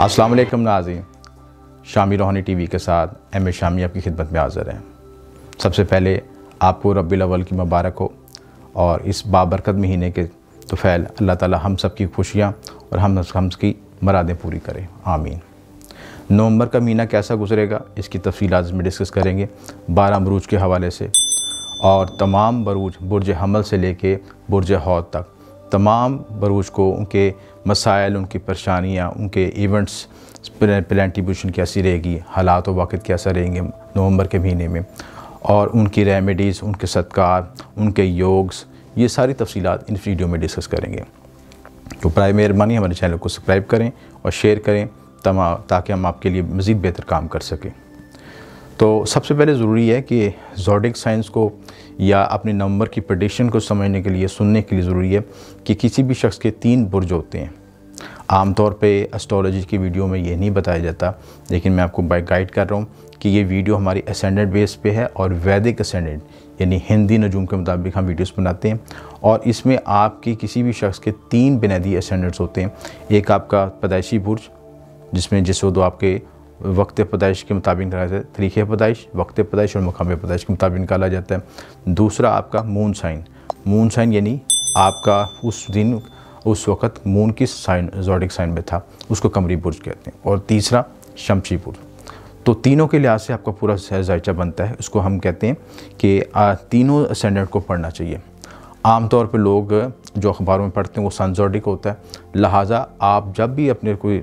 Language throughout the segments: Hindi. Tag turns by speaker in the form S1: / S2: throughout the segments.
S1: अस्सलाम वालेकुम नाजी शामी रोहानी टीवी के साथ एम ए शामी आपकी खिदमत में हाज़िर हैं सबसे पहले आपको रबी रबील की मुबारक हो और इस बाबरकत महीने के तो फैल अल्लाह ताला हम सब की खुशियाँ और हम हम की मरादें पूरी करें आमीन नवंबर का महीना कैसा गुजरेगा इसकी तफसील आज में डिस्कस करेंगे बारह बरूज के हवाले से और तमाम बरूज बुरज हमल से लेके बुरज हौद तक तमाम बरूज को उनके मसाइल उनकी परेशानियाँ उनके इवेंट्स प्लान्टिब्यूशन कैसी रहेगी हालात व वाक़ कैसा रहेंगे नवंबर के महीने में और उनकी रेमेडीज़ उनके सत्कार उनके योग्स ये सारी तफसीत इन वीडियो में डिस्कस करेंगे तो प्राय मेहरबानी हमारे चैनल को सब्सक्राइब करें और शेयर करें तमाम ताकि हम आपके लिए मज़ीद बेहतर काम कर सकें तो सबसे पहले ज़रूरी है कि जोडिक साइंस को या अपने नंबर की प्रडिक्शन को समझने के लिए सुनने के लिए ज़रूरी है कि किसी भी शख्स के तीन बुर्ज होते हैं आमतौर पे एस्ट्रोलॉजी की वीडियो में ये नहीं बताया जाता लेकिन मैं आपको बाई गाइड कर रहा हूँ कि ये वीडियो हमारी असेंडेंट बेस पे है और वैदिक असेंडेंट यानी हिंदी नजूम के मुताबिक हम वीडियोस बनाते हैं और इसमें आपके किसी भी शख्स के तीन बुनियादी असेंडेंट्स होते हैं एक आपका पैदाइशी बुर्ज जिसमें जिस वो दो आपके वक्त पैदाइश के मुताबिक निकाला जाता है तरीके पैदाइश वक्त पैदाइश और मकाम पैदाइश के मुताबिक निकाला जाता है दूसरा आपका मून साइन मून साइन यानी आपका उस दिन उस वक्त मून किस साइन जोडिक साइन में था उसको कमरी बुर्ज कहते हैं और तीसरा शमशी बुर्ज तो तीनों के लिहाज से आपका पूरा जायचा बनता है उसको हम कहते हैं कि तीनों असेंडेंट को पढ़ना चाहिए आमतौर पर लोग जो अखबारों में पढ़ते हैं वो सन जोडिक होता है लिहाजा आप जब भी अपने कोई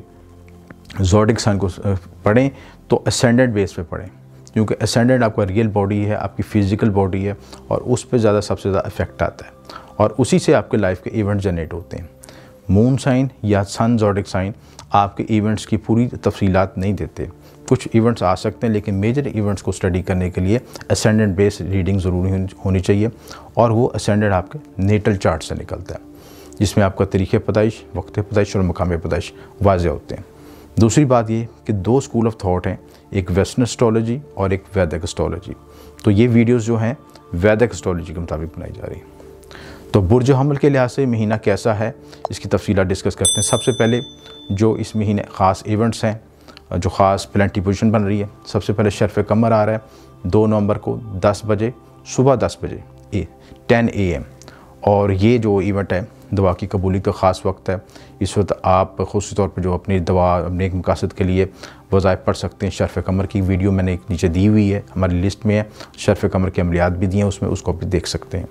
S1: जोडिक साइन को पढ़ें तो असेंडेंट बेस पे पढ़ें क्योंकि असेंडेंट आपका रियल बॉडी है आपकी फ़िज़िकल बॉडी है और उस पर ज़्यादा सबसे ज़्यादा इफेक्ट आता है और उसी से आपके लाइफ के इवेंट जनरेट होते हैं मून साइन या सन जॉडिक साइन आपके इवेंट्स की पूरी तफसीलत नहीं देते कुछ इवेंट्स आ सकते हैं लेकिन मेजर इवेंट्स को स्टडी करने के लिए असेंडेंट बेस रीडिंग ज़रूरी होनी चाहिए और वो असेंडेंट आपके नेटल चार्ट से निकलता है जिसमें आपका तरीके पैदाइश वक्त पैदाइश और मकाम पैदाइश वाजह होते हैं दूसरी बात ये कि दो स्कूल ऑफ थॉट हैं एक वेस्टर्न एस्ट्रोलॉजी और एक वैदिक एस्ट्रोलॉजी तो ये वीडियोस जो हैं वैदिक एस्ट्रोलॉजी के मुताबिक बनाई जा रही है तो बुरज हमल के लिहाज से महीना कैसा है इसकी तफसीला डिस्कस करते हैं सबसे पहले जो इस महीने ख़ास इवेंट्स हैं जो ख़ास प्लेंटी पोजिशन बन रही है सबसे पहले शरफ़ कमर आ रहा है दो नवंबर को दस बजे सुबह दस बजे ए टेन ए एम और ये जो इवेंट है दवा की कबूली का तो ख़ास वक्त है इस वक्त आप खूस तौर पर जो अपनी दवा अपने एक मकासद के लिए वज़ाइफ पढ़ सकते हैं शरफ़ कमर की वीडियो मैंने एक नीचे दी हुई है हमारी लिस्ट में है शरफ़ कमर के अमलियात भी दिए हैं उसमें उसको भी देख सकते हैं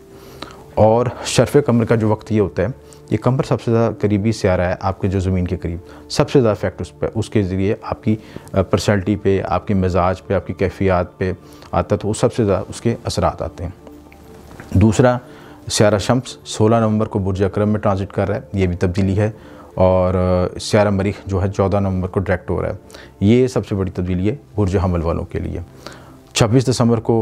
S1: और शरफ़ कमर का जो वक्त ये होता है ये कमर सबसे ज़्यादा करीबी से आ रहा है आपके जो ज़मीन के करीब सबसे ज़्यादा इफेक्ट उस पर उसके ज़रिए आपकी पर्सनैलिटी पे आपके मिजाज पे आपकी कैफियत पे आता तो वो सबसे ज़्यादा उसके असरात आते हैं दूसरा स्यारा शम्स 16 नवंबर को बुरज अक्रम में ट्रांजिट कर रहा है ये भी तब्दीली है और स्यारा मरीख जो है 14 नवंबर को डायरेक्ट हो रहा है ये सबसे बड़ी तब्दीली है बुरज हमल वालों के लिए 26 दिसंबर को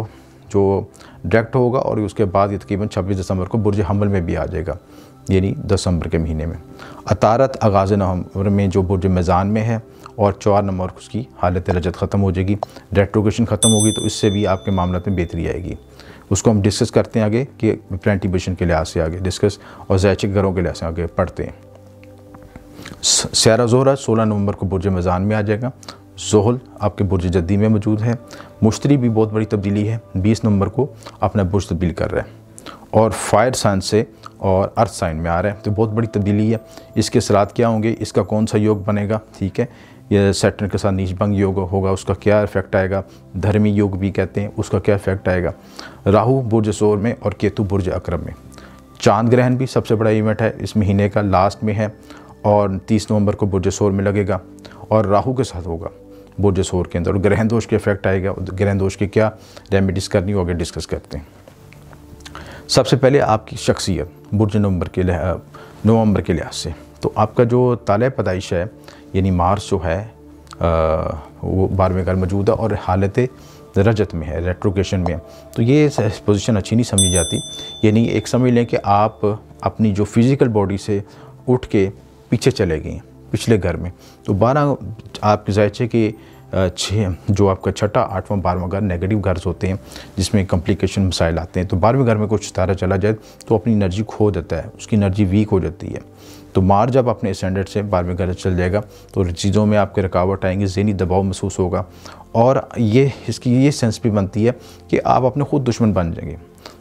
S1: जो डायरेक्ट होगा और उसके बाद ये तकरीबन 26 दिसंबर को बुरज हमल में भी आ जाएगा यानी दिसंबर के महीने में अतारत आगाज़ नवंबर में जो बुरज मैज़ान में है और चार नंबर उसकी हालत रजत ख़त्म हो जाएगी डेट्रोकेशन ख़त्म होगी तो इससे भी आपके मामला में बेहतरी आएगी उसको हम डिस्कस करते हैं आगे कि प्लांटिवेशन के लिहाज से आगे डिस्कस और जैचिक घरों के लिहाज से आगे पढ़ते हैं सारा जोहरा सोलह नवंबर को बुरज मैजान में आ जाएगा जोहल आपके बुरज जद्दी में मौजूद है मुश्तरी भी बहुत बड़ी तब्दीली है बीस नवंबर को अपना बुरज तब्दील कर रहा है और फायर साइन से और अर्थ साइन में आ रहा है तो बहुत बड़ी तब्दीली है इसके असरात क्या होंगे इसका कौन सा योग बनेगा ठीक है या सेटन के साथ नीचभंग योग होगा उसका क्या इफेक्ट आएगा धर्मी योग भी कहते हैं उसका क्या इफेक्ट आएगा राहु बुर्ज सोर में और केतु बुर्ज अक्रम में चांद ग्रहण भी सबसे बड़ा इवेंट है इस महीने का लास्ट में है और 30 नवंबर को सोर में लगेगा और राहु के साथ होगा सोर के अंदर और ग्रहण दोष के इफेक्ट आएगा ग्रहण दोष की क्या रेमेडीज़ करनी होगी डिस्कस करते हैं सबसे पहले आपकी शख्सियत बुर्ज नवंबर के नवंबर के लिहाज से तो आपका जो ताले पैदाइश है यानी मार्स जो है आ, वो बारहवें घर मौजूद है और हालत रजत में है रेट्रोकेशन में तो ये पोजीशन अच्छी नहीं समझी जाती यानी एक समझ लें कि आप अपनी जो फिज़िकल बॉडी से उठ के पीछे चले गए पिछले घर में तो बारह आपके जायचे कि छः जो आपका छठा आठवां बारहवां घर नेगेटिव घर होते हैं जिसमें कॉम्प्लिकेशन मसाइल आते हैं तो बारहवें घर में कुछ सितारा चला जाए तो अपनी एनर्जी खो देता है उसकी एनर्जी वीक हो जाती है तो मार जब अपने स्टैंडर्ड से बारहवीं गलत चल जाएगा तो चीज़ों में आपके रुकावट आएंगी जहनी दबाव महसूस होगा और ये इसकी ये सेंस भी बनती है कि आप अपने खुद दुश्मन बन जाएंगे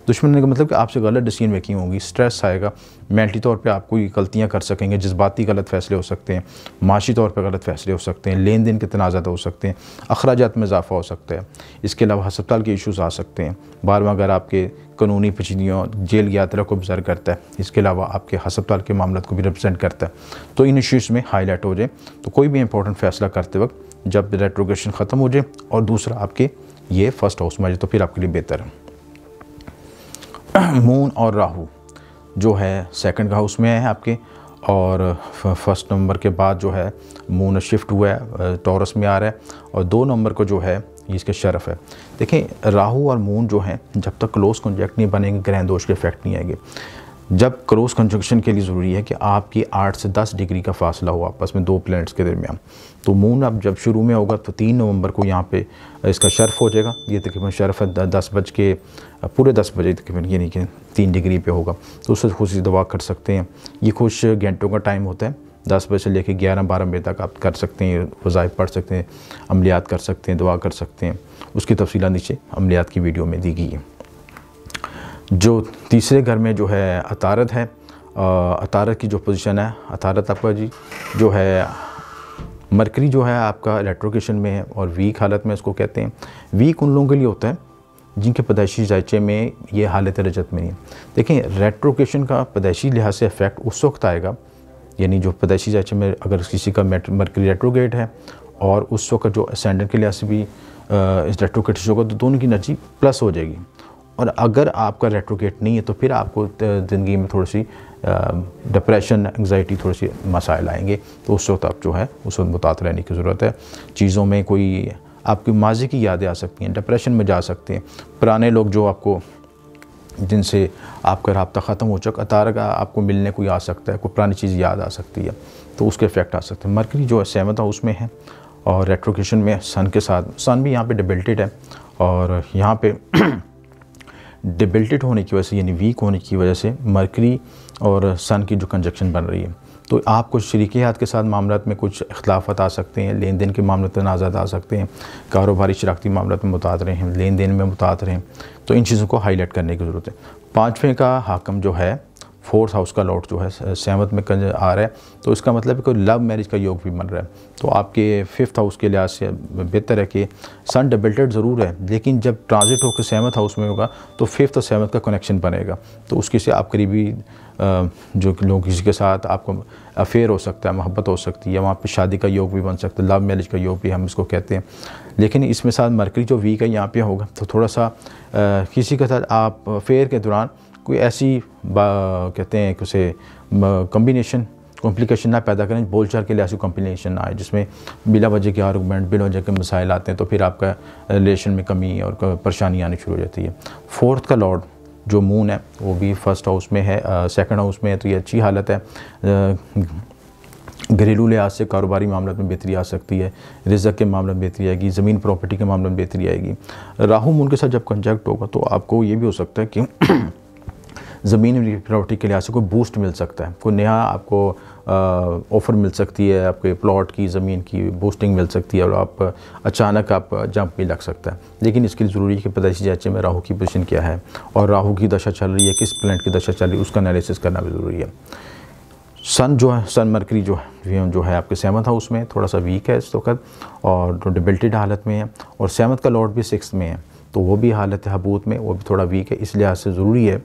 S1: दुश्मन का मतलब कि आपसे गलत डिसीजन मेकिंग होगी स्ट्रेस आएगा मेंटली तौर पे आपको ये गलतियाँ कर सकेंगे जज्बाती गलत फैसले हो सकते हैं माशी तौर पर गलत फैसले हो सकते हैं लेन देन के तनाज़ा हो सकते हैं अखराज में इजाफा हो सकता है इसके अलावा हस्पताल के इशूज़ आ सकते हैं बारवा अगर आपके कानूनी पेचीदगियों जेल यात्रा को गुजर करता है इसके अलावा आपके हस्पताल के मामला को भी रिप्रजेंट करता है तो इन इश्यूज़ में हाईलाइट हो जाए तो कोई भी इंपॉर्टेंट फैसला करते वक्त जब रेट्रोग्रेशन ख़त्म हो जाए और दूसरा आपके ये फर्स्ट हाउस में आ जाए तो फिर आपके लिए बेहतर है मून और राहु जो है सेकंड हाउस में है आपके और फर्स्ट नंबर के बाद जो है मून शिफ्ट हुआ है टॉरस में आ रहा है और दो नंबर को जो है इसके शरफ है देखें राहु और मून जो हैं जब तक क्लोज कंजैक्ट नहीं बनेंगे ग्रहण दोष के इफेक्ट नहीं आएंगे जब क्रॉस कंजक्शन के लिए ज़रूरी है कि आपकी आठ से दस डिग्री का फासला हो आपस में दो प्लैनेट्स के दरमियान तो मून अब जब शुरू में होगा तो तीन नवंबर को यहाँ पे इसका शर्फ हो जाएगा ये तकरीबन शर्फ है दस बज के पूरे दस बजे तकरीबन यानी कि तीन डिग्री पे होगा तो उससे खुशी दवा कर सकते हैं ये खुश घंटों का टाइम होता है दस बजे से लेकर ग्यारह बारह बजे तक आप कर सकते हैं वज़ाइफ पढ़ सकते हैं अमलियात कर सकते हैं दुआ कर सकते हैं उसकी तफसीला नीचे अमलियात की वीडियो में दी गई है जो तीसरे घर में जो है अतारत है अतारत की जो पोजीशन है अतारत आपका जी जो है मरकरी जो है आपका इलेक्ट्रोकेशन में है और वीक हालत में इसको कहते हैं वीक उन लोगों के लिए होता है जिनके पैदाइशी जायचे में ये हालत रजत में नहीं है देखें रेट्रोकेशन का पैदाइशी लिहाज से इफेक्ट उस वक्त आएगा यानी जो पैदाइशी जायचे में अगर किसी का मरकरी रेट्रोगेट है और उस वक्त जो असेंडेंट के लिहाज से भी रेट्रोकेट होगा तो दोनों की एनर्जी प्लस हो जाएगी और अगर आपका रेट्रोगेट नहीं है तो फिर आपको ज़िंदगी में थोड़ी सी डिप्रेशन एंगजाइटी थोड़ी सी मसाइल आएंगे तो उस वक्त आप जो है उस वक्त मुताद रहने की ज़रूरत है चीज़ों में कोई आपकी माजी की यादें आ सकती हैं डिप्रेशन में जा सकते हैं पुराने लोग जो आपको जिनसे आपका रबता ख़त्म हो चुका का आपको मिलने कोई आ सकता है कोई पुरानी चीज़ याद आ सकती है तो उसके इफेक्ट आ सकते हैं मरकरी जो है सेवन्थ हाउस में है और रेट्रोकेशन में सन के साथ सन भी यहाँ पे डिबिल्टेड है और यहाँ पे डिबिल्टेड होने की वजह से यानी वीक होने की वजह से मरकरी और सन की जो कंजक्शन बन रही है तो आपको शरीक हाथ के साथ मामला में कुछ अख्लाफत आ सकते हैं लेन देन के मामले में तनाज़ात आ सकते हैं कारोबारी शराखती मामला में मुताद रहे हैं लेन देन में मुताद रहे हैं तो इन चीज़ों को हाईलाइट करने की ज़रूरत है पाँचवें का हाकम जो है फोर्थ हाउस का लॉर्ड जो है सेवन्थ में आ रहा है तो इसका मतलब है कोई लव मैरिज का योग भी बन रहा है तो आपके फिफ्थ हाउस के लिहाज से बेहतर है कि सन डबल्टेड ज़रूर है लेकिन जब ट्रांजिट होकर सेवन्थ हाउस में होगा तो फिफ्थ और सेवन्थ का कनेक्शन बनेगा तो उसके से आप करीबी जो लोग किसी के साथ आपको अफेयर हो सकता है मोहब्बत हो सकती है वहाँ पर शादी का योग भी बन सकता है लव मैरिज का योग भी हम इसको कहते हैं लेकिन इसमें साथ मरकरी जो वीक है यहाँ पे होगा तो थोड़ा सा आ, किसी के साथ आप अफेयर के दौरान कोई ऐसी कहते हैं उसे कम्बिनेशन कॉम्प्लिकेशन ना पैदा करें बोल चाल के लिए ऐसी कॉम्प्लिकेशन ना आए जिसमें बिला वजह के आर्गूमेंट बिला वजह के मसाइल आते हैं तो फिर आपका रिलेशन में कमी और परेशानी आनी शुरू हो जाती है फोर्थ का लॉर्ड जो मून है वो भी फर्स्ट हाउस में है सेकंड हाउस में है तो ये अच्छी हालत है घरेलू लिहाज से कारोबारी मामलों में बेहतरी आ सकती है रिजक के मामले में बेहतरी आएगी ज़मीन प्रॉपर्टी के मामले में बेहतरी आएगी राहु मून के साथ जब कंजैक्ट होगा तो आपको ये भी हो सकता है कि ज़मीन प्रॉपर्टी के लिहाज से कोई बूस्ट मिल सकता है कोई नया आपको ऑफ़र मिल सकती है आपके प्लॉट की ज़मीन की बूस्टिंग मिल सकती है और आप अचानक आप जंप भी लग सकता है लेकिन इसके लिए ज़रूरी है कि पैदाइशी जाँचे में राहू की पोजिशन क्या है और राहू की दशा चल रही है किस प्लानट की दशा चल रही है उसका एनालिसिस करना भी ज़रूरी है सन जो है सन मरकरी जो है जो है आपके सेवन्थ हाउस में थोड़ा सा वीक है इस वक्त और डिबिल्टेड हालत में है और सेवन्थ का लॉर्ड भी सिक्स में है तो वो भी हालत है हबूत में वो भी थोड़ा वीक है इस लिहाज से ज़रूरी है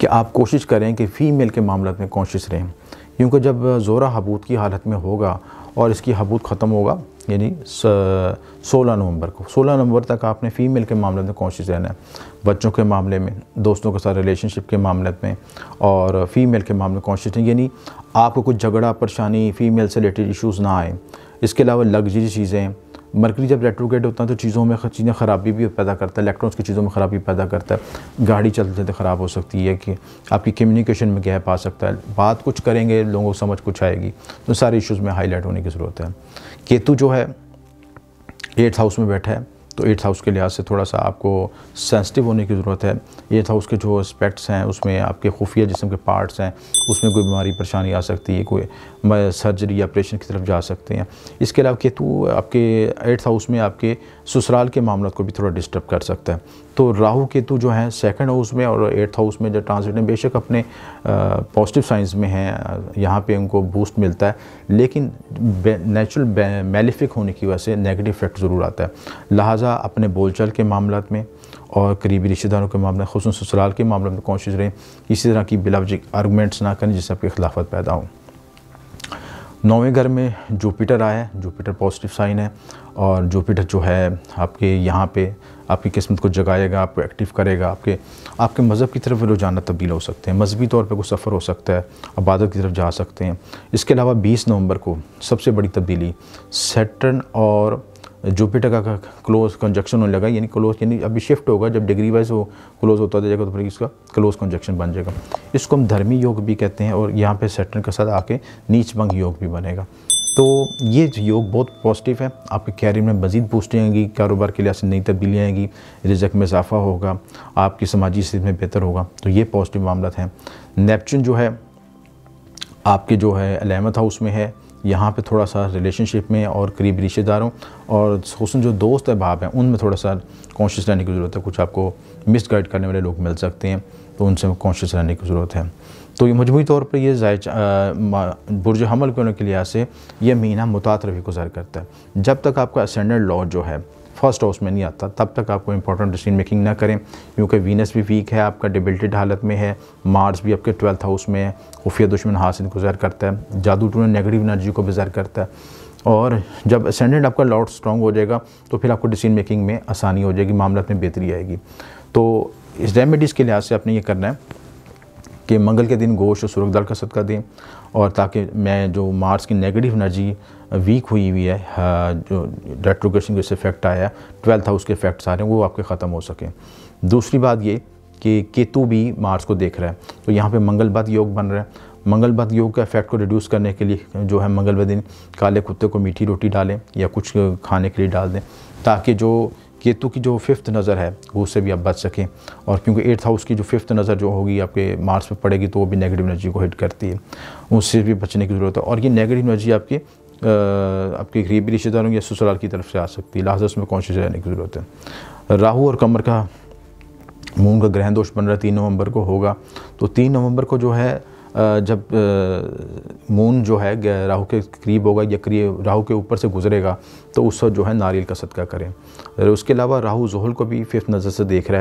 S1: कि आप कोशिश करें कि फ़ीमेल के मामला में कॉन्शियस रहें क्योंकि जब जोरा हबूत की हालत में होगा और इसकी हबूत ख़त्म होगा यानी सोलह नवंबर को सोलह नवंबर तक आपने फ़ीमेल के मामले में कॉन्शियस रहना है बच्चों के मामले में दोस्तों के साथ रिलेशनशिप के मामले में और फ़ीमेल के मामले में कॉन्शियस रहें यानी आपको कुछ झगड़ा परेशानी फ़ीमेल से रिलेटेड इशूज़ ना आए इसके अलावा लग्जरी चीज़ें मरकरी जब रेट्रोग्रेड होता है तो चीज़ों में चीज़ें खराबी भी पैदा करता है इलेक्ट्रॉन्स की चीज़ों में खराबी पैदा करता है गाड़ी चलते चलते तो ख़राब हो सकती है कि आपकी कम्युनिकेशन में गैप आ सकता है बात कुछ करेंगे लोगों को समझ कुछ आएगी तो सारे इश्यूज़ में हाईलाइट होने की ज़रूरत है केतु जो है एट्थ हाउस में बैठा है तो एट्थ हाउस के लिहाज से थोड़ा सा आपको सेंसिटिव होने की ज़रूरत है एट्थ हाउस के जो एस्पेक्ट्स हैं उसमें आपके खुफिया जिसम के पार्ट्स हैं उसमें कोई बीमारी परेशानी आ सकती है कोई सर्जरी या ऑपरेशन की तरफ जा सकते हैं इसके अलावा केतु आपके एट्थ हाउस में आपके ससुराल के मामला को भी थोड़ा डिस्टर्ब कर सकता है तो राहु केतु जो है सेकंड हाउस में और एट्थ हाउस में जो ट्रांसिट हैं बेशक अपने पॉजिटिव साइंस में हैं यहाँ पे उनको बूस्ट मिलता है लेकिन नेचुरल मेलिफिक होने की वजह से नेगेटिव इफेक्ट ज़रूर आता है लिहाजा अपने बोलचाल के मामला में और करीबी रिश्तेदारों के मामले खसूस ससुराल के मामले में कोशिश रहें किसी तरह की बिलावजिक आर्गूमेंट्स ना करें जिससे आपके खिलाफत पैदा हों नौवें घर में जुपिटर आया है जुपिटर पॉजिटिव साइन है और जुपिटर जो है आपके यहाँ पे आपकी किस्मत को जगाएगा आपको एक्टिव करेगा आपके आपके मज़हब की तरफ रोजाना तब्दील हो सकते हैं मजहबी तौर पर कुछ सफ़र हो सकता है अबादत की तरफ जा सकते हैं इसके अलावा बीस नवंबर को सबसे बड़ी तब्दीली सेटन और जुपिटर का क्लोज कंजक्शन होने लगा यानी क्लोज यानी अभी शिफ्ट होगा जब डिग्री वाइज वो क्लोज होता जाएगा तो फिर इसका क्लोज कंजक्शन बन जाएगा इसको हम धर्मी योग भी कहते हैं और यहाँ पे सेटन के साथ आके नीचभंग योग भी बनेगा तो ये योग बहुत पॉजिटिव है आपके कैरियर में मजीद पुष्टि आएंगी कारोबार के लिहाज से नई तब्दीलियाँ आएंगी रिजक में इजाफा होगा आपकी समाजी स्थिति में बेहतर होगा तो ये पॉजिटिव मामला हैं नेपचून जो है आपके जो है अलेमथ हाउस में है यहाँ पे थोड़ा सा रिलेशनशिप में और करीबी रिश्तेदारों और खूसन जो दोस्त है भाप हैं उनमें थोड़ा सा कॉन्शियस रहने की ज़रूरत है कुछ आपको मिस गाइड करने वाले लोग मिल सकते हैं तो उनसे कॉन्शियस रहने की ज़रूरत है तो ये मजमू तौर पर यह बुरज हमल के होने के लिहाज से यह महीना मुतातरफी गुजार करता है जब तक आपका असेंडेंट लॉ जो है फर्स्ट हाउस में नहीं आता तब तक आपको इंपॉर्टेंट डिसीजन मेकिंग ना करें क्योंकि वीनस भी वीक है आपका डिबिल्टेड हालत में है मार्स भी आपके ट्वेल्थ हाउस में है खुफिया दुश्मन हासिल गुजर करता है जादू टू नेगेटिव एनर्जी को गुजर करता है और जब असेंडेंट आपका लॉर्ड स्ट्रॉन्ग हो जाएगा तो फिर आपको डिसीजन मेकिंग में आसानी हो जाएगी मामला में बेहतरी आएगी तो इस रेमेडीज़ के लिहाज से आपने ये करना है कि मंगल के दिन गोश्त और सुरख दाल का सदका दें और ताकि मैं जो मार्स की नेगेटिव एनर्जी वीक हुई हुई है हाँ, जो रेट्रोग्रेशन के इफेक्ट आया ट्वेल्थ हाउस के इफेक्ट्स आ रहे हैं वो आपके ख़त्म हो सकें दूसरी बात ये कि केतु भी मार्स को देख रहा है तो यहाँ पे बद योग बन रहा है बद योग का इफेक्ट को रिड्यूस करने के लिए जो है मंगल दिन काले कुत्ते को मीठी रोटी डालें या कुछ खाने के लिए डाल दें ताकि जो केतु की जो फिफ्थ नज़र है उससे भी आप बच सकें और क्योंकि एट्थ हाउस की जो फिफ्थ नज़र जो होगी आपके मार्स पे पड़ेगी तो वो भी नेगेटिव एनर्जी को हिट करती है उससे भी बचने की ज़रूरत है और ये नेगेटिव एनर्जी आपकी आपके करीबी रिश्तेदारों या ससुराल की तरफ से आ सकती है लिहाजा उसमें कॉन्शियस रहने की ज़रूरत है राहु और कमर का मून का ग्रहण दोष बन रहा है तीन नवंबर को होगा तो तीन नवंबर को जो है जब मून जो है राहु के करीब होगा या करीब राहु के ऊपर से गुजरेगा तो उस वक्त जो है नारियल का सदका करें उसके अलावा राहु जहल को भी फिफ्थ नज़र से देख रहा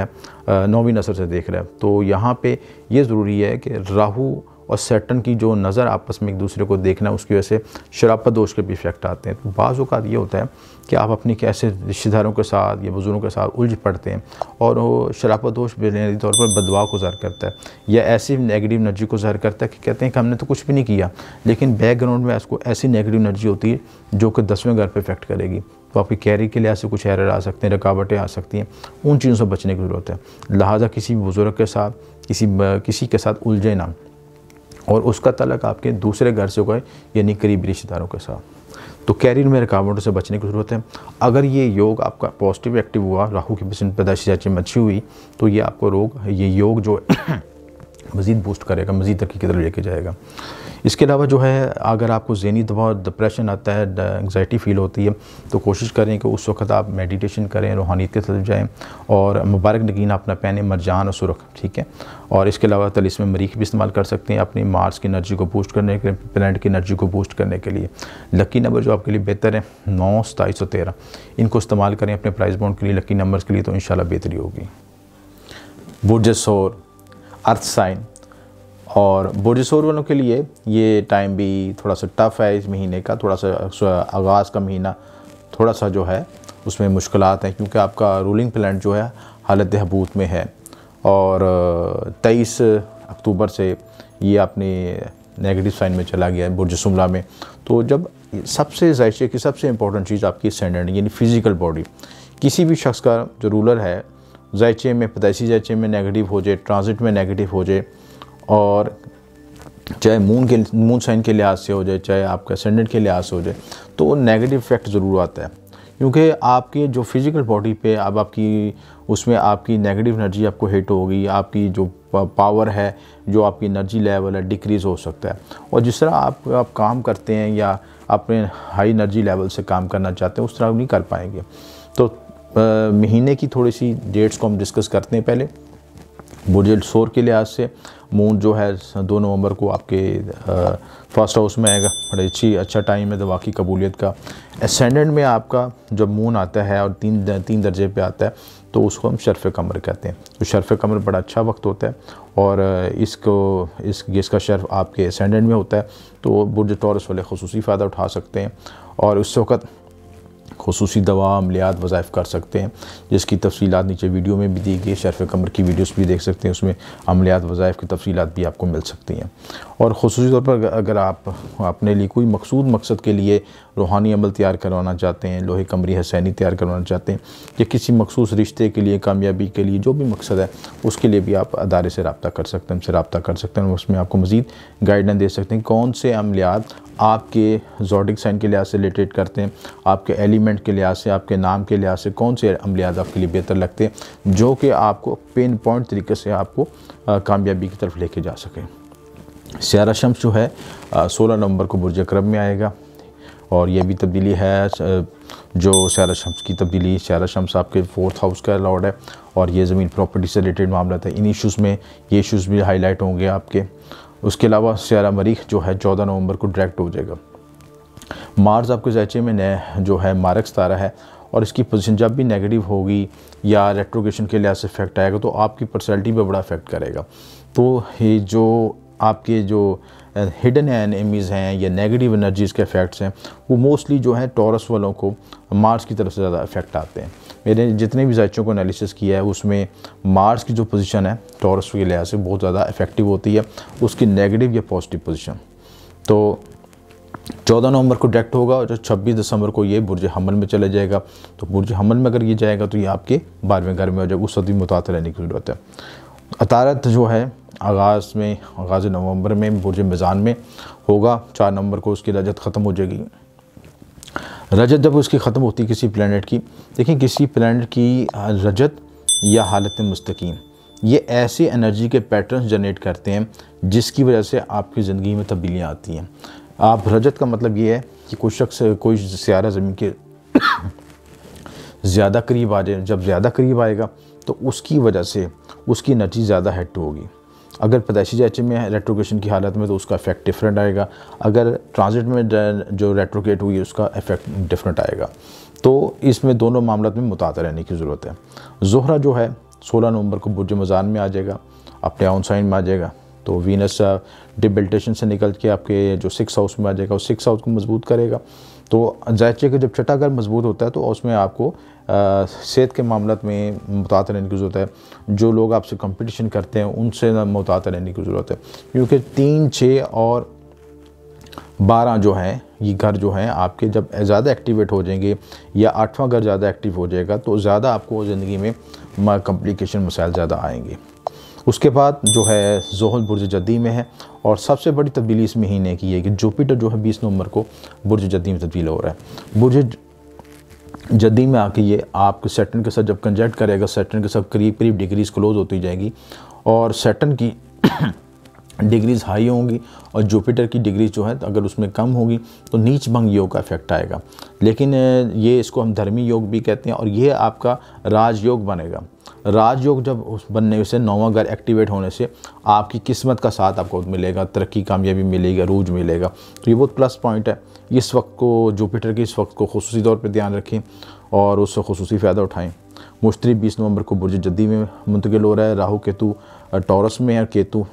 S1: है नौवीं नज़र से देख रहा है तो यहाँ पे ये ज़रूरी है कि राहु और सेटन की जो नज़र आपस में एक दूसरे को देखना उसकी वजह से शराबत दोष के भी इफेक्ट आते हैं तो बाज़ अवत ये होता है कि आप अपने कैसे रिश्तेदारों के साथ या बुज़ुर्गों के साथ उलझ पड़ते हैं और वो शरापत दोष बुनियादी तौर पर बदवा को ज़ाहिर करता है या ऐसी नेगेटिव एनर्जी को ज़ाहिर करता है कि कहते हैं कि हमने तो कुछ भी नहीं किया लेकिन बैकग्राउंड में इसको ऐसी नेगेटिव एनर्जी होती है जो कि दसवें घर पर इफेक्ट करेगी तो आपकी कैरी के लिहाज से कुछ एरर आ सकते हैं रुकावटें आ सकती हैं उन चीज़ों से बचने की ज़रूरत है लिहाजा किसी बुज़ुर्ग के साथ किसी किसी के साथ उलझे ना और उसका तलक आपके दूसरे घर से होगा यानी करीबी रिश्तेदारों के साथ तो कैरियर में रुकावटों से बचने की ज़रूरत है अगर ये योग आपका पॉजिटिव एक्टिव हुआ राहु की पैदाशी चाची मच्छी हुई तो ये आपको रोग ये योग जो मज़ीद बूस्ट करेगा मज़ीद तरक्की की तरफ लेके जाएगा इसके अलावा जो है अगर आपको जहनी दबाव डिप्रेशन आता है एंगजाइटी फील होती है तो कोशिश करें कि उस वक्त आप मेडिटेशन करें रूहानीत के तरफ जाएँ और मुबारक नगीन अपना पहने मरजान और सुरख ठीक है और इसके अलावा में मरीख भी इस्तेमाल कर सकते हैं अपनी मार्स की एनर्जी को बूस्ट करने के लिए की एनर्जी को बूस्ट करने के लिए लकी नंबर जो आपके लिए बेहतर है नौ सताईस सौ तेरह इनको इस्तेमाल करें अपने प्राइस बॉन्ड के लिए लकी नंबर्स के लिए तो इन बेहतरी होगी बुरज सोर अर्थ साइन और बोरिसोर वालों के लिए ये टाइम भी थोड़ा सा टफ़ है इस महीने का थोड़ा सा आगाज़ का महीना थोड़ा सा जो है उसमें मुश्किल हैं क्योंकि आपका रूलिंग प्लान जो है हालत हबूत में है और तेईस अक्टूबर से ये आपने नेगेटिव साइन में चला गया है बुर्ज शुमला में तो जब सबसे जायशे की सबसे इंपॉर्टेंट चीज़ आपकी सेंडेंट यानी फिज़िकल बॉडी किसी भी शख्स का जो रूलर है जायचे में पैदाइशी जायचे में नेगेटिव हो जाए ट्रांजिट में नेगेटिव हो जाए और चाहे मून के मून साइन के लिहाज से हो जाए चाहे आपके सेंडेंट के लिहाज से हो जाए तो वो नेगेटिव इफेक्ट ज़रूर आता है क्योंकि आपके जो फिज़िकल बॉडी पे अब आपकी उसमें आपकी नेगेटिव एनर्जी आपको हिट होगी आपकी जो पावर है जो आपकी एनर्जी लेवल है डिक्रीज़ हो सकता है और जिस तरह आप आप काम करते हैं या अपने हाई एनर्जी लेवल से काम करना चाहते हैं उस तरह नहीं कर पाएंगे तो महीने की थोड़ी सी डेट्स को हम डिस्कस करते हैं पहले बुजुर्ग शोर के लिहाज से मून जो है दो नवंबर को आपके फर्स्ट हाउस में आएगा बड़े अच्छी अच्छा टाइम है दवा तो की कबूलियत का एसेंडेंट में आपका जब मून आता है और तीन तीन दर्जे पे आता है तो उसको हम शर्फ कमर कहते हैं तो शर्फ कमर बड़ा अच्छा वक्त होता है और इसको इस इसका शर्फ आपके असेंडेंट में होता है तो बुरज टॉरस वाले खसूसी फ़ायदा उठा सकते हैं और उस वक्त खसूसी दवा अमलियात वज़ाइफ कर सकते हैं जिसकी तफसीत नीचे वीडियो में भी दी गई शरफ़ कमर की वीडियोज भी देख सकते हैं उसमें अमलियात वज़ाइफ की तफसीत भी आपको मिल सकती हैं और खसूस तौर पर अगर आप अपने लिए कोई मकसूद मकसद के लिए रूहानी अमल तैयार करवाना चाहते हैं लोहे कमरी हसैनी तैयार करवाना चाहते हैं या किसी मखसूस रिश्ते के लिए कामयाबी के लिए जो भी मकसद है उसके लिए भी आप अदारे से रबता कर सकते हैं उनसे रबता कर सकते हैं उसमें आपको मज़ीद गाइडेंस दे सकते हैं कौन से अमलियात आपके जोडिक साइन के लिहाज से रिलेटेड करते हैं आपके एलिमेंट के लिहाज से आपके नाम के लिहाज से कौन से अमलियात आपके लिए बेहतर लगते हैं जो कि आपको पेन पॉइंट तरीके से आपको कामयाबी की तरफ लेके जा सकें स्यारा शम्स जो है सोलह नवंबर को बुरज क्रम में आएगा और ये भी तब्दीली है जो स्यारा शम्स की तब्दीली स्यारा शम्स आपके फोर्थ हाउस का अलाउड है और ये ज़मीन प्रॉपर्टी से रिलेटेड मामला था इन इश्यूज़ में ये इश्यूज़ भी हाईलाइट होंगे आपके उसके अलावा स्यारा मरीख जो है चौदह नवंबर को डायरेक्ट हो जाएगा मार्स आपके जैचे में नए जो है मारक्स तारा है और इसकी पोजीशन जब भी नेगेटिव होगी या रेट्रोगेशन के लिहाज से इफेक्ट आएगा तो आपकी पर्सनैलिटी पर बड़ा इफेक्ट करेगा तो ये जो आपके जो हिडन एनिमीज़ हैं या नेगेटिव एनर्जीज़ के इफ़ेक्ट्स हैं वो मोस्टली जो है टॉरस वालों को मार्स की तरफ से ज़्यादा इफेक्ट आते हैं मेरे जितने भी जायचों को एनालिसिस किया है उसमें मार्स की जो पोजीशन है टॉरस के लिहाज से बहुत ज़्यादा इफेक्टिव होती है उसकी नेगेटिव या पॉजिटिव पोजिशन तो चौदह नवंबर को डायरेक्ट होगा और छब्बीस दिसंबर को ये बुरज हमल में चला जाएगा तो बुरज हमल में अगर ये जाएगा तो ये आपके बारहवें घर में हो जाएगा उस सदी मुतात रहने की ज़रूरत है अतारत जो है आगाज़ में आगाज़ नवंबर में बुरज मिज़ान में होगा चार नंबर को उसकी रजत ख़त्म हो जाएगी रजत जब उसकी ख़त्म होती है किसी प्लानट की देखिए किसी प्लानट की रजत या हालत मुस्तकीम ये ऐसी एनर्जी के पैटर्न जनरेट करते हैं जिसकी वजह से आपकी ज़िंदगी में तब्दीलियाँ आती हैं आप रजत का मतलब ये है कि कोई शख्स कोई सियारा ज़मीन के ज़्यादा करीब आ जाए जब ज़्यादा करीब आएगा तो उसकी वजह से उसकी एनर्जी ज़्यादा हेड होगी अगर पैदाइशी जैचे में रेट्रोकेशन की हालत में तो उसका इफेक्ट डिफरेंट आएगा अगर ट्रांजिट में जो रेट्रोकेट हुई उसका इफेक्ट डिफरेंट आएगा तो इसमें दोनों मामलों में मुताद रहने की ज़रूरत है जोहरा जो है 16 नवंबर को बुरज मजान में आ जाएगा अपने आउन साइन में आ जाएगा तो वीनस डिबिल्टेशन से निकल के आपके जो सिक्स हाउस में आ जाएगा उस सिक्स हाउस को मजबूत करेगा तो जायचे का जब छठा घर मजबूत होता है तो उसमें आपको सेहत के मामला में मुतात रहने की ज़रूरत है जो लोग आपसे कंपटीशन करते हैं उनसे मुतात रहने की ज़रूरत है क्योंकि तीन छः और बारह जो हैं ये घर जो हैं आपके जब ज़्यादा एक्टिवेट हो जाएंगे या आठवां घर ज़्यादा एक्टिव हो जाएगा तो ज़्यादा आपको ज़िंदगी में कम्प्लिकेशन मसाइल ज़्यादा आएंगे उसके बाद जो है जोहल बुरज जदी में है और सबसे बड़ी तब्दीली इस महीने की है कि जुपिटर जो है 20 नवंबर को बुरज जदी में तब्दील हो रहा है बुरज जदी में आके ये आपके सेटन के साथ जब कंजेक्ट करेगा सेटन के साथ करीब करीब डिग्रीज क्लोज होती जाएगी और सेटन की डिग्रीज हाई होंगी और जुपिटर की डिग्रीज जो है तो अगर उसमें कम होगी तो नीच भंग योग का इफेक्ट आएगा लेकिन ये इसको हम धर्मी योग भी कहते हैं और ये आपका राजयोग बनेगा राजयोग जब उस बनने से नौवा घर एक्टिवेट होने से आपकी किस्मत का साथ आपको मिलेगा तरक्की कामयाबी मिलेगी रूज मिलेगा तो ये बहुत प्लस पॉइंट है इस वक्त को जुपिटर के इस वक्त को खसूसी तौर पर ध्यान रखें और उससे खसूस फ़ायदा उठाएँ मुश्तरी बीस नवंबर को बुरज जद्दी में मुंतकिल हो रहा है राहु केतु टॉरस में है और केतु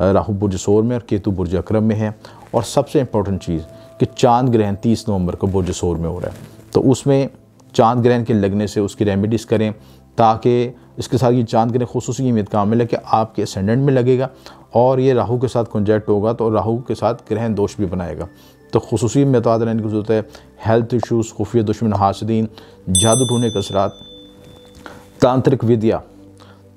S1: राहु बुरज सोर में और केतु बुरज अक्रम में है और सबसे इम्पोर्टेंट चीज़ कि चांद ग्रहण तीस नवंबर को बुरज सोर में हो रहा है तो उसमें चांद ग्रहण के लगने से उसकी रेमेडीज़ करें ताकि इसके साथ ये चांद ग्रहण खसूस की उम्मीद काम है कि आपके असेंडेंट में लगेगा और ये राहु के साथ कंजेक्ट होगा तो राहु के साथ ग्रहण दोष भी बनाएगा तो खसूस मेहताद रहने की ज़रूरत है हेल्थ इशूज़ खुफिया दुश्मन हासदीन जादू ढूंढने के असरात तांत्रिक विद्या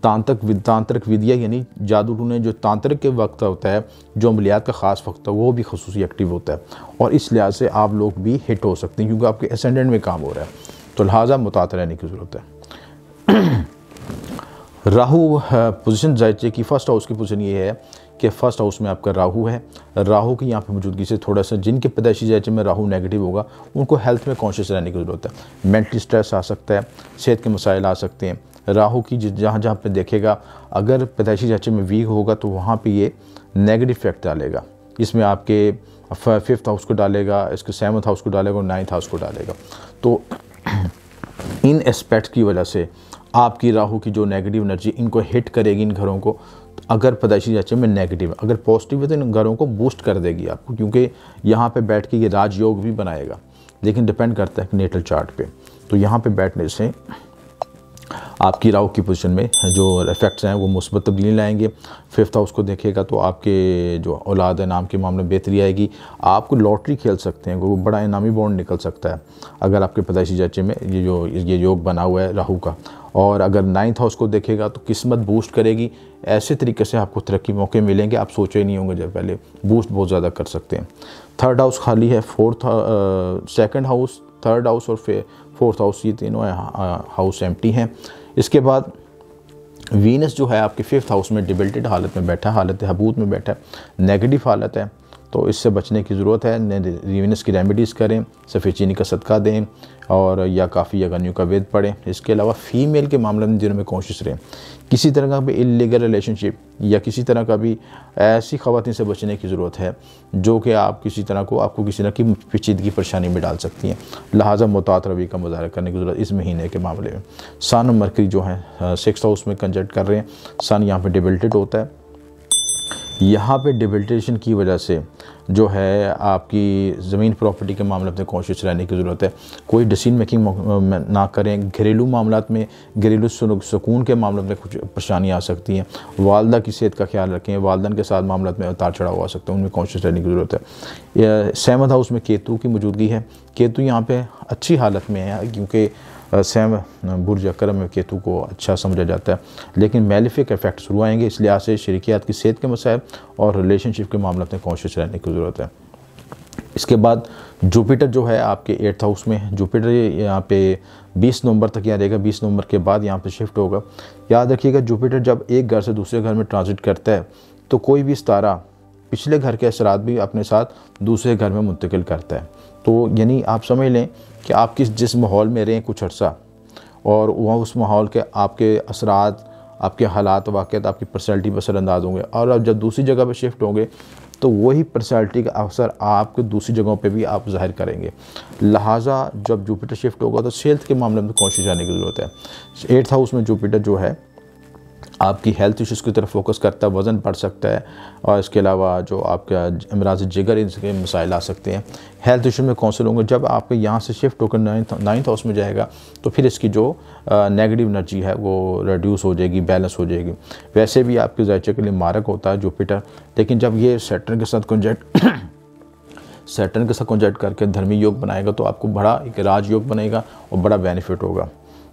S1: तांत्रिक विद, तांत्रिक विद्या यानी जादू ढूंढने जो तांत्रिक के वक्त होता है जो अमलियात का ख़ास वक्त है वो भी खसूस एक्टिव होता है और इस लिहाज से आप लोग भी हिट हो सकते हैं क्योंकि आपके असेंडेंट में काम हो रहा है तो लिहाजा मुतात रहने की ज़रूरत है राहु पोजीशन जायचे की फ़र्स्ट हाउस की पोजीशन ये है के फर्स्ट हाउस में आपका राहु है राहु की यहाँ पे मौजूदगी से थोड़ा सा जिनके पैदाशी जैचे में राहु नेगेटिव होगा उनको हेल्थ में कॉन्शियस रहने की ज़रूरत है मेंटल स्ट्रेस आ सकता है सेहत के मसाइल आ सकते हैं राहु की जहाँ जहाँ पे देखेगा अगर पैदाशी जैचे में वीक होगा तो वहाँ पर ये नेगेटिव इफेक्ट डालेगा इसमें आपके फिफ्थ हाउस को डालेगा इसके सेवन्थ हाउस को डालेगा और नाइन्थ हाउस को डालेगा तो इन एस्पेक्ट की वजह से आपकी राहु की जो नेगेटिव एनर्जी इनको हिट करेगी इन घरों को अगर पैदाइशी जाचे में नेगेटिव है अगर पॉजिटिव है तो इन घरों को बूस्ट कर देगी आपको क्योंकि यहाँ पे बैठ के ये राजयोग भी बनाएगा लेकिन डिपेंड करता है नेटल चार्ट पे तो यहाँ पे बैठने से आपकी राहु की पोजीशन में जो इफेक्ट्स हैं वो मुस्बत तब्दीली लाएंगे फिफ्थ हाउस को देखेगा तो आपके जो औलाद नाम के मामले में बेहतरी आएगी आपको लॉटरी खेल सकते हैं क्योंकि बड़ा इनामी बॉन्ड निकल सकता है अगर आपके पदाइशी जाचे में ये जो ये योग बना हुआ है राहू का और अगर नाइन्थ हाउस को देखेगा तो किस्मत बूस्ट करेगी ऐसे तरीके से आपको तरक्की मौके मिलेंगे आप सोचे नहीं होंगे जब पहले बूस्ट बहुत ज़्यादा कर सकते हैं थर्ड हाउस खाली है fourth second house third house और फोर्थ हाउस ये तीनों हाउस एम्प्टी हैं इसके बाद वीनस जो है आपके फिफ्थ हाउस में डिबिल्टेड हालत में बैठा है हालत हबूत में बैठा है नेगेटिव हालत है तो इससे बचने की ज़रूरत है वीनस की रेमेडीज़ करें सफ़ेद चीनी का सदका दें और या काफ़ी या गनियों का वेद पढ़ें इसके अलावा फ़ीमेल के मामले में जिनमें कोशिश रहें किसी तरह का भी इलीगल रिलेशनशिप या किसी तरह का भी ऐसी खातन से बचने की ज़रूरत है जो कि आप किसी तरह को आपको किसी तरह की पेचीदगी परेशानी में डाल सकती हैं लिहाजा मुतात रवि का मुजाहरा करने की ज़रूरत इस महीने के मामले में सन मरकरी जो है सिक्स हाउस में कंजर्ट कर रहे हैं सन यहाँ पर डिबल्टड होता है यहाँ पर डिबल्टेशन की वजह से जो है आपकी ज़मीन प्रॉपर्टी के मामले में कॉन्शियस रहने की ज़रूरत है कोई डिसीजन मेकिंग ना करें घरेलू मामला में घरेलू सुकून के मामले में कुछ परेशानी आ सकती हैं वालदा की सेहत का ख्याल रखें वालदन के साथ मामला में उतार चढ़ाव आ सकता है उनमें कॉन्शियस रहने की ज़रूरत है सेवन हाउस में केतु की मौजूदगी है केतु यहाँ पर अच्छी हालत में है क्योंकि सेम बुरज करम केतु को अच्छा समझा जाता है लेकिन मेलिफिक इफेक्ट शुरू आएंगे इसलिए आज से शरिकियात की सेहत के मसायब और रिलेशनशिप के मामले में कॉन्शियस रहने की ज़रूरत है इसके बाद जुपिटर जो है आपके एट्थ हाउस में है जुपिटर यहाँ पे 20 नवंबर तक यहाँ रहेगा 20 नवंबर के बाद यहाँ पे शिफ्ट होगा याद रखिएगा जुपिटर जब एक घर से दूसरे घर में ट्रांजिट करता है तो कोई भी सितारा पिछले घर के असरात भी अपने साथ दूसरे घर में मुंतकिल करता है तो यानी आप समझ लें कि आप किस जिस माहौल में रहें कुछ अर्सा और वह उस माहौल के आपके असरात आपके हालात वाक़ आपकी पर्सनैलिटी पर असरअंदाज होंगे और आप जब दूसरी जगह पर शिफ्ट होंगे तो वही पर्सनैलिटी का असर आपको दूसरी जगहों पर भी आप जाहिर करेंगे लिहाजा जब जुपिटर शिफ्ट होगा तो सेल्थ के मामले में तो कोशिश आने की ज़रूरत है एट्थ हाउस में जुपिटर जो है आपकी हेल्थ इश्यूज़ की तरफ फोकस करता है वज़न बढ़ सकता है और इसके अलावा जो आपका अमराज जिगर इनके मसाइल आ सकते हैं हेल्थ इशू में कौन से होंगे जब आपके यहाँ से शिफ्ट होकर नाइन्थ नाइन्थ हाउस में जाएगा तो फिर इसकी जो नेगेटिव एनर्जी है वो रिड्यूस हो जाएगी बैलेंस हो जाएगी वैसे भी आपके जायचे के लिए मारक होता है जुपिटर लेकिन जब ये सेटर्न के साथ कंजेक्ट सेटर्न के साथ कंजेक्ट करके धर्मी योग बनाएगा तो आपको बड़ा एक राजयोग बनेगा और बड़ा बेनिफिट होगा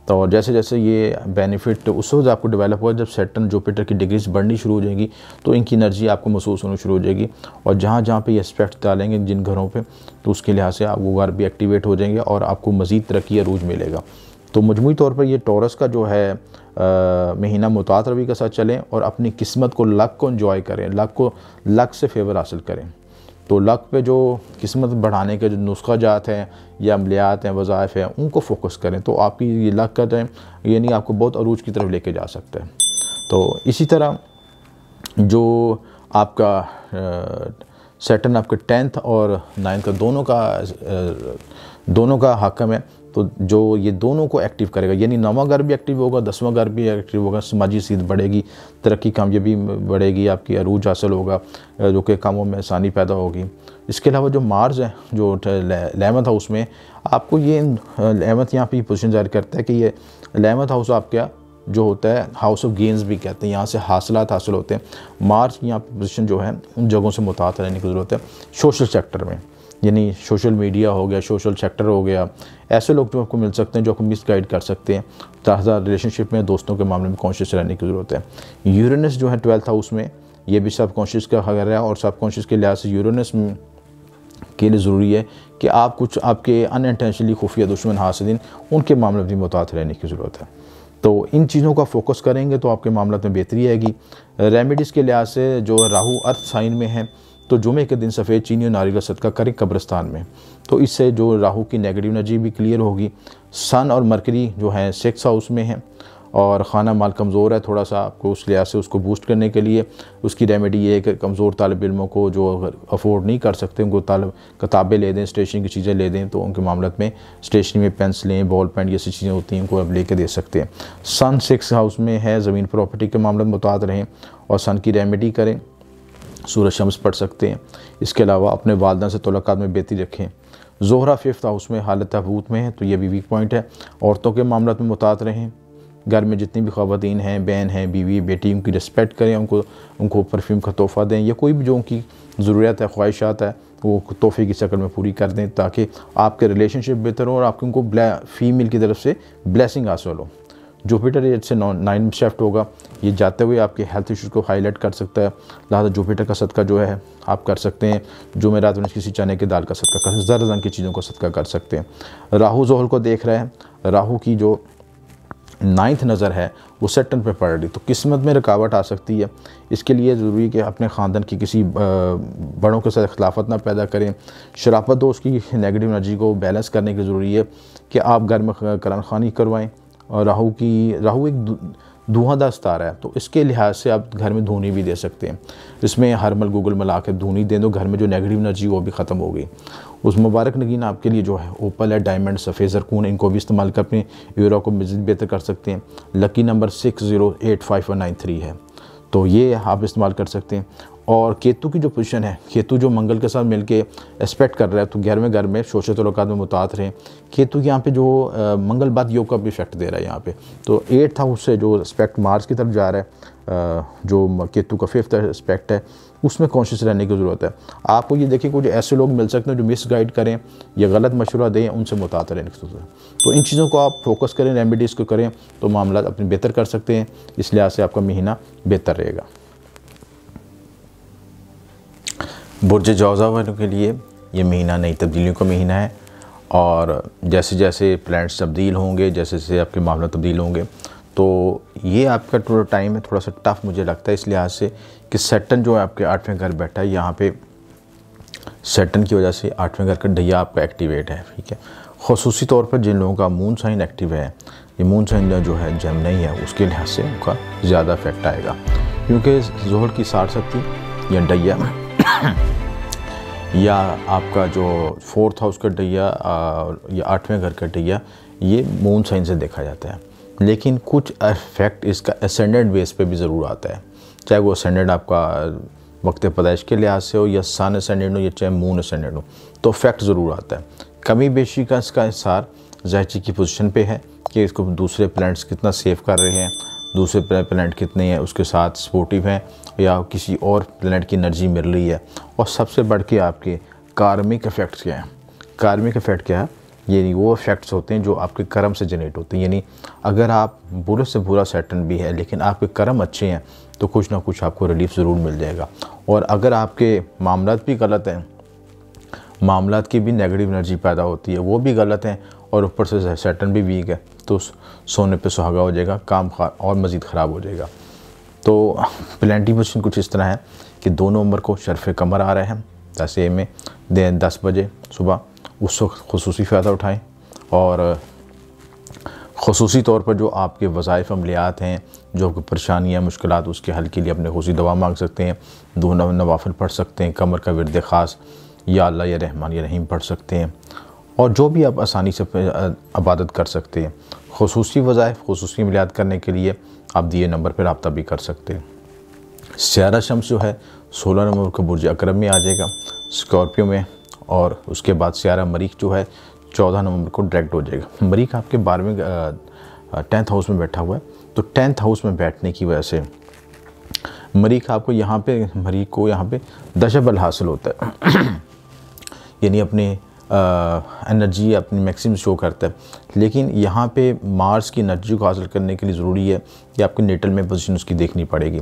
S1: तो जैसे जैसे ये बेनिफिट उस वक्त आपको डेवलप हुआ जब सेटन जुपिटर की डिग्रीज बढ़नी शुरू हो जाएंगी तो इनकी एनर्जी आपको महसूस होनी शुरू हो जाएगी और जहाँ जहाँ पे ये एस्पेक्ट डालेंगे जिन घरों पे तो उसके लिहाज से आप वो घर भी एक्टिवेट हो जाएंगे और आपको मज़ीद तरक्की अरूज मिलेगा तो मजमू तौर पर यह टॉरस का जो है महीना मुतात रवि के साथ चलें और अपनी किस्मत को लक को इन्जॉय करें लक को लक से फेवर हासिल करें तो लक पे जो किस्मत बढ़ाने के जो नुस्खा जात हैं या अमलियात हैं वज़ाइफ हैं उनको फोकस करें तो आपकी ये लक का टाइम तो यानी आपको बहुत अरूज की तरफ लेके जा सकता है तो इसी तरह जो आपका सेटन आपके टेंथ और नाइन्थ का दोनों का दोनों का हकम है तो जो ये दोनों को एक्टिव करेगा यानी नवा घर भी एक्टिव होगा दसवां घर भी एक्टिव होगा समाजी सीध बढ़ेगी तरक्की कामयाबी बढ़ेगी आपकी अरूज हासिल होगा जो कि कामों में आसानी पैदा होगी इसके अलावा जो मार्स है जो लेवंथ हाउस में आपको ये लेवंथ यहाँ पर पोजिशन जारी करता है कि ये लेवंथ हाउस आपका जो होता है हाउस ऑफ गेंस भी कहते हैं यहाँ से हासिलत हासिल होते हैं मार्च यहाँ पर पोजिशन जो है उन जगहों से मुतात रहने की ज़रूरत है सोशल सेक्टर में यानी सोशल मीडिया हो गया सोशल सेक्टर हो गया ऐसे लोग जो आपको मिल सकते हैं जो आपको मिस गाइड कर सकते हैं ताज़ा रिलेशनशिप में दोस्तों के मामले में कॉन्शियस रहने की ज़रूरत है यूरेनस जो है ट्वेल्थ हाउस में ये भी सब कॉन्शियस का अगर है और सब कॉन्शियस के लिहाज से यूरेनस के लिए ज़रूरी है कि आप कुछ आपके अनइंटेंशनली खुफिया दुश्मन हासदीन उनके मामले में मुताद रहने की ज़रूरत है तो इन चीज़ों का फोकस करेंगे तो आपके मामला में बेहतरी आएगी रेमेडीज़ के लिहाज से जो राहु अर्थ साइन में है तो जुमे के दिन सफ़ेद चीनी और नारियल सदका करें कब्रस्तान में तो इससे जो राहु की नेगेटिव एनर्जी भी क्लियर होगी सन और मरकरी जो है सिक्स हाउस में है और खाना माल कमज़ोर है थोड़ा सा आपको उस लिहाज से उसको बूस्ट करने के लिए उसकी रेमेडी ये है कि कमज़ोर तालब इलमों को जो अफोर्ड नहीं कर सकते उनको तालब किताबें ले दें स्टेशनरी की चीज़ें ले दें तो उनके मामले में स्टेशनरी में पेंसिलें बॉल पेन जैसी चीज़ें होती हैं उनको अब ले कर दे सकते हैं सन सिक्स हाउस में है ज़मीन प्रॉपर्टी के मामले में मुतात तो रहें और सन की रेमेडी करें सूरज शम्स पढ़ सकते हैं इसके अलावा अपने वालदा से तलक में बेहतरी रखें जोहरा फिफ्थ हाउस में हालत तहबूत में है तो ये भी वीक पॉइंट है औरतों के मामला में मुतात रहें घर में जितनी भी खातन हैं बहन हैं बीवी बेटी उनकी रिस्पेक्ट करें उनको उनको परफ्यूम का तोहफ़ा दें या कोई भी जो उनकी ज़रूरत है ख्वाहिशात है वो तोहफे की शक्ल में पूरी कर दें ताकि आपके रिलेशनशिप बेहतर हो और आपको उनको फीमेल की तरफ से ब्लेसिंग हासिल हो जुपिटर इससे नाइन शेफ्ट होगा ये जाते हुए आपके हेल्थ इशूज़ को हाईलाइट कर सकता है लिहाजा जुपिटर का सदका जो है आप कर सकते हैं जुमेरात में किसी चने के दाल का सदका कर सकते जर रंग की चीज़ों का सदका कर सकते हैं राहु जहल को देख रहे हैं राहु की जो नाइन्थ नज़र है वो सेटन पे पड़ रही तो किस्मत में रुकावट आ सकती है इसके लिए ज़रूरी कि अपने ख़ानदान की किसी बड़ों के साथ अख्लाफत ना पैदा करें शराफत दोस्त की नेगेटिव एनर्जी को बैलेंस करने की ज़रूरी है कि आप घर में करान खानी करवाएँ और राहु की राहु एक धुआंदार स्तार है तो इसके लिहाज से आप घर में धुनी भी दे सकते हैं इसमें हरमल गूगल मिला के धुनी दे दो घर में जो नेगेटिव एनर्जी वो भी ख़त्म हो गई उस मुबारक नगीन आपके लिए जो है ओपल है डायमंड सफ़ेद जरकून इनको भी इस्तेमाल कर अपने यूरो को मज़ीद बेहतर कर सकते हैं lucky number six zero eight five one nine three है तो ये आप इस्तेमाल कर सकते हैं और केतु की जो पोजीशन है केतु जो मंगल के साथ मिलके एस्पेक्ट कर रहा है तो ग्यारहवें घर में शोषित औकात में मुतात रहे केतु यहाँ पे जो मंगल बाद योग का भी इफेक्ट दे रहा है यहाँ पे तो एट हाउस से जो एस्पेक्ट मार्स की तरफ जा रहा है जो केतु का फिफ्थ एस्पेक्ट है उसमें कॉन्शियस रहने की ज़रूरत है आपको ये देखिए कुछ ऐसे लोग मिल सकते हैं जो मिस गाइड करें या गलत मशवरा दें उनसे मुतात रहने की ज़रूरत है तो इन चीज़ों को आप फोकस करें रेमेडीज़ को करें तो मामला अपने बेहतर कर सकते हैं इस लिहाज से आपका महीना बेहतर रहेगा बुरज जौजा वालों के लिए ये महीना नई तब्दीलियों का महीना है और जैसे जैसे प्लान्स तब्दील होंगे जैसे जैसे आपके मामला तब्दील होंगे तो ये आपका थोड़ा टाइम है थोड़ा सा टफ मुझे लगता है इस लिहाज से कि सेटन जो है आपके आठवें घर बैठा है यहाँ पे सेटन की वजह से आठवें घर का ढैया आपका एक्टिवेट है ठीक है खसूसी तौर पर जिन लोगों का मून साइन एक्टिव है ये मून साइन जो है जम नहीं है उसके लिहाज से उनका ज़्यादा इफेक्ट आएगा क्योंकि जोहर की सारसती या डैया या आपका जो फोर्थ हाउस का डैया या आठवें घर का डैया ये मून साइन से देखा जाता है लेकिन कुछ इफेक्ट इसका असेंडेंट बेस पे भी ज़रूर आता है चाहे वो असेंडेंट आपका वक्त पैदाइश के लिहाज से हो या सन असेंडेंट हो या चाहे मून असेंडेंट हो तो इफेक्ट ज़रूर आता है कमी बेशी का इसका इसार जहची की पोजिशन पर है कि इसको दूसरे प्लान्ट कितना सेव कर रहे हैं दूसरे प्लेनेट कितने हैं उसके साथ सपोर्टिव हैं या किसी और प्लेनेट की एनर्जी मिल रही है और सबसे बढ़ के आपके कार्मिक इफ़ेक्ट्स क्या हैं कार्मिक इफ़ेक्ट क्या है यानी वो इफ़ेक्ट्स होते हैं जो आपके कर्म से जनरेट होते हैं यानी अगर आप बुरे से बुरा सेटन भी है लेकिन आपके कर्म अच्छे हैं तो कुछ ना कुछ आपको रिलीफ ज़रूर मिल जाएगा और अगर आपके मामला भी गलत हैं मामला की भी नेगेटिव एनर्जी पैदा होती है वो भी गलत हैं और ऊपर से सैटन भी वीक है तो सोने पे सुहागा हो जाएगा काम और मज़ीद ख़राब हो जाएगा तो प्लेंटी मशीन कुछ इस तरह है कि दो नवंबर को शरफ़ कमर आ रहे हैं दस ए में दिन दस बजे सुबह उस वक्त खसूस फ़ायदा उठाएँ और खसूसी तौर पर जो आपके वज़ाइफ अमलियात हैं जो आपको परेशानियाँ मुश्किल उसके हल के लिए अपने खुशी दवा मांग सकते हैं दो नवाफिल पढ़ सकते हैं कमर का विरद ख़ास या अल्लाह या रहमान या रहीम पढ़ सकते हैं और जो भी आप आसानी से इबादत कर सकते हैं खसूसी वज़ाइफ खसूस मिलाद करने के लिए आप दिए नंबर पर रबता भी कर सकते हैं सियारा शम्स जो है सोलह नंबर को बुरज अक्रम में आ जाएगा स्कॉर्पियो में और उसके बाद सियारा मरीख जो है चौदह नवंबर को डायरेक्ट हो जाएगा मरीक आपके बारहवें टेंथ हाउस में बैठा हुआ है तो टेंथ हाउस में बैठने की वजह से मरीख आपको यहाँ पे मरीख को यहाँ पे दशबल हासिल होता है यानी अपने एनर्जी अपनी मैक्सिमम शो करता है लेकिन यहाँ पे मार्स की एनर्जी को हासिल करने के लिए ज़रूरी है कि आपके नेटल में पोजीशन उसकी देखनी पड़ेगी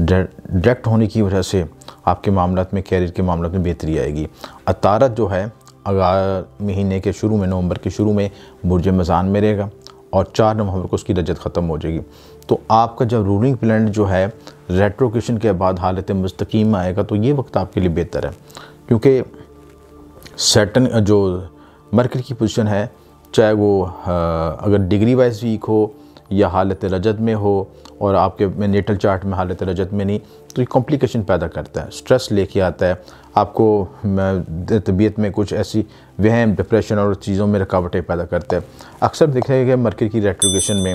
S1: डायरेक्ट होने की वजह से आपके मामला में कैरियर के मामला में बेहतरी आएगी अतारत जो है अगर महीने के शुरू में नवंबर के शुरू में बुरज मजान में रहेगा और चार नवंबर को उसकी रजत ख़त्म हो जाएगी तो आपका जब रूलिंग प्लान जो है रेट्रोकेशन के बाद हालत मुस्तकीम आएगा तो ये वक्त आपके लिए बेहतर है क्योंकि सेटन जो मर्कर की पोजीशन है चाहे वो अगर डिग्री वाइज वीक हो या हालत रजत में हो और आपके नेटल चार्ट में हालत रजत में नहीं तो ये कॉम्प्लिकेशन पैदा करता है स्ट्रेस लेके आता है आपको तबीयत में कुछ ऐसी वहम डिप्रेशन और चीज़ों में रुकावटें पैदा करता है अक्सर देखा गया मरकर की रेट्रोगेशन में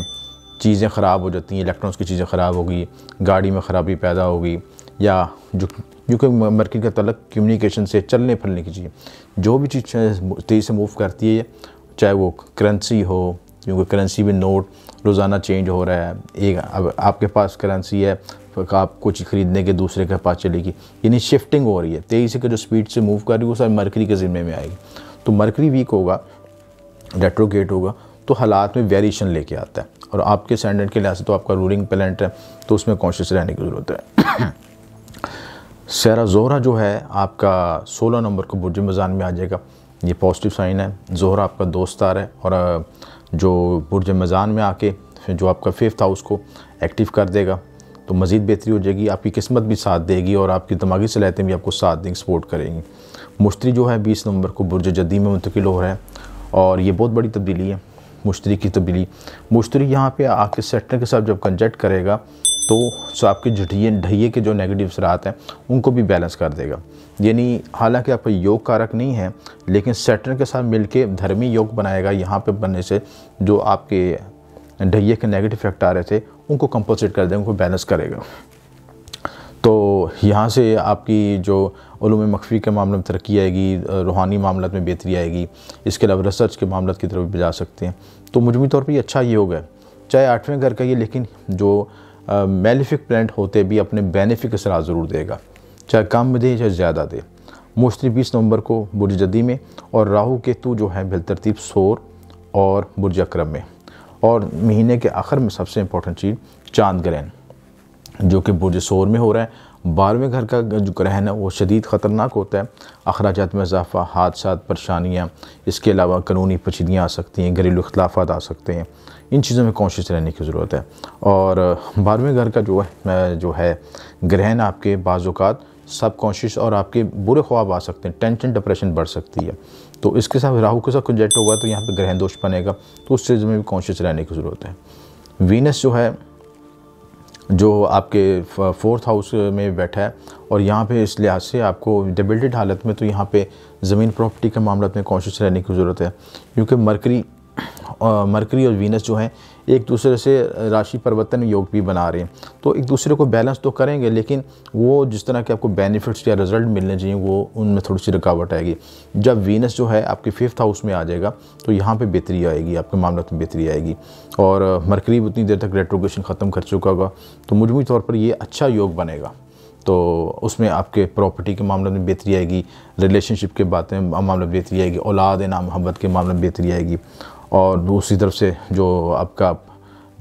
S1: चीज़ें ख़राब हो जाती हैं इलेक्ट्रॉन्स की चीज़ें ख़राब हो गई गाड़ी में ख़राबी पैदा होगी या जो क्योंकि मरकरी का तलक कम्युनिकेशन से चलने फलने की चीज़ जो भी चीज़ तेज़ी से मूव करती है चाहे वो करेंसी हो क्योंकि करेंसी में नोट रोज़ाना चेंज हो रहा है एक अब आपके पास करेंसी है आप कुछ ख़रीदने के दूसरे के पास चलेगी यानी शिफ्टिंग हो रही है तेज़ी से जो स्पीड से मूव कर रही है वो सारी मरकरी के ज़िम्मे में आएगी तो मरकरी वीक होगा रेट्रोगेट होगा तो हालात में वेरिएशन लेके आता है और आपके स्टैंडर्ड के लिहाज से तो आपका रूलिंग प्लानट है तो उसमें कॉन्शियस रहने की ज़रूरत है सैरा जोहरा जो है आपका 16 नंबर को बुरज मैदान में आ जाएगा ये पॉजिटिव साइन है जोहरा आपका दोस्त आ रहा है और जो बुरज मैदान में आके जो आपका फिफ्थ हाउस को एक्टिव कर देगा तो मज़ीद बेहतरी हो जाएगी आपकी किस्मत भी साथ देगी और आपकी दिमागी सलाहतें भी आपको साथ देंगी सपोर्ट करेंगी मुश्तरी जो है बीस नंबर को बुरज जदी में मुंतकिल हो रहा है और ये बहुत बड़ी तब्दीली है मुश्तरी की तब्दीली मुश्तरी यहाँ पे आके सेटर के साथ जब कंजेक्ट करेगा तो सो आपके जठिए ढहिए के जो नेगेटिव असरात हैं उनको भी बैलेंस कर देगा यानी हालांकि आपका योग कारक नहीं है लेकिन सेटर के साथ मिलके धर्मी योग बनाएगा यहाँ पे बनने से जो आपके ढहिए के नेगेटिव इफेक्ट आ रहे थे उनको कंपोजिट कर देगा उनको बैलेंस करेगा तो यहाँ से आपकी जो ूम मखफी के मामले में तरक्की आएगी रूहानी मामला में बेहतरी आएगी इसके अलावा रिसर्च के मामला की तरफ भी जा सकते हैं तो मजमू तौर पर ये अच्छा योग है चाहे आठवें घर का ये लेकिन जो मेलिफिक प्लांट होते भी अपने बेनिफिक असर ज़रूर देगा चाहे कम दे चाहे ज़्यादा दे मोस्टली बीस नवंबर को बुरज जदी में और राहु केतु जो है बिलतरतीब शोर और बुरज अक्रम में और महीने के आखिर में सबसे इम्पोर्टेंट चीज़ चांद ग्रहण जो कि बुरज शोर में हो रहा है बारहवें घर का जो ग्रहण है वो शदीद ख़तरनाक होता है अखराज में इजाफा हादसा परेशानियाँ इसके अलावा कानूनी पचीदियाँ आ सकती हैं घरेलू अख्तलाफा आ सकते हैं इन चीज़ों में कॉन्शियस रहने की ज़रूरत है और बारहवें घर का जो है जो है ग्रहण आपके बाज़ात सब कॉन्शियस और आपके बुरे ख्वाब आ सकते हैं टेंशन डिप्रेशन बढ़ सकती है तो इसके साथ राहु के साथ कंजेक्ट होगा तो यहाँ पे ग्रहण दोष बनेगा तो उस चीज़ में भी कॉन्शियस रहने की ज़रूरत है वीनस जो है जो आपके फोर्थ हाउस में बैठा है और यहाँ पे इस लिहाज से आपको डिबिल्टेड हालत में तो यहाँ पे ज़मीन प्रॉपर्टी के मामला में कॉन्शियस रहने की ज़रूरत है क्योंकि मरकरी मरकरी और वीनस जो हैं एक दूसरे से राशि परिवर्तन योग भी बना रहे हैं तो एक दूसरे को बैलेंस तो करेंगे लेकिन वो जिस तरह के आपको बेनिफिट्स या रिजल्ट मिलने चाहिए वो उनमें थोड़ी सी रुकावट आएगी जब वीनस जो है आपके फिफ्थ हाउस में आ जाएगा तो यहाँ पर बेहतरी आएगी आपके मामला में बेहतरी आएगी और मरकरी उतनी देर तक रेट्रोगेशन ख़त्म कर चुका होगा तो मजमू तौर पर यह अच्छा योग बनेगा तो उसमें आपके प्रॉपर्टी के मामले में बेहतरी आएगी रिलेशनशिप के बातें मामले में बेहतरी आएगी औलाद नाम मोहब्बत के मामले में बेहतरी आएगी और दूसरी तरफ से जो आपका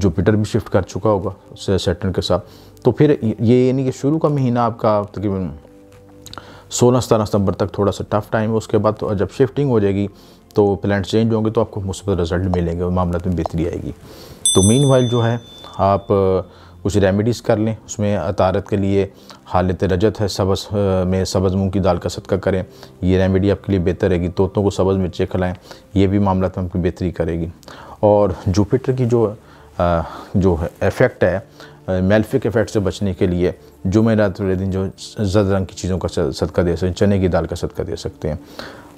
S1: जुपिटर भी शिफ्ट कर चुका होगा सेटन के साथ तो फिर ये यानी कि शुरू का महीना आपका तकरीबन सोलह सतारह सितंबर तक थोड़ा सा टफ टाइम है उसके बाद तो जब शिफ्टिंग हो जाएगी तो प्लान चेंज होंगे तो आपको मुस्बत रिजल्ट मिलेंगे और मामला में तो बेहतरी आएगी तो मीन जो है आप कुछ रेमेडीज़ कर लें उसमें अतारत के लिए हालत रजत है सब्ज़ में सब्ज़ मूँग की दाल का सदका करें ये रेमेडी आपके लिए बेहतर रहेगी तोतों को सब्ज़ मिर्चें खिलाएँ ये भी मामला में तो आपकी बेहतरी करेगी और जुपिटर की जो आ, जो है इफ़ेक्ट है मेल्फिक इफ़ेक्ट से बचने के लिए जुमे रात वाले दिन जो जद रंग की चीज़ों का सदका दे सकते हैं चने की दाल का सदका दे सकते हैं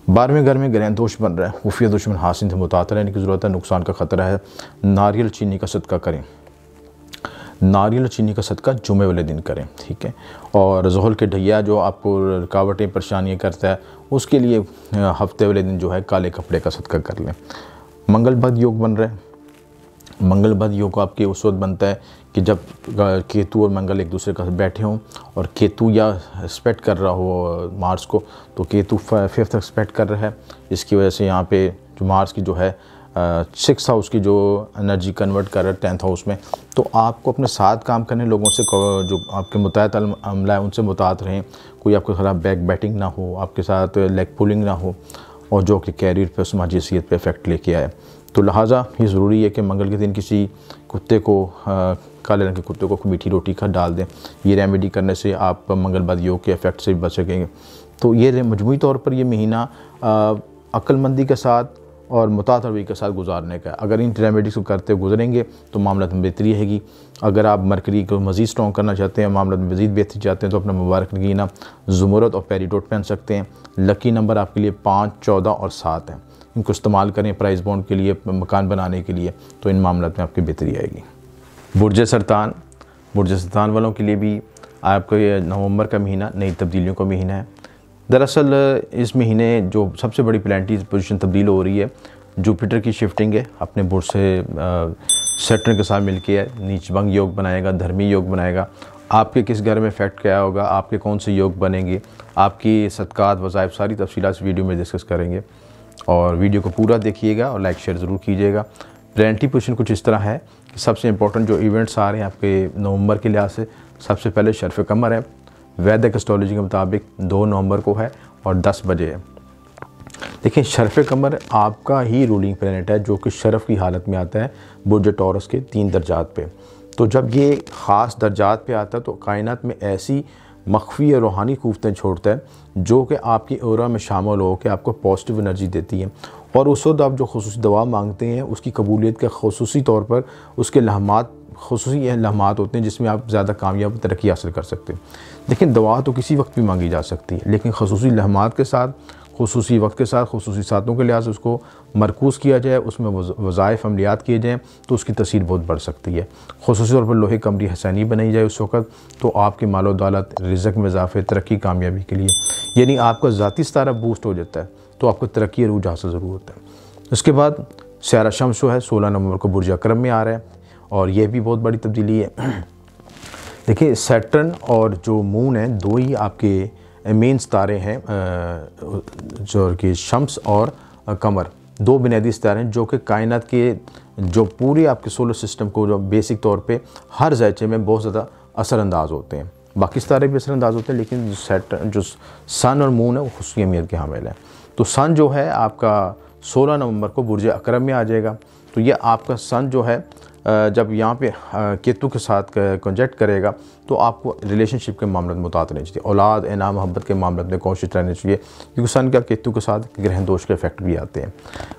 S1: बारहवें घर में ग्रहण दोष बन रहा है खुफिया दुश्मन हासिल से मुतातर रहने की ज़रूरत है नुकसान का खतरा है नारियल चीनी का सदका करें नारियल चीनी का सदका जुमे वाले दिन करें ठीक है और जहल के ढैया जो आपको रुकावटें परेशानियाँ करता है उसके लिए हफ्ते वाले दिन जो है काले कपड़े का सदका कर लें मंगल भद योग बन रहे हैं मंगल भद योग आपके उस वक्त बनता है कि जब केतु और मंगल एक दूसरे के साथ बैठे हों और केतु या एक्सपेक्ट कर रहा हो मार्स को तो केतु फिफ्थ एक्सपेक्ट कर रहा है इसकी वजह से यहाँ पे जो मार्स की जो है सिक्स हाउस की जो एनर्जी कन्वर्ट कर रहा है टेंथ हाउस में तो आपको अपने साथ काम करने लोगों से जो आपके मुतायत अमला है उनसे मुतात रहें कोई आपके खराब बैक बैटिंग ना हो आपके साथ लेग पुलिंग ना हो और जो कि कैरियर पर समाजी सीत पर इफेक्ट लेके आए तो लिहाजा ये ज़रूरी है कि मंगल के दिन किसी कुत्ते को काले रंग के कुत्ते को मीठी रोटी खा डाल दें ये रेमेडी करने से आप मंगलवाद योग के इफेक्ट से भी बच सकेंगे तो ये मजमू तौर पर ये महीना अक्लमंदी के साथ और मुतातरवी के साथ गुजारने का अगर इन रेमेडीज़ को करते गुजरेंगे तो मामला में बेहतरी रहेगी अगर आप मरकरी को मज़ीद स्ट्रॉन्ग करना चाहते हैं मामला में मज़ीद बेहतरी चाहते हैं तो अपना मुबारक नगीना जुमरत और पेरीडोट पहन सकते हैं लकी नंबर आपके लिए पाँच चौदह और सात हैं इनको इस्तेमाल करें प्राइस बॉन्ड के लिए मकान बनाने के लिए तो इन मामला में आपकी बेहतरी आएगी बुरज सरतान बुरज सरतान वालों के लिए भी आपका ये नवंबर का महीना नई तब्दीलियों का महीना है दरअसल इस महीने जो सबसे बड़ी प्लान्टी पोजीशन तब्दील हो रही है जुपिटर की शिफ्टिंग है अपने बुर से सेटन के साथ मिलके है नीचभंग योग बनाएगा धर्मी योग बनाएगा आपके किस घर में इफेक्ट क्या होगा आपके कौन से योग बनेंगे आपकी सदक़ात वजायब सारी तफसी इस वीडियो में डिस्कस करेंगे और वीडियो को पूरा देखिएगा और लाइक शेयर ज़रूर कीजिएगा प्लेंटी पोजिशन कुछ इस तरह है कि सबसे इंपॉर्टेंट जो इवेंट्स आ रहे हैं आपके नवंबर के लिहाज से सबसे पहले शरफ़ कमर है वैदिक एस्ट्रोलॉजी के मुताबिक दो नवंबर को है और दस बजे है देखिए शरफ कमर आपका ही रूलिंग प्लेनेट है जो कि शरफ की हालत में आता है बुज टॉरस के तीन दर्जात पे तो जब ये ख़ास दर्जात पे आता है तो कायनात में ऐसी मखफी और रूहानी कूफतें छोड़ता है जो कि आपकी और में शामिल हो के आपको पॉजिटिव एनर्जी देती है और उस वक्त आप जो खसूस दवा मांगते हैं उसकी कबूलियत के खसूसी तौर पर उसके लहमात खसूसी लम्हात होते हैं जिसमें आप ज़्यादा कामयाब तरक्की हासिल कर सकते हैं लेकिन दवा तो किसी वक्त भी मांगी जा सकती है लेकिन खसूसी लम्हात के साथ खसूस वक्त के साथ खसूसी सातों के लिहाज उसको मरकूज़ किया जाए उसमें वज़ायफ़ अमलियात किए जाएँ तो उसकी तस्वीर बहुत बढ़ सकती है खसूस तौर पर लोहे कमरी हसैनी बनाई जाए उस वक्त तो आपकी मालो दौलत रिजक में इजाफे तरक्की कामयाबी के लिए यानी आपका ज़ाती सतारा बूस्ट हो जाता है तो आपको तरक्की रूज हासिल ज़रूर होता है उसके बाद स्यारा शमशो है सोलह नवंबर को बुरज अक्रम में आ रहा है और यह भी बहुत बड़ी तब्दीली है देखिए सैटर्न और जो मून है दो ही आपके मेन सितारे हैं जो कि शम्स और कमर दो बुनियादी सितारे हैं जो कि कायनात के जो पूरे आपके सोलर सिस्टम को जो बेसिक तौर पे हर जायचे में बहुत ज़्यादा असरानंदाज होते हैं बाकी सितारे भी असरानंदाज होते हैं लेकिन जो सैटर्न जो सन और मून है वो खुशी अहमियत के हामिल है तो सन जो है आपका सोलह नवंबर को बुरज अक्रम में आ जाएगा तो ये आपका सन जो है जब यहाँ पे केतु के साथ कंजेक्ट करेगा तो आपको रिलेशनशिप के मामले में मुतात रहनी चाहिए औलाद एना मोहब्बत के मामले में कोशिश रहनी चाहिए क्योंकि सन का केतु के साथ ग्रहण दोष के इफेक्ट भी आते हैं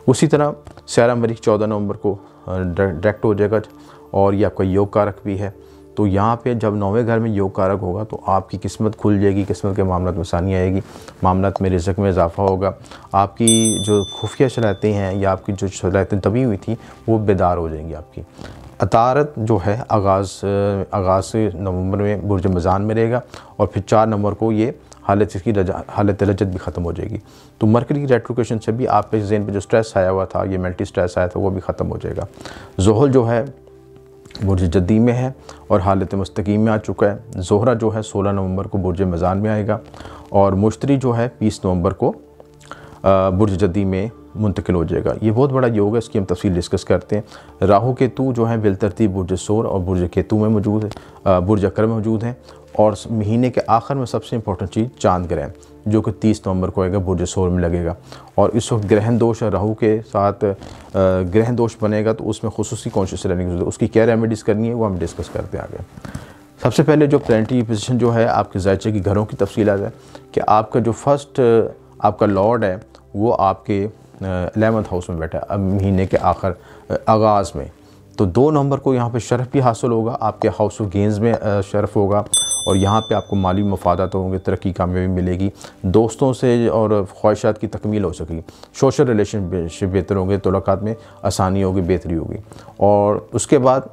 S1: उसी तरह सारा मरीख चौदह नवंबर को डायरेक्ट हो जाएगा और ये आपका योग कारक भी है तो यहाँ पे जब नौवें घर में योग कारक होगा तो आपकी किस्मत खुल जाएगी किस्मत के मामला में आसानी आएगी मामला में रिजक में इजाफा होगा आपकी जो खुफिया शरातें हैं या आपकी जो शरातें दबी हुई थी वो बेदार हो जाएंगी आपकी अतारत जो है आगाज़ आगाज़ से नवंबर में बुरज मज़ान में रहेगा और फिर चार नंबर को ये हालत इसकी रजा हालत रजत भी ख़त्म हो जाएगी तो मरकर की रेट्रोकेशन से भी आप जहन पर जो स्ट्रेस आया हुआ था ये मल्टी स्ट्रेस आया था वो भी ख़त्म हो जाएगा जहल जो है बुरज जद्दी में है और हालत मुस्तकीम में आ चुका है जोहरा जो है सोलह नवंबर को बुरज मज़ान में आएगा और मुश्तरी जो है बीस नवंबर को बुरज जद्दी में मुंतकिल हो जाएगा ये बहुत बड़ा योग है इसकी हम तफसील डिस्कस करते हैं राहू केतु जो है बिलतरती बुरज सोर और बुरज केतु में मौजूद है बुरज अक्र में मौजूद हैं और महीने के आखिर में सबसे इंपॉर्टेंट चीज़ चांद ग्रहण जो कि 30 नवंबर को आएगा बुरजसोर में लगेगा और इस वक्त ग्रहण दोष और राहु के साथ ग्रहण दोष बनेगा तो उसमें खसूसी कॉन्शियस रहने की जरूरत है उसकी क्या रेमेडीज़ करनी है वो हम डिस्कस करते हैं आगे सबसे पहले जो प्लेनेटरी पोजिशन जो है आपके जायचे की घरों की तफसीत है कि आपका जो फर्स्ट आपका लॉर्ड है वो आपके एलेवंथ हाउस में बैठा है अब महीने के आखिर आगाज़ में तो दो नंबर को यहाँ पे शरफ़ भी हासिल होगा आपके हाउस ऑफ गेंस में शरफ़ होगा और यहाँ पे आपको माली मफादात होंगे तरक्की कामयाबी मिलेगी दोस्तों से और ख्वाहिशात की तकमील हो सकेगी सोशल रिलेशनशिप बेहतर होंगे तलाक़ात में आसानी होगी बेहतरी होगी और उसके बाद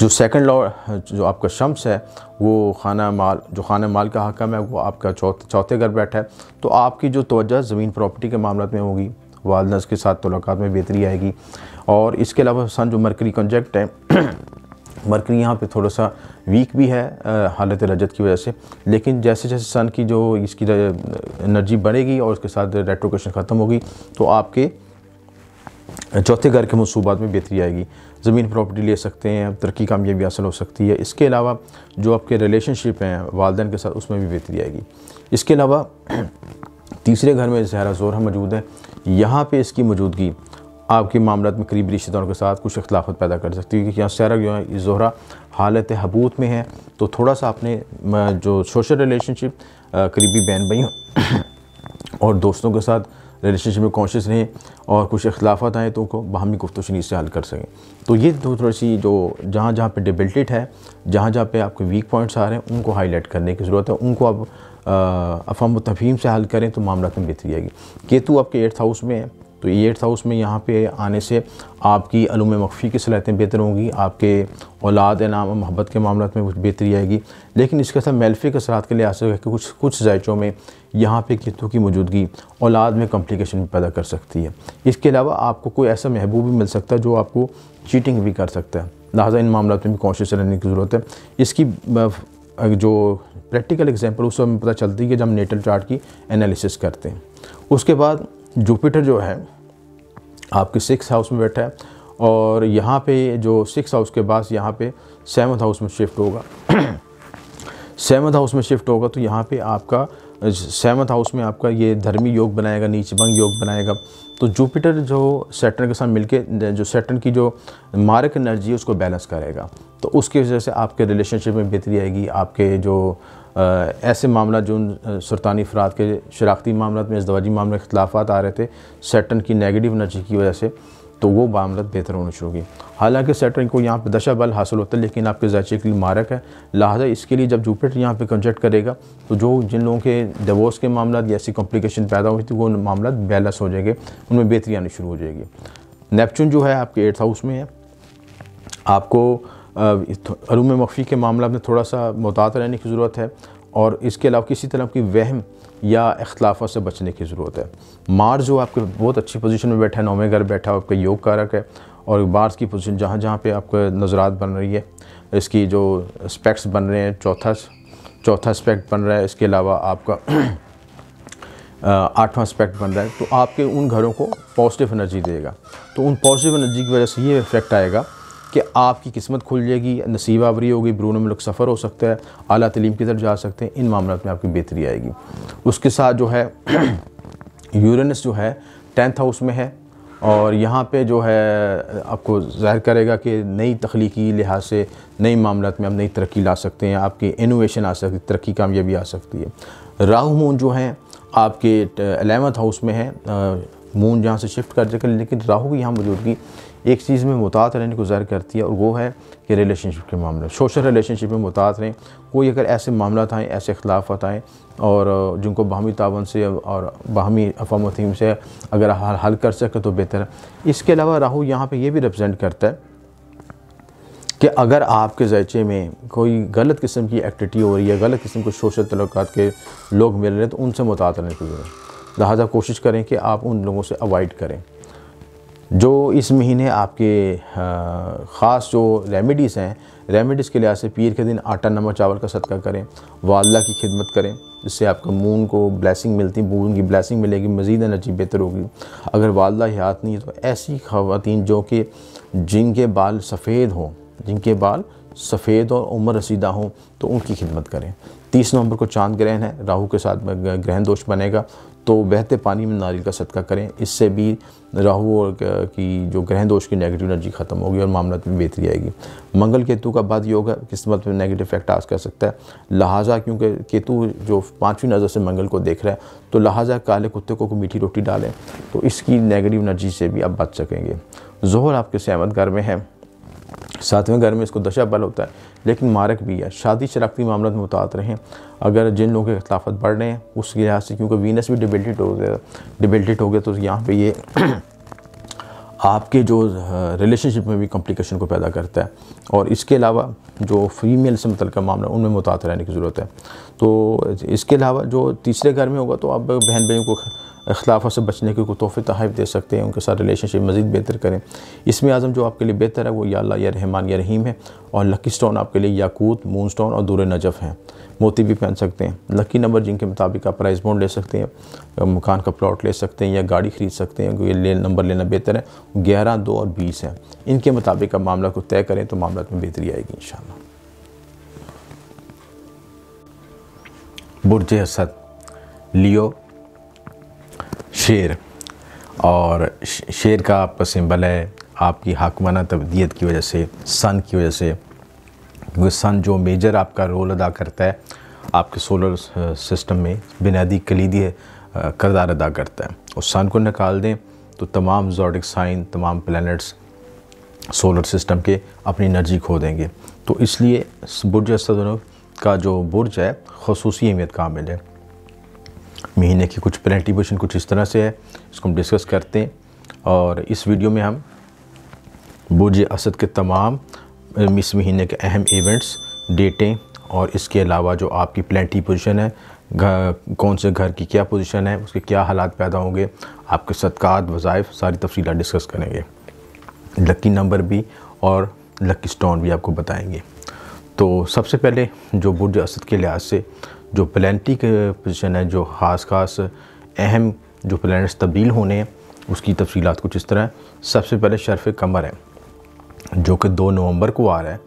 S1: जो सेकंड लॉ जो आपका शम्स है वो खाना माल जो खाना माल का हकम है वो आपका चौथे चौथे घर बैठा है तो आपकी जो तोजह ज़मीन प्रॉपर्टी के मामला में होगी वालनस के साथ तलाक़ात में बेहतरी आएगी और इसके अलावा सन जो मरकरी कंजेक्ट है मरकरी यहाँ पे थोड़ा सा वीक भी है हालत रजत की वजह से लेकिन जैसे जैसे सन की जो इसकी एनर्जी बढ़ेगी और उसके साथ रेट्रोकेशन ख़त्म होगी तो आपके चौथे घर के मनसूबात में बेहतरी आएगी ज़मीन प्रॉपर्टी ले सकते हैं तरक्की कामयाबी हासिल हो सकती है इसके अलावा जो आपके रिलेशनशिप हैं वालदेन के साथ उसमें भी बेहतरी आएगी इसके अलावा तीसरे घर में जहरा जोर मौजूद है यहाँ पे इसकी मौजूदगी आपकी मामला में करीबी रिश्तेदारों के साथ कुछ अख्तलाफत पैदा कर सकती है क्योंकि यहाँ सारा जो है जोहरा हालत हबूत में है तो थोड़ा सा आपने जो सोशल रिलेशनशिप करीबी बहन भाई और दोस्तों के साथ रिलेशनशिप में कॉन्शियस रहें और कुछ अख्लाफत आएँ तो उनको बाहमी गुफ्त शनी से हल कर सकें तो ये थोड़ी सी जो जहाँ जहाँ पर डिबिल्टेड है जहाँ जहाँ पर आपके वीक पॉइंट्स आ रहे हैं उनको हाईलाइट करने की ज़रूरत है उनको आप अफाम तफीम से हल करें तो मामला में बेहतरी आएगी केतु आपके एट्थ हाउस में है तो ये एट्थ हाउस में यहाँ पे आने से आपकी अलूम मख्फ़ी की सलाहतें बेहतर होंगी आपके औलाद नाम मोहब्बत के मामला में कुछ बेहतरी आएगी लेकिन इसके साथ के असरात के लिहाज से कुछ कुछ जायचों में यहाँ पे खेतों की मौजूदगी औलाद में कम्प्लिकेशन पैदा कर सकती है इसके अलावा आपको कोई ऐसा महबूब भी मिल सकता है जो आपको चीटिंग भी कर सकता है लिहाजा इन मामला में भी कॉन्शियस रहने की ज़रूरत है इसकी जो प्रैक्टिकल एग्जाम्पल उस समय पता चलती है जब हम नेटल चार्ट की एनालिसिस करते हैं उसके बाद जुपिटर जो है आपके सिक्स हाउस में बैठा है और यहाँ पे जो सिक्स हाउस के पास यहाँ पे सेवन हाउस में शिफ्ट होगा सेवन हाउस में शिफ्ट होगा तो यहाँ पे आपका सेवन्थ हाउस में आपका ये धर्मी योग बनाएगा नीच भंग योग बनाएगा तो जुपिटर जो सेटन के साथ मिलके जो सेटन की जो मारक एनर्जी है उसको बैलेंस करेगा तो उसकी वजह से आपके रिलेशनशिप में बेहतरी आएगी आपके जो ऐसे मामला जो उन सरतानी अफराद के शराखती मामला में अजदवाजी मामले के खिलाफ आ रहे थे सेटन की नेगेटिव एनर्जी की वजह से तो वो मामला बेहतर होना शुरू हुई हालांकि सेटन को यहाँ पर दशा बल हासिल होता है लेकिन आपके जायचे के लिए मारक है लिहाजा इसके लिए जब जूपिटर यहाँ पे कंजेक्ट करेगा तो जो जिन लोगों के डिवोर्स के मामला या ऐसी कॉम्प्लिकेशन पैदा हुई थी वो मामला बैलेंस हो जाएंगे उनमें बेहतरी आनी शुरू हो जाएगी नेपचून जो है आपके एट्थ हाउस में है आपको हलूम मफ़ी के मामला में थोड़ा सा मुहतात रहने की ज़रूरत है और इसके अलावा किसी तरह की वहम या अख्तलाफा से बचने की ज़रूरत है मार्स जो आपके बहुत अच्छी पोजीशन में बैठा है नौवें घर बैठा है आपका योग कारक है और मार्स की पोजीशन जहाँ जहाँ पे आपको नज़रात बन रही है इसकी जो स्पेक्ट्स बन रहे हैं चौथा चौथा स्पेक्ट बन रहा है इसके अलावा आपका आठवां स्पेक्ट बन रहा है तो आपके उन घरों को पॉजिटिव एनर्जी देगा तो उन पॉजिटिव एनर्जी की वजह से ये इफेक्ट आएगा कि आपकी किस्मत खुल जाएगी नसीब आवरी होगी ब्रून में लोग सफ़र हो सकता है अली तलीम की तरफ जा सकते हैं इन मामलों में आपकी बेहतरी आएगी उसके साथ जो है यूरनस जो है टेंथ हाउस में है और यहाँ पे जो है आपको जाहिर करेगा कि नई तख्लीकी लिहाज से नई मामला में आप नई तरक्की ला सकते हैं आपकी इनोवेशन आ सकती तरक्की कामयाबी आ सकती है राहु मून जो है आपके अलेवंथ हाउस में है मून जहाँ से शिफ्ट कर जाएगा लेकिन राहु की यहाँ मौजूदगी एक चीज़ में मुतात रहने को ज़ाहिर करती है और वो है कि रिलेशनशिप के मामले सोशल रिलेशनशिप में मुतात रहें कोई अगर ऐसे मामला आएँ ऐसे अख्लाफत आएँ और जिनको बाहमी तावन से और बाहमी अफाम वतीम से अगर हल हल कर सकें तो बेहतर इसके अलावा राहु यहाँ पर यह भी रिप्रजेंट करता है कि अगर आपके जायचे में कोई गलत किस्म की एक्टिविटी हो रही है गलत किस्म के सोशल तलक के लोग मिल रहे हैं तो उनसे मुतात रहने की ज़रूरत लिहाजा कोशिश करें कि आप उन लोगों से अवॉइड करें जो इस महीने आपके ख़ास जो रेमेडीज़ हैं रेमेडीज़ के लिहाज से पीर के दिन आटा नमक चावल का सदका करें वाल्ला की खिदमत करें जिससे आपका मून को ब्लैसिंग मिलती मून की ब्लैसिंग मिलेगी मज़ीद एनर्जी बेहतर होगी अगर वालदा हयात नहीं है तो ऐसी खातन जो कि जिनके बाल सफ़ेद हों जिनके बाल सफ़ेद और उम्र रसीदा हों तो उनकी खिदमत करें तीस नवंबर को चांद ग्रहण है राहु के साथ ग्रहण दोष बनेगा तो बहते पानी में नारियल का सदका करें इससे भी राहु और की जो ग्रहण दोष की नेगेटिव एनर्जी खत्म होगी और मामला में बेहतरी आएगी मंगल केतु का बाद योग है किस्मत में नेगेटिव इफेक्ट आज कर सकता है लिहाजा क्योंकि केतु जो पांचवी नज़र से मंगल को देख रहा है तो लिहाजा काले कुत्ते को मीठी रोटी डालें तो इसकी नेगेटिव एनर्जी से भी आप बच सकेंगे जोहर आपके सहमत घर में है सातवें घर में इसको दशा बल होता है लेकिन मारक भी है शादी शराखती मामलों में मुतातर हैं अगर जिन लोगों के खिलाफत बढ़ रहे हैं उसके लिहाज से क्योंकि वीनस भी डिबेटेड हो गया डिबेटेड हो गया तो यहाँ पर ये आपके जो रिलेशनशिप में भी कॉम्प्लिकेशन को पैदा करता है और इसके अलावा जो फीमेल से मतलब मामला उनमें मुतातर रहने की ज़रूरत है तो इसके अलावा जो तीसरे घर में होगा तो आप बहन भाइयों को अखिलाफ़ों से बचने के कोई तोहफ़े तहफ़ दे सकते हैं उनके साथ रिलेशनशिप मज़ीद बेहतर करें इसमें आज़म जो आपके लिए बेहतर है वो या अल्लाह या रहमान या रहीम है और लकी स्टोन आपके लिए याकूत मून स्टोन और दूर नजफ़ हैं मोती भी पहन सकते हैं लकी नंबर जिनके मुताबिक आप प्राइस बॉन्ड ले सकते हैं मकान का प्लॉट ले सकते हैं या गाड़ी ख़रीद सकते हैं ये ले नंबर लेना बेहतर है ग्यारह दो और बीस है इनके मुताबिक आप मामला को तय करें तो मामला में बेहतरी आएगी इन बुरज असद लियो शेर और शेर का आपका सिंबल है आपकी हाकमाना तबदीत की वजह से सन की वजह से वो सन जो मेजर आपका रोल अदा करता है आपके सोलर सिस्टम में बुनियादी कलीदी करदार अदा करता है उस सन को निकाल दें तो तमाम जॉडिक साइन तमाम प्लैनेट्स सोलर सिस्टम के अपनी एनर्जी खो देंगे तो इसलिए बुर्ज असद का जो बुर्ज है खसूसी अहमियत कामिल है महीने की कुछ प्रेंटिवेशन कुछ इस तरह से है इसको हम डिस्कस करते हैं और इस वीडियो में हम बोझ असद के तमाम इस महीने के अहम इवेंट्स डेटें और इसके अलावा जो आपकी प्लेंटी पोजीशन है घर कौन से घर की क्या पोजीशन है उसके क्या हालात पैदा होंगे आपके सदक़ात वज़ाइफ सारी तफसी डिस्कस करेंगे लकी नंबर भी और लकी स्टोन भी आपको बताएंगे तो सबसे पहले जो बुर्ज असद के लिहाज से जो प्लानटी के पोजिशन है जो ख़ास ख़ास अहम जो प्लैनेट्स तब्दील होने हैं उसकी तफसीत कुछ इस तरह है सबसे पहले शर्फ कमर है जो कि दो नवंबर को आ रहा है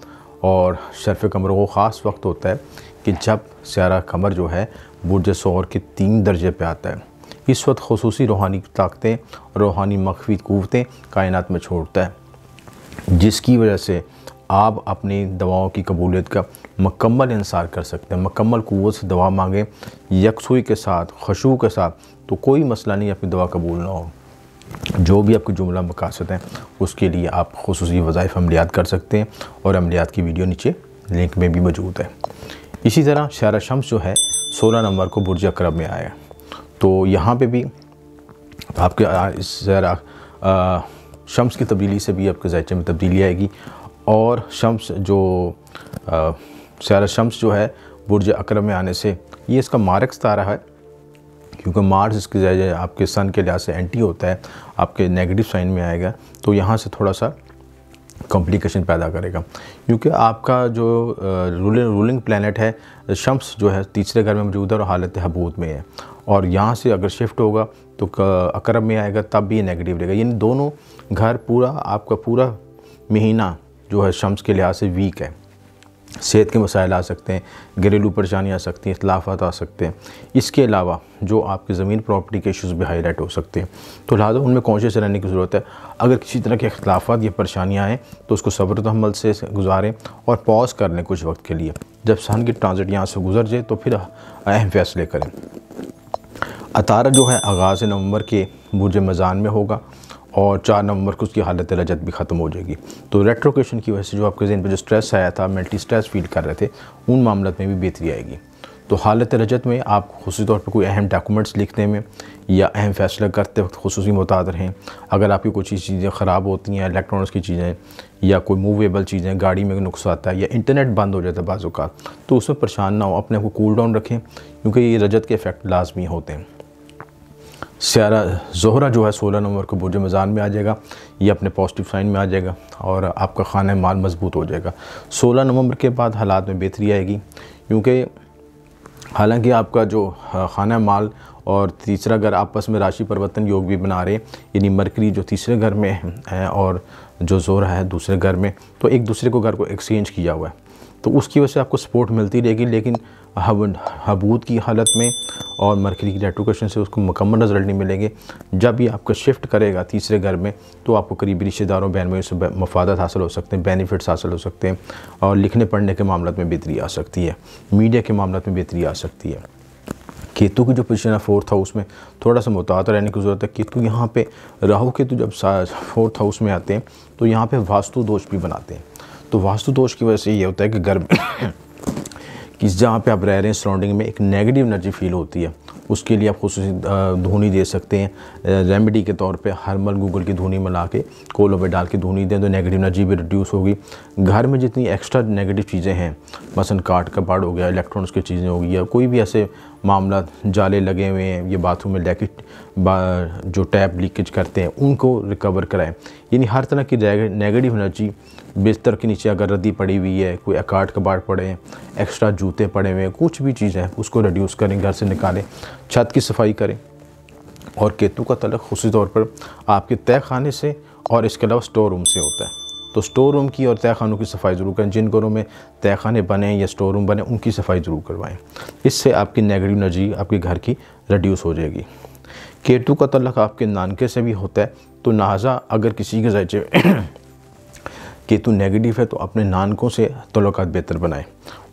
S1: और शर्फ कमर वो ख़ास वक्त होता है कि जब स्यारा कमर जो है बुरज शौर के तीन दर्जे पर आता है इस वक्त खसूस रूहानी ताकतें रूहानी मख्फी कुतें कायनत में छोड़ता है जिसकी वजह से आप अपनी दवाओं की कबूलियत का मकम्मल इंसार कर सकते हैं मकम्मल क़वत से दवा मांगें यकसुई के साथ खशू के साथ तो कोई मसला नहीं अपनी दवा कबूल ना हो जो भी आपके जुमला मकासद हैं उसके लिए आप खसूस वज़ाइफ अमलियात कर सकते हैं और अमलियात की वीडियो नीचे लिंक में भी मौजूद है इसी तरह शारा शम्स जो है सोलह नंबर को बुरज अक्रब में आया तो यहाँ पर भी आपके ज़रा शम्स की तब्दीली से भी आपके जायचे में तब्दीली आएगी और शम्स जो आ, सारा शम्स जो है बुर्ज अक्रम में आने से ये इसका मारक तारा है क्योंकि मार्स इसके जरिए आपके सन के लिहाज से एंटी होता है आपके नेगेटिव साइन में आएगा तो यहाँ से थोड़ा सा कॉम्प्लिकेशन पैदा करेगा क्योंकि आपका जो रूलिंग रूलिंग प्लानट है शम्स जो है तीसरे घर में मौजूद है और हालत हबूत में है और यहाँ से अगर शिफ्ट होगा तो अक्रम में आएगा तब भी ये नेगेटिव रहेगा यानी दोनों घर पूरा आपका पूरा महीना जो है शम्स के लिहाज से वीक है सेहत के मसाइल आ सकते हैं घरेलू परेशानियाँ आ सकती हैं अखिलाफा आ सकते हैं इसके अलावा जो आपके ज़मीन प्रॉपर्टी के इशूज़ भी हाईलाइट हो सकते हैं तो लिहाजा उनमें कॉन्शियस रहने की ज़रूरत है अगर किसी तरह के अखिलाफा या परेशानियाँ आएँ तो उसको सब्र तहमल तो से गुजारें और पॉज कर लें कुछ वक्त के लिए जब सन की ट्रांजिट यहाँ से गुजर जाए तो फिर अहम फैसले करें अतारा जो है आगाज़ नवंबर के बुरज मज़ान में होगा और चार नवंबर को उसकी हालत रजत भी ख़त्म हो जाएगी तो रेट्रोकेशन की वजह से जो आपके जहन पर जो स्ट्रेस आया था मल्टी स्ट्रेस फील कर रहे थे उन मामलों में भी बेहतरी आएगी तो हालत रजत में आप खसूस तौर पर कोई अहम डॉक्यूमेंट्स लिखने में या अहम फैसला करते वक्त खसूस मुताद रहें अगर आपकी कुछ चीज़ें ख़राब होती हैं इलेक्ट्रॉनिक्स की चीज़ें या कोई मूवेबल चीज़ें गाड़ी में नुकसान आता है या इंटरनेट बंद हो जाता है बाज़ तो उसमें परेशान ना हो अपने आप को कूल डाउन रखें क्योंकि ये रजत के इफ़ेक्ट लाजमी होते हैं सियारा जहरा जो है सोलह नंबर को बोझ मैदान में आ जाएगा ये अपने पॉजिटिव साइन में आ जाएगा और आपका खाना माल मजबूत हो जाएगा सोलह नवंबर के बाद हालात में बेहतरी आएगी क्योंकि हालांकि आपका जो खाना माल और तीसरा घर आपस में राशि परिवर्तन योग भी बना रहे यानी मरकरी जो तीसरे घर में है और जो जोर है दूसरे घर में तो एक दूसरे को घर को एक्सचेंज किया हुआ है तो उसकी वजह से आपको सपोर्ट मिलती रहेगी लेकिन हबूद की हालत में और मरकरी की रेट्रोकेशन से उसको मुकम्मल रिजल्ट नहीं मिलेंगे जब ये आपका शिफ्ट करेगा तीसरे घर में तो आपको करीबी रिश्तेदारों बहन भाइयों से मफादत हासिल हो सकते हैं बेनिफिट्स हासिल हो सकते हैं और लिखने पढ़ने के मामला में बेहतरी आ सकती है मीडिया के मामला में बेहतरी आ सकती है केतु की जो पोजीशन है फोर्थ हाउस में थोड़ा सा मुतात रहने की ज़रूरत है केतु यहाँ पे राहु केतु जब फोर्थ हाउस में आते हैं तो यहाँ पे वास्तु दोष भी बनाते हैं तो वास्तु दोष की वजह से ये होता है कि घर में कि जहाँ पे आप रह रहे हैं सराउंडिंग में एक नेगेटिव एनर्जी फील होती है उसके लिए आप खसूस धुनी दे सकते हैं रेमेडी के तौर पे हर्मल गूगल की धुनी मिला के कोलों में डाल के धुनी दें तो नेगेटिव एनर्जी भी रिड्यूस होगी घर में जितनी एक्स्ट्रा नेगेटिव चीज़ें हैं मसन काट कपाड़ हो गया इलेक्ट्रॉनिक्स की चीज़ें हो गई या कोई भी ऐसे मामला जाले लगे हुए हैं ये बाथरूम में लैके जो टैप लीकेज करते हैं उनको रिकवर कराएं यानी हर तरह की नेगेटिव एनर्जी बिस्तर के नीचे अगर रद्दी पड़ी हुई है कोई अकाट कबाट पड़े हैं एक्स्ट्रा जूते पड़े हुए हैं कुछ भी चीज़ है उसको रिड्यूस करें घर से निकालें छत की सफाई करें और केतु का तलक खूसी तौर पर आपके तय खाने से और इसके अलावा स्टोर रूम से होता है तो स्टोर रूम की और तय खानों की सफाई ज़रूर करें जिन घरों में तय खाने बने या स्टोर रूम बने उनकी सफाई ज़रूर करवाएं इससे आपकी नेगेटिव एनर्जी आपके घर की रिड्यूस हो जाएगी केतु का तलक आपके नानके से भी होता है तो नाजा अगर किसी के जैसे केतु नेगेटिव है तो अपने नानकों से तल्लक बेहतर बनाएं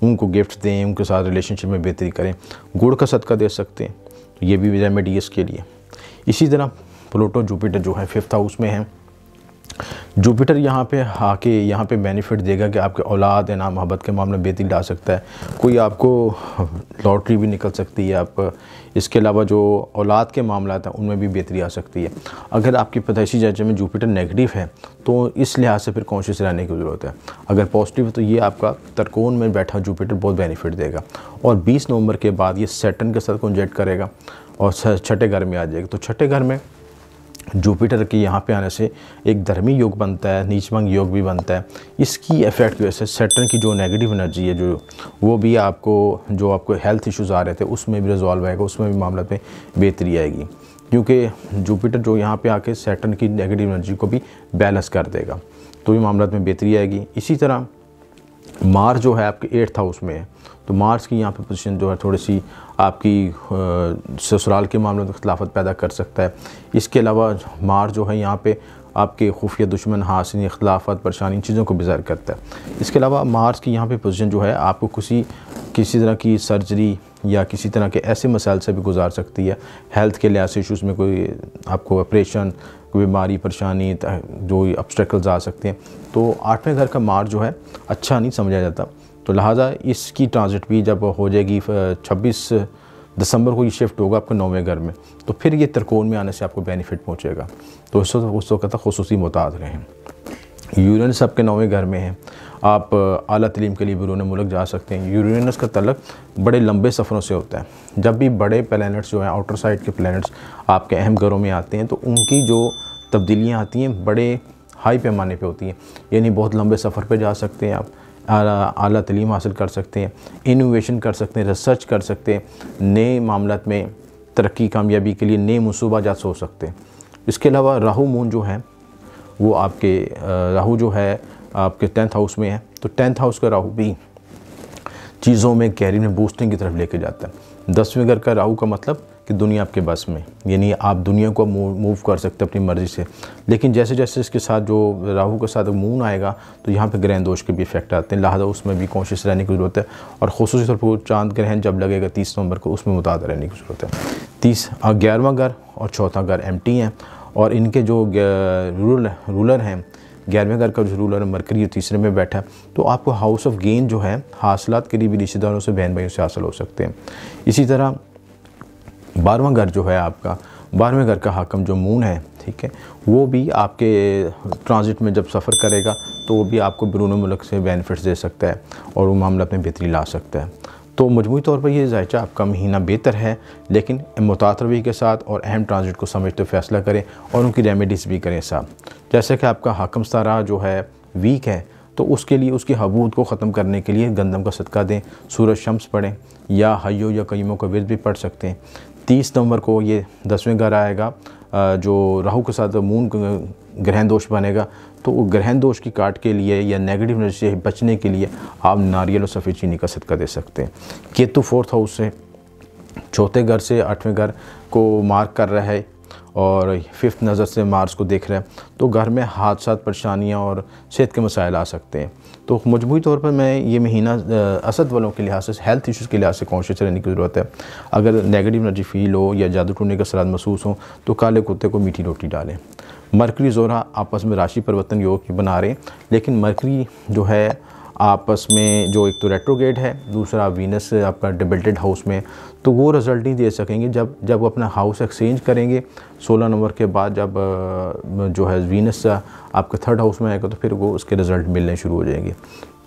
S1: उनको गिफ्ट दें उनके साथ रिलेशनशिप में बेहतरी करें गुड़ का सदका दे सकते हैं तो ये भी रेमेडी इसके लिए इसी तरह प्लूटो जुपिटर जो है फिफ्थ हाउस में है जुपिटर यहाँ पे आके यहाँ पे बेनिफिट देगा कि आपके औलाद या नाम मोहब्बत के मामले में बेहतरी डाल सकता है कोई आपको लॉटरी भी निकल सकती है आप इसके अलावा जो औलाद के मामला हैं उनमें भी बेहतरी आ सकती है अगर आपकी पैदाइशी जाचे में जुपिटर नेगेटिव है तो इस लिहाज से फिर कॉन्शियस रहने की ज़रूरत है अगर पॉजिटिव है तो ये आपका तरकोन में बैठा जुपिटर बहुत बेनिफिट देगा और बीस नवंबर के बाद ये सेटन के साथ कंजेक्ट करेगा और छठे घर में आ जाएगा तो छठे घर में जुपिटर के यहाँ पे आने से एक धर्मी योग बनता है नीचमंग योग भी बनता है इसकी इफेक्ट की वजह से सेटन की जो नेगेटिव एनर्जी है जो वो भी आपको जो आपको हेल्थ इश्यूज़ आ रहे थे उसमें भी रिजॉल्व आएगा उसमें भी मामला पे बेहतरी आएगी क्योंकि जुपिटर जो यहाँ पे आके सेटन की नेगेटिव एनर्जी को भी बैलेंस कर देगा तो भी मामला में बेहतरी आएगी इसी तरह मार्स जो है आपके एट्थ हाउस में है तो मार्स की यहाँ पे पोजीशन जो है थोड़ी सी आपकी ससुराल के मामले में खिलाफत पैदा कर सकता है इसके अलावा मार्स जो है यहाँ पे आपके खुफिया दुश्मन हासिल खिलाफत परेशानी इन चीज़ों को बेजार करता है इसके अलावा मार्स की यहाँ पे पोजीशन जो है आपको किसी किसी तरह की सर्जरी या किसी तरह के ऐसे मसाइल से भी गुजार सकती है हेल्थ के लिहाज से इशूज़ में कोई आपको ऑपरेशन कोई बीमारी परेशानी जो ऑब्स्टेकल्स आ सकते हैं तो आठवें घर का मार जो है अच्छा नहीं समझा जाता तो लिहाजा इसकी ट्रांजिट भी जब हो जाएगी छब्बीस दिसंबर को ये शिफ्ट होगा आपके नौवें घर में तो फिर ये त्रिकोण में आने से आपको बेनिफिट पहुँचेगा तो वक्त उस वक्त खसूस खसूसी मुताद रहें यूरन आपके नौवें घर में है आप अली तलीम के लिए बैरून मुल्क जा सकते हैं यूरेनस का तलक बड़े लंबे सफ़रों से होता है जब भी बड़े प्लैनेट्स जो हैं आउटर साइड के प्लैनेट्स आपके अहम घरों में आते हैं तो उनकी जो तब्दीलियाँ आती हैं बड़े हाई पैमाने पर होती हैं यानी बहुत लंबे सफ़र पर जा सकते हैं आप अली तलीम हासिल कर सकते हैं इनोवेशन कर सकते हैं रिसर्च कर सकते हैं नए मामला में तरक्की कामयाबी के लिए नए मनसूबा जात सोच सकते हैं इसके अलावा राहू मून जो हैं वो आपके राहू जो है आपके टेंथ हाउस में है तो टेंथ हाउस का राहु भी चीज़ों में कैरी में बूस्टिंग की तरफ लेके जाता है दसवें घर का राहु का मतलब कि दुनिया आपके बस में यानी आप दुनिया को मूव कर सकते हैं अपनी मर्ज़ी से लेकिन जैसे जैसे इसके साथ जो राहु के साथ मून आएगा तो यहाँ पे ग्रहण दोष के भी इफेक्ट आते हैं लिहाजा उसमें भी कॉन्शियस रहने की ज़रूरत है और खसूस तौर पर चांद ग्रहण जब लगेगा तीस नवंबर को उसमें मुताद रहने की ज़रूरत है तीस ग्यारहवा घर और चौथा घर एम हैं और इनके जो रूरल रूलर हैं ग्यारहवें घर का जो रूलर मरकरी तीसरे में बैठा है तो आपको हाउस ऑफ गेन जो है के लिए भी रिश्तेदारों से बहन भाइयों से हासिल हो सकते हैं इसी तरह बारहवा घर जो है आपका बारहवें घर का हाकम जो मून है ठीक है वो भी आपके ट्रांजिट में जब सफ़र करेगा तो वो भी आपको बिरून मुल्क से बेनिफिट्स दे सकता है और वो मामला अपने बेहतरी ला सकता है तो मजमू तौर पर यह जायचा आपका महीना बेहतर है लेकिन मुतातरवी के साथ और अहम ट्रांजिट को समझते तो फैसला करें और उनकी रेमेडीज़ भी करें साहब जैसे कि आपका हाकम सारा जो है वीक है तो उसके लिए उसकी हबूद को ख़त्म करने के लिए गंदम का सदका दें सूरज शम्स पढ़ें या हयो या कईमों का विद भी पढ़ सकते हैं तीस नवंबर को ये दसवें घर आएगा जो राहु के साथ मून ग्रहण दोष बनेगा तो ग्रहण दोष की काट के लिए या नेगेटिव एनर्जी से बचने के लिए आप नारियल और सफ़ेद चीनी का सदका दे सकते हैं केतु फोर्थ हाउस से चौथे घर से आठवें घर को मार्क कर रहा है और फिफ्थ नज़र से मार्स को देख रहे हैं तो घर में हादसा परेशानियाँ और सेहत के मसाइल आ सकते हैं तो मजमू तौर पर मैं ये महीना असद वालों के लिहाज से हेल्थ इश्यूज़ के लिहाज से कॉन्शियस रहने की ज़रूरत है अगर नेगेटिव एनर्जी फील हो या जादू टूटने का सराद महसूस हो तो काले कुत्ते को मीठी रोटी डालें मरकरी जोरा आपस में राशि परिवर्तन योग की बना रहे हैं लेकिन मरकरी जो है आपस में जो एक तो रेट्रोगेट है दूसरा वीनस आपका डिबल्टेड हाउस में तो वो रिज़ल्ट नहीं दे सकेंगे जब जब वो अपना हाउस एक्सचेंज करेंगे 16 नंबर के बाद जब जो है वीनस आपके थर्ड हाउस में आएगा तो फिर वो उसके रिज़ल्ट मिलने शुरू हो जाएंगे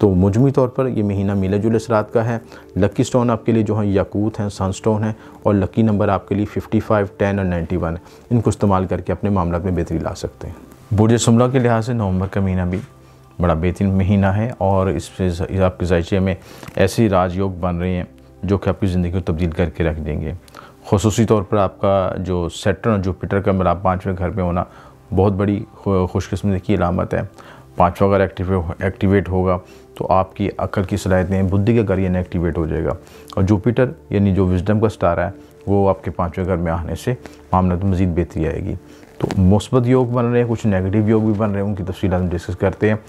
S1: तो मजमू तौर पर ये महीना मिला जुले सरात का है लकी स्टोन आपके लिए जो है याकूत हैं सनस्टोन है और लकी नंबर आपके लिए 55, 10 और 91 वन इनको इस्तेमाल करके अपने मामला में बेहतरी ला सकते हैं बुरज शुमला के लिहाज से नवंबर का महीना भी बड़ा बेहतरीन महीना है और इस आपके जायचे में ऐसे राजयोग बन रहे हैं जो कि आपकी ज़िंदगी को तब्दील करके रख देंगे खसूस तौर पर आपका जो सेटर और जुपिटर का मेरा पाँचवें घर में होना बहुत बड़ी खुशकस्मती की अलामत है पाँचवा घर एक्टिवेट होगा तो आपकी अकल की सलाहियतें बुद्धि का घर यानी एक्टिवेट हो जाएगा और जुपिटर यानी जो विजडम का स्टार है वो आपके पाँचवें घर में आने से मामला तो मज़ीद बेहतरी आएगी तो मुस्बत योग बन रहे हैं कुछ नेगेटिव योग भी बन रहे हैं उनकी तफसी हम डिस्कस करते हैं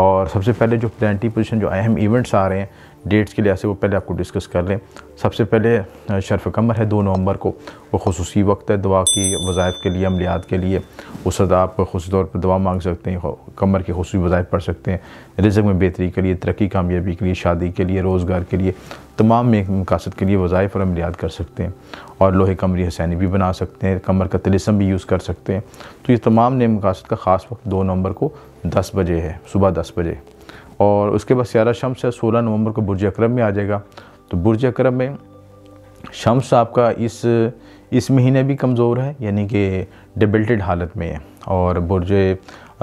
S1: और सबसे पहले जो प्लानटी पोजिशन जो अहम इवेंट्स आ रहे हैं डेट्स के लिहाज से वो पहले आपको डिस्कस कर लें सबसे पहले शरफ़ कमर है दो नवंबर को वो खसूसी वक्त है दवा की वज़ायफ़ के लिए अमलियात के लिए उस सदा आप खुशी तौर पर दवा मांग सकते हैं कमर की खसूस वज़ायफ़ पढ़ सकते हैं रिजक में बेहतरी के लिए तरक्की कामयाबी के लिए शादी के लिए रोज़गार के लिए तमाम मकासद के लिए वज़ायफ़ और अमलियात कर सकते हैं और लोहे कमरी हसैनी भी बना सकते हैं कमर का तलिसम भी यूज़ कर सकते हैं तो ये तमाम ने मकासद का ख़ास वक्त दो नवंबर को दस बजे है सुबह दस बजे और उसके बाद सियारा शम्स है सोलह नवंबर को बुरज अक्रम में आ जाएगा तो बुरज अक्रम में शम्स आपका इस इस महीने भी कमज़ोर है यानी कि डिबिल्टेड हालत में है और बुरज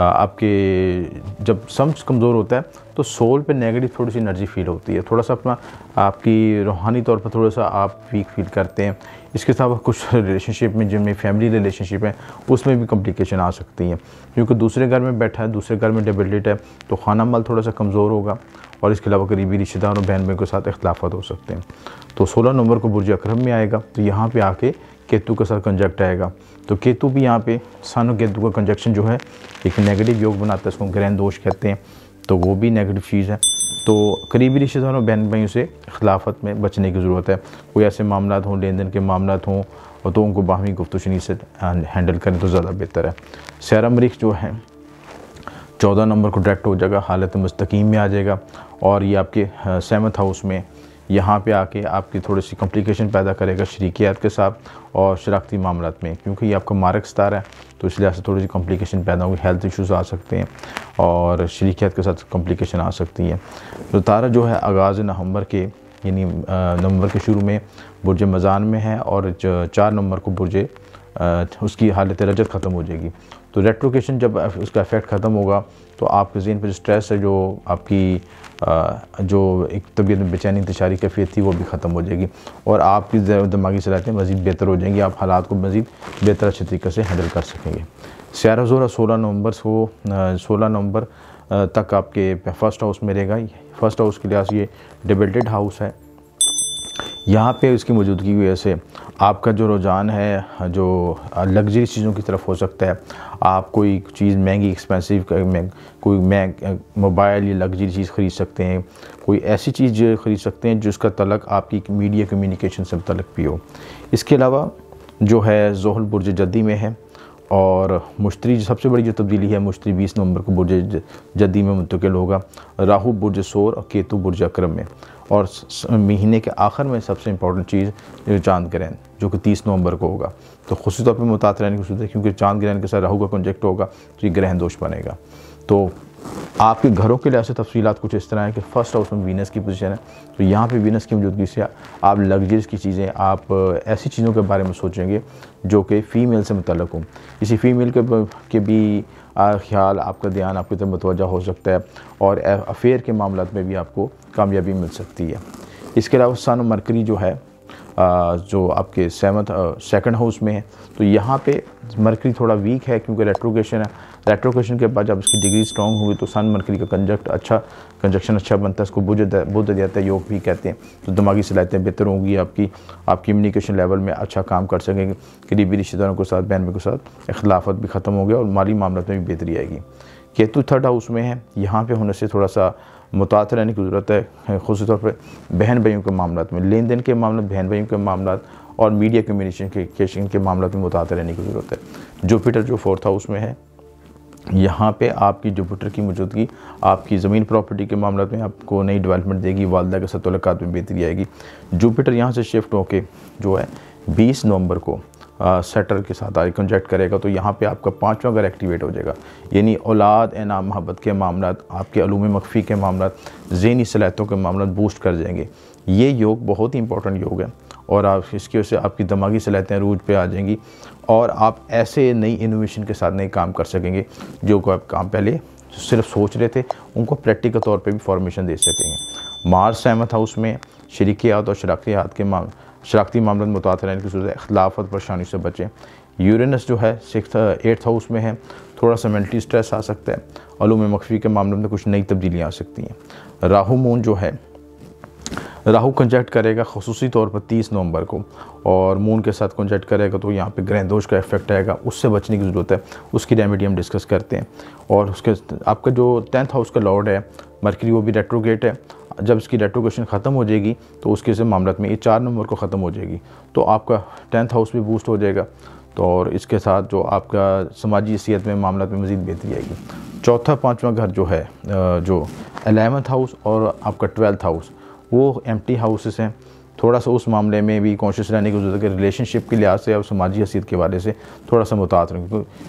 S1: आपके जब सम्स कमज़ोर होता है तो सोल पे नेगेटिव थोड़ी सी एनर्जी फील होती है थोड़ा सा अपना आपकी रूहानी तौर पर थोड़ा सा आप वीक फील करते हैं इसके साथ कुछ रिलेशनशिप में जिनमें फैमिली रिलेशनशिप है उसमें भी कॉम्प्लिकेशन आ सकती हैं क्योंकि दूसरे घर में बैठा है दूसरे घर में डेबिलिट है तो खाना माल थोड़ा सा कमज़ोर होगा और इसके अलावा करीबी रिश्तेदार और बहन भाई के साथ अख्तलाफत हो सकते हैं तो सोलह नवंबर को बुरज अक्रम में आएगा तो यहाँ पर आके केतु के साथ कंजक्ट आएगा तो केतु भी यहाँ पे सन और केतु का कंजक्शन जो है एक नेगेटिव योग बनाता है उसको ग्रहण दोष कहते हैं तो वो भी नेगेटिव चीज़ है तो करीबी रिश्तेदारों और बहन भाइयों से खिलाफत में बचने की ज़रूरत है कोई ऐसे मामला हों लेन देन के मामला हों और तो उनको बाहमी गुफ्तशनी से हैंडल करें तो ज़्यादा बेहतर है सैरा मरीख जो है चौदह नंबर को डायरेक्ट हो जाएगा हालत मस्तकीम में आ जाएगा और ये आपके सेवन्थ हाउस में यहाँ पे आके आपकी थोड़ी सी कॉम्प्लिकेशन पैदा करेगा शरीकियात के साथ और शराखती मामला में क्योंकि ये आपका मारक स्तार है तो इसलिए आपसे थोड़ी सी कॉम्प्लिकेशन पैदा होगी हेल्थ इश्यूज़ आ सकते हैं और शरीकियात के साथ कॉम्प्लिकेशन आ सकती है तो तारा जो है आगाज़ नवंबर के यानी नवंबर के शुरू में बुरज मज़ान में है और चार नवंबर को बुरजे उसकी हालत रजत ख़त्म हो जाएगी तो रेट्रोकेशन जब उसका इफेक्ट ख़त्म होगा तो आपके जहन पर स्ट्रेस है जो आपकी आ, जो एक तबीयत में बेचैनी इंतशारी कैफियत थी वो भी ख़त्म हो जाएगी और आपकी दिमागी सलाहतें मज़ीद बेहतर हो जाएंगी आप हालात को मज़ीद बेहतर अच्छे तरीके से हैंडल कर सकेंगे सारा जोरा सोलह नवंबर को सोलह नवंबर तक आपके फर्स्ट हाउस में रहेगा फर्स्ट हाउस के लिहाज ये डिबेटेड हाउस है यहाँ पे उसकी मौजूदगी की वजह से आपका जो रुझान है जो लग्जरी चीज़ों की तरफ हो सकता है आप कोई चीज़ महंगी एक्सपेंसिव कोई मैं मोबाइल या लग्जरी चीज़ ख़रीद सकते हैं कोई ऐसी चीज़ ख़रीद सकते हैं जिसका तलक आपकी मीडिया कम्युनिकेशन से तलक भी हो इसके अलावा जो है जोहल बुरज जद्दी में है और मुश्तरी सबसे बड़ी जो तब्दीली है मुश्तरी बीस नवंबर को बुरज जद्दी में मुंतकिल होगा राहु बुरज सोर और केतु बुरज अक्रम में और महीने के आखिर में सबसे इम्पोर्टेंट चीज़ चांद ग्रहण जो कि तीस नवंबर को होगा तो खसूस तौर पर मुतासर रहने की सूरत क्योंकि चांद ग्रहण के साथ राहु का कंजेक्ट होगा तो ये ग्रहण दोष बनेगा तो आपके घरों के लिहाज से तफसीत कुछ इस तरह है कि फ़र्स्ट हाउस में वीनस की पोजीशन है तो यहाँ पे वीनस की मौजूदगी से आप लग्जरीज की चीज़ें आप ऐसी चीज़ों के बारे में सोचेंगे जो कि फ़ीमेल से मुतल हों इसी फ़ीमेल के, के भी ख्याल आपका ध्यान आपकी तरफ मतवजह हो सकता है और अफेयर के मामला में भी आपको कामयाबी मिल सकती है इसके अलावा सन मरकरी जो है जो आपके सेवन्थ सेकंड हाउस में है तो यहाँ पे मरकरी थोड़ा वीक है क्योंकि रेट्रोगेशन है रेट्रोगेशन के बाद जब उसकी डिग्री स्ट्रॉन्ग हुई तो सन मरकरी का कंजक्ट अच्छा कंजक्शन अच्छा बनता है उसको बुद्ध बुध देता है योग भी कहते हैं तो दिमागी सलाहियतें बेहतर होंगी आपकी आप कम्युनिकेशन लेवल में अच्छा काम कर सकेंगे करीबी रिश्तेदारों के साथ बहन के साथ अखिलाफत भी ख़त्म हो गया और माली मामलों में भी बेहतरी आएगी केतु थर्ड हाउस में है यहाँ पे होने से थोड़ा सा मुतासर रहने की ज़रूरत है खसूस तौर पर बहन भाइयों के मामला में लेन देन के मामला बहन भाइयों के मामला और मीडिया कम्युनिकेशन के मामला में मुतासर रहने की ज़रूरत है जुपिटर जो फोर्थ हाउस में है यहाँ पे आपकी जुपिटर की मौजूदगी आपकी ज़मीन प्रॉपर्टी के मामला में आपको नई डेवलपमेंट देगी वालदा के साथ में बेहतरी आएगी जुपिटर यहाँ से शिफ्ट होके जो है बीस नवंबर को सेटर के साथ आगे कंजेक्ट करेगा तो यहाँ पे आपका पाँचवा घर एक्टिवेट हो जाएगा यानी औलाद एना मोहब्बत के मामला आपके अलूम मख्फ़ी के मामला जेनी सलाहितों के मामला बूस्ट कर जाएंगे ये योग बहुत ही इंपॉर्टेंट योग है और आप इसकी वजह से आपकी दिमागी सलाहतें रूज पे आ जाएंगी और आप ऐसे नई इनोवेशन के साथ नए काम कर सकेंगे जो को आप काम पहले सिर्फ सोच रहे थे उनको प्रैक्टिकल तौर पे भी फॉर्मेशन दे सकेंगे मार्स सेवन्थ हाउस में शरीक हाथ और शराखियात हाथ के मामले शराखती मामलों में मुतर की इनकी सूरत अख्तलाफ और परेशानी से बचें यूरनस जो है सिक्स एट्थ हाउस में है थोड़ा सा मेंटली स्ट्रेस आ सकता है आलूम मखफी के मामले में कुछ नई तब्दीलियाँ आ सकती हैं राहू मून जो है राहु कंजेक्ट करेगा खसूसी तौर पर 30 नवंबर को और मून के साथ कंजेक्ट करेगा तो यहाँ पे ग्रहदोष का इफेक्ट आएगा उससे बचने की ज़रूरत है उसकी रेमेडी हम डिस्कस करते हैं और उसके आपका जो टेंथ हाउस का लॉर्ड है मरकरी वो भी रेट्रोगेट है जब इसकी रेट्रोकेशन ख़त्म हो जाएगी तो उसके से मामला में ये चार नंबर को ख़त्म हो जाएगी तो आपका टेंथ हाउस भी बूस्ट हो जाएगा तो और इसके साथ जो आपका समाजी सेहत में मामला में मज़ीद बेहतरी आएगी चौथा पाँचवा घर जो है जो अलेवंथ हाउस और आपका ट्वेल्थ हाउस वो एम टी हाउसेस हैं थोड़ा सा उस मामले में भी कॉन्शियस रहने की जरूरत है रिलेशनशिप के लिहाज से और समाजी हसीत के बारे से थोड़ा सा मुतासर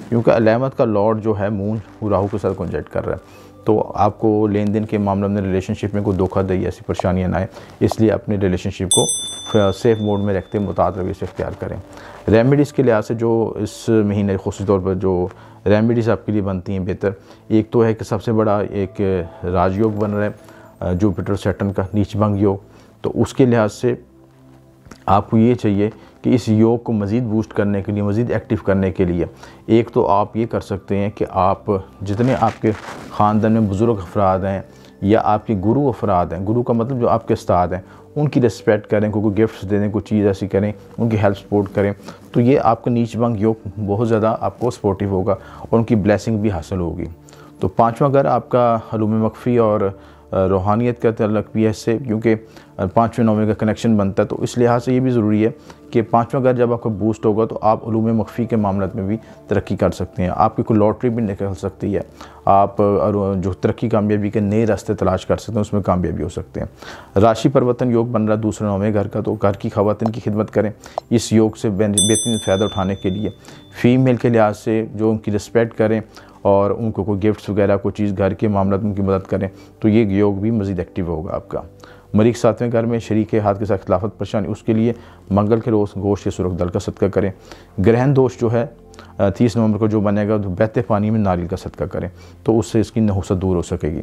S1: क्योंकि अलामत का लॉर्ड जो है मून राहू के साथ कंजेक्ट कर रहा है तो आपको लेन देन के मामले में रिलेशनशिप में कोई धोखा दही ऐसी परेशानियाँ ना आए इसलिए अपने रिलेशनशिप को सेफ मोड में रखते मुताद रवैये से इख्तियार करें रेमेडीज़ के लिहाज से जो इस महीने खसूस तौर पर जो रेमेडीज़ आपके लिए बनती हैं बेहतर एक तो है कि सबसे बड़ा एक राजयोग बन रहा है जुपिटर सेटन का नीचभंग योग तो उसके लिहाज से आपको ये चाहिए कि इस योग को मज़ीद बूस्ट करने के लिए मज़ीद एक्टिव करने के लिए एक तो आप ये कर सकते हैं कि आप जितने आपके ख़ानदान में बुज़ुर्ग अफराद हैं या आपके गुरु अफराद हैं गुरु का मतलब जो आपके उस्ताद हैं उनकी रिस्पेक्ट करें कोई गिफ्ट्स दे दें कोई चीज़ ऐसी करें उनकी हेल्प सपोर्ट करें तो ये आपका नीच बंग योग बहुत ज़्यादा आपको सपोर्टिव होगा और उनकी ब्लेसिंग भी हासिल होगी तो पाँचवा घर आपका हलूम मखफी और रूहानियत का तल्लक भी है इससे क्योंकि पाँचवें नौवें का कनेक्शन बनता है तो इस लिहाज से ये भी ज़रूरी है कि पाँचवा घर जब आपका बूस्ट होगा तो आप आपूम मख्फ़ी के मामलों में भी तरक्की कर सकते हैं आपकी कोई लॉटरी भी निकल सकती है आप जो तरक्की कामयाबी के नए रास्ते तलाश कर सकते हैं उसमें कामयाबी हो सकते हैं राशि परिवर्तन योग बन रहा दूसरे नौवें घर का तो घर की खातन की खिदमत करें इस योग से बेहतरीन फ़ायदा उठाने के लिए फ़ीमेल के लिहाज से जो उनकी रिस्पेक्ट करें और उनको कोई गिफ्ट्स वगैरह कोई चीज़ घर के मामला में उनकी मदद करें तो ये योग भी मज़ीद एक्टिव होगा आपका मरीख सातवें घर में शरीक हाथ के साथ खिलाफत परेशानी उसके लिए मंगल के रोज़ गोश्त या सुरख दल का सदका करें ग्रहण दोष जो है तीस नवंबर को जो बनेगा तो बहते पानी में नारियल का सदका करें तो उससे इसकी नहुसत दूर हो सकेगी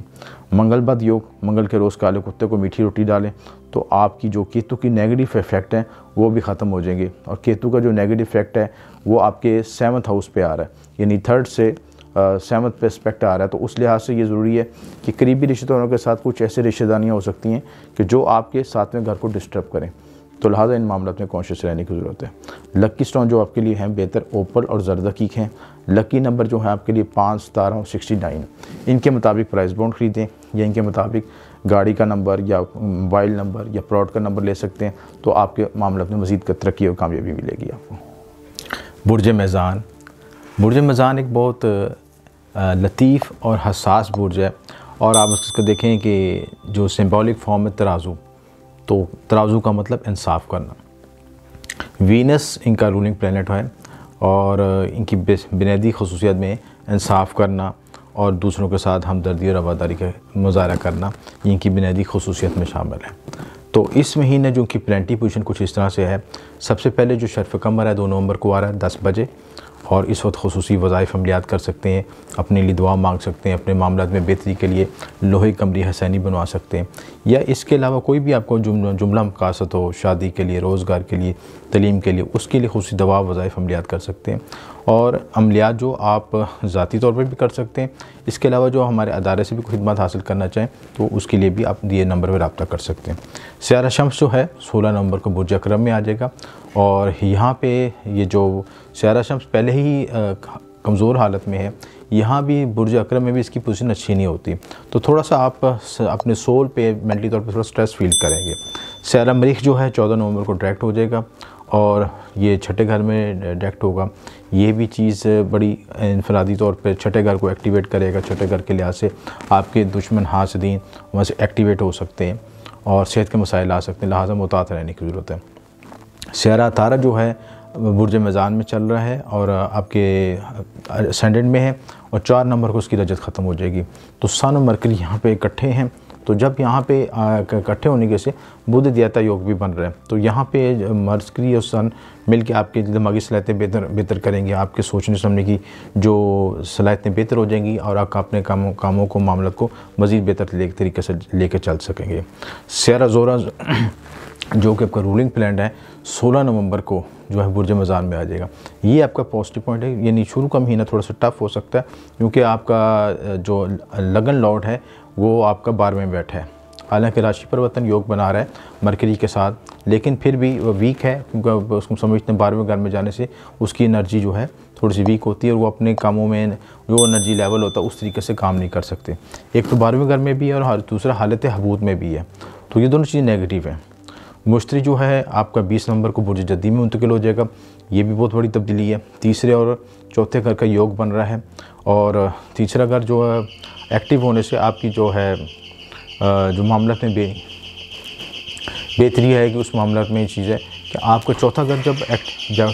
S1: मंगल बद योग मंगल के रोज़ काले कुत्ते को मीठी रोटी डालें तो आपकी जो केतु की नेगेटिव इफेक्ट हैं वो भी ख़त्म हो जाएंगे और केतु का जो नेगेटिव इफेक्ट है वो आपके सेवन्थ हाउस पर आ रहा है यानी थर्ड से सहमत पेस्पेक्ट आ रहा है तो उस लिहाज से ये ज़रूरी है कि करीबी रिश्तेदारों के साथ कुछ ऐसी रिश्तेदारियाँ हो सकती हैं कि जो आपके साथ में घर को डिस्टर्ब करें तो लिहाजा इन मामलों में कॉन्शियस रहने की ज़रूरत है लकी स्टोन जो आपके लिए हैं बेहतर ओपल और जरदकीक हैं लकी नंबर जो है आपके लिए पाँच सतारह और सिक्सटी नाइन इनके मुताबिक प्राइस बॉन्ड ख़रीदें या इनके मुताबिक गाड़ी का नंबर या मोबाइल नंबर या प्लॉट का नंबर ले सकते हैं तो आपके मामलों में मज़ीद तरक्की और कामयाबी मिलेगी आपको बुरज मैजान बुर्ज मज़ान एक बहुत लतीफ़ और हसास बुर्ज है और आप उसको देखें कि जो सिम्बॉलिक फॉर्म है तराजू तो तराजू का मतलब इंसाफ करना वीनस इनका रूलिंग प्लेनेट है और इनकी बुनियादी खसूसियत में इंसाफ करना और दूसरों के साथ हमदर्दी और रवादारी का मुजाहरा करना इनकी बुनियादी खसूसियत में शामिल है तो इस महीने जो कि प्लेंटी पोजिशन कुछ इस तरह से है सबसे पहले जो शर्फ कमर है दो नवंबर को आ रहा है दस बजे और इस वक्त खसूसी वज़ाइफ अमलियात कर सकते हैं अपने लिए दुआ मांग सकते हैं अपने मामला में बेहतरी के लिए लोहे कमरी हसैनी बनवा सकते हैं या इसके अलावा कोई भी आपको जुमला मकासद हो शादी के लिए रोज़गार के लिए तलीम के लिए उसके लिए खसूसी दवा वज़ाइफ अमलियात कर सकते हैं और अमलियात जो आप ज़ाती तौर पर भी कर सकते हैं इसके अलावा जो हमारे अदारे से भी कोई खदमत हासिल करना चाहें तो उसके लिए भी आप दिए नंबर पर रबता कर सकते हैं सियारा शम्स जो है सोलह नंबर को बुरज अक्रम में आ जाएगा और यहाँ पे ये जो सियारा शम्स पहले ही कमज़ोर हालत में है यहाँ भी बुरज अक्रम में भी इसकी पोजिशन अच्छी नहीं होती तो थोड़ा सा आप अपने सोल पर मैंटली तौर पर थोड़ा स्ट्रेस फील करेंगे सारा मरीख जो है चौदह नवंबर को डायरेक्ट हो जाएगा और ये छठे घर में डायरेक्ट होगा ये भी चीज़ बड़ी इनफरादी तौर पर छठे घर को एक्टिवेट करेगा छठे घर के लिहाज से आपके दुश्मन दिन वहाँ से एक्टिवेट हो सकते हैं और सेहत के मसाइल आ सकते हैं लिहाजा मुतात रहने की ज़रूरत है सयारा तारा जो है बुरज मैदान में चल रहा है और आपके सेंडेंट में है और चार नंबर को उसकी रजत ख़त्म हो जाएगी तो सन मरकरी यहाँ पे इकट्ठे हैं तो जब यहाँ पे इकट्ठे होने के से बुद्ध दियाता योग भी बन रहे हैं तो यहाँ पे मर्सक्री और सन मिल के आपके दिमागी सलाहतें बेहतर बेहतर करेंगे आपके सोचने समझने की जो सलाहतें बेहतर हो जाएंगी और आप अपने कामों कामों को मामलों को मज़ीद बेहतर तरीके से कर चल सकेंगे सैरा जोरा जो कि आपका रूलिंग प्लान है 16 नवंबर को जो है बुरज मज़ार में आ जाएगा ये आपका पॉजिटिव पॉइंट है यानी शुरू का महीना थोड़ा सा टफ हो सकता है क्योंकि आपका जो लगन लॉट है वो आपका बारहवें में बैठा है हालांकि राशि परिवर्तन योग बना रहा है मरकरी के साथ लेकिन फिर भी वह वीक है क्योंकि उसको समझते हैं बारहवें घर में जाने से उसकी एनर्जी जो है थोड़ी सी वीक होती है और वो अपने कामों में जो एनर्जी लेवल होता है उस तरीके से काम नहीं कर सकते एक तो बारहवें घर में भी है और दूसरा हालत हबूत में भी है तो ये दोनों चीज़ें नेगेटिव हैं मुश्तरी जो है आपका 20 नंबर को बुरज जद्दी में मुंतकिल हो जाएगा ये भी बहुत बड़ी तब्दीली है तीसरे और चौथे घर का योग बन रहा है और तीसरा घर जो है एक्टिव होने से आपकी जो है जो मामला में बे बेहतरी है कि उस मामला में ये चीज़ है कि आपका चौथा घर जब एक्ट जब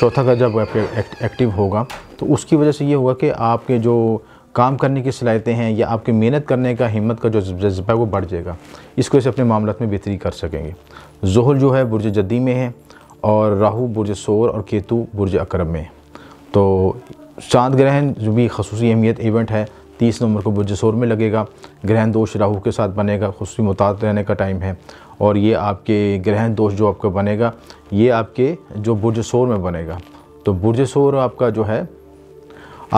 S1: चौथा घर जब एक्ट, एक्टिव होगा तो उसकी वजह से ये होगा कि आपके जो काम करने की सलाहियतें हैं या आपकी मेहनत करने का हिम्मत का जो जज्बा है वो बढ़ जाएगा इसको से अपने मामला में बेहतरी कर सकेंगे जहल जो है बुरज जदी में है और राहु बुरज शोर और केतु बुरज अक्रम में तो चांद ग्रहण जो भी खसूस अहमियत इवेंट है तीस नंबर को बुजसोर में लगेगा ग्रहण दोष राहु के साथ बनेगा खुशी मुताद रहने का टाइम है और ये आपके ग्रहण दोष जो आपका बनेगा ये आपके जो बुजसोर में बनेगा तो बुजसोर आपका जो है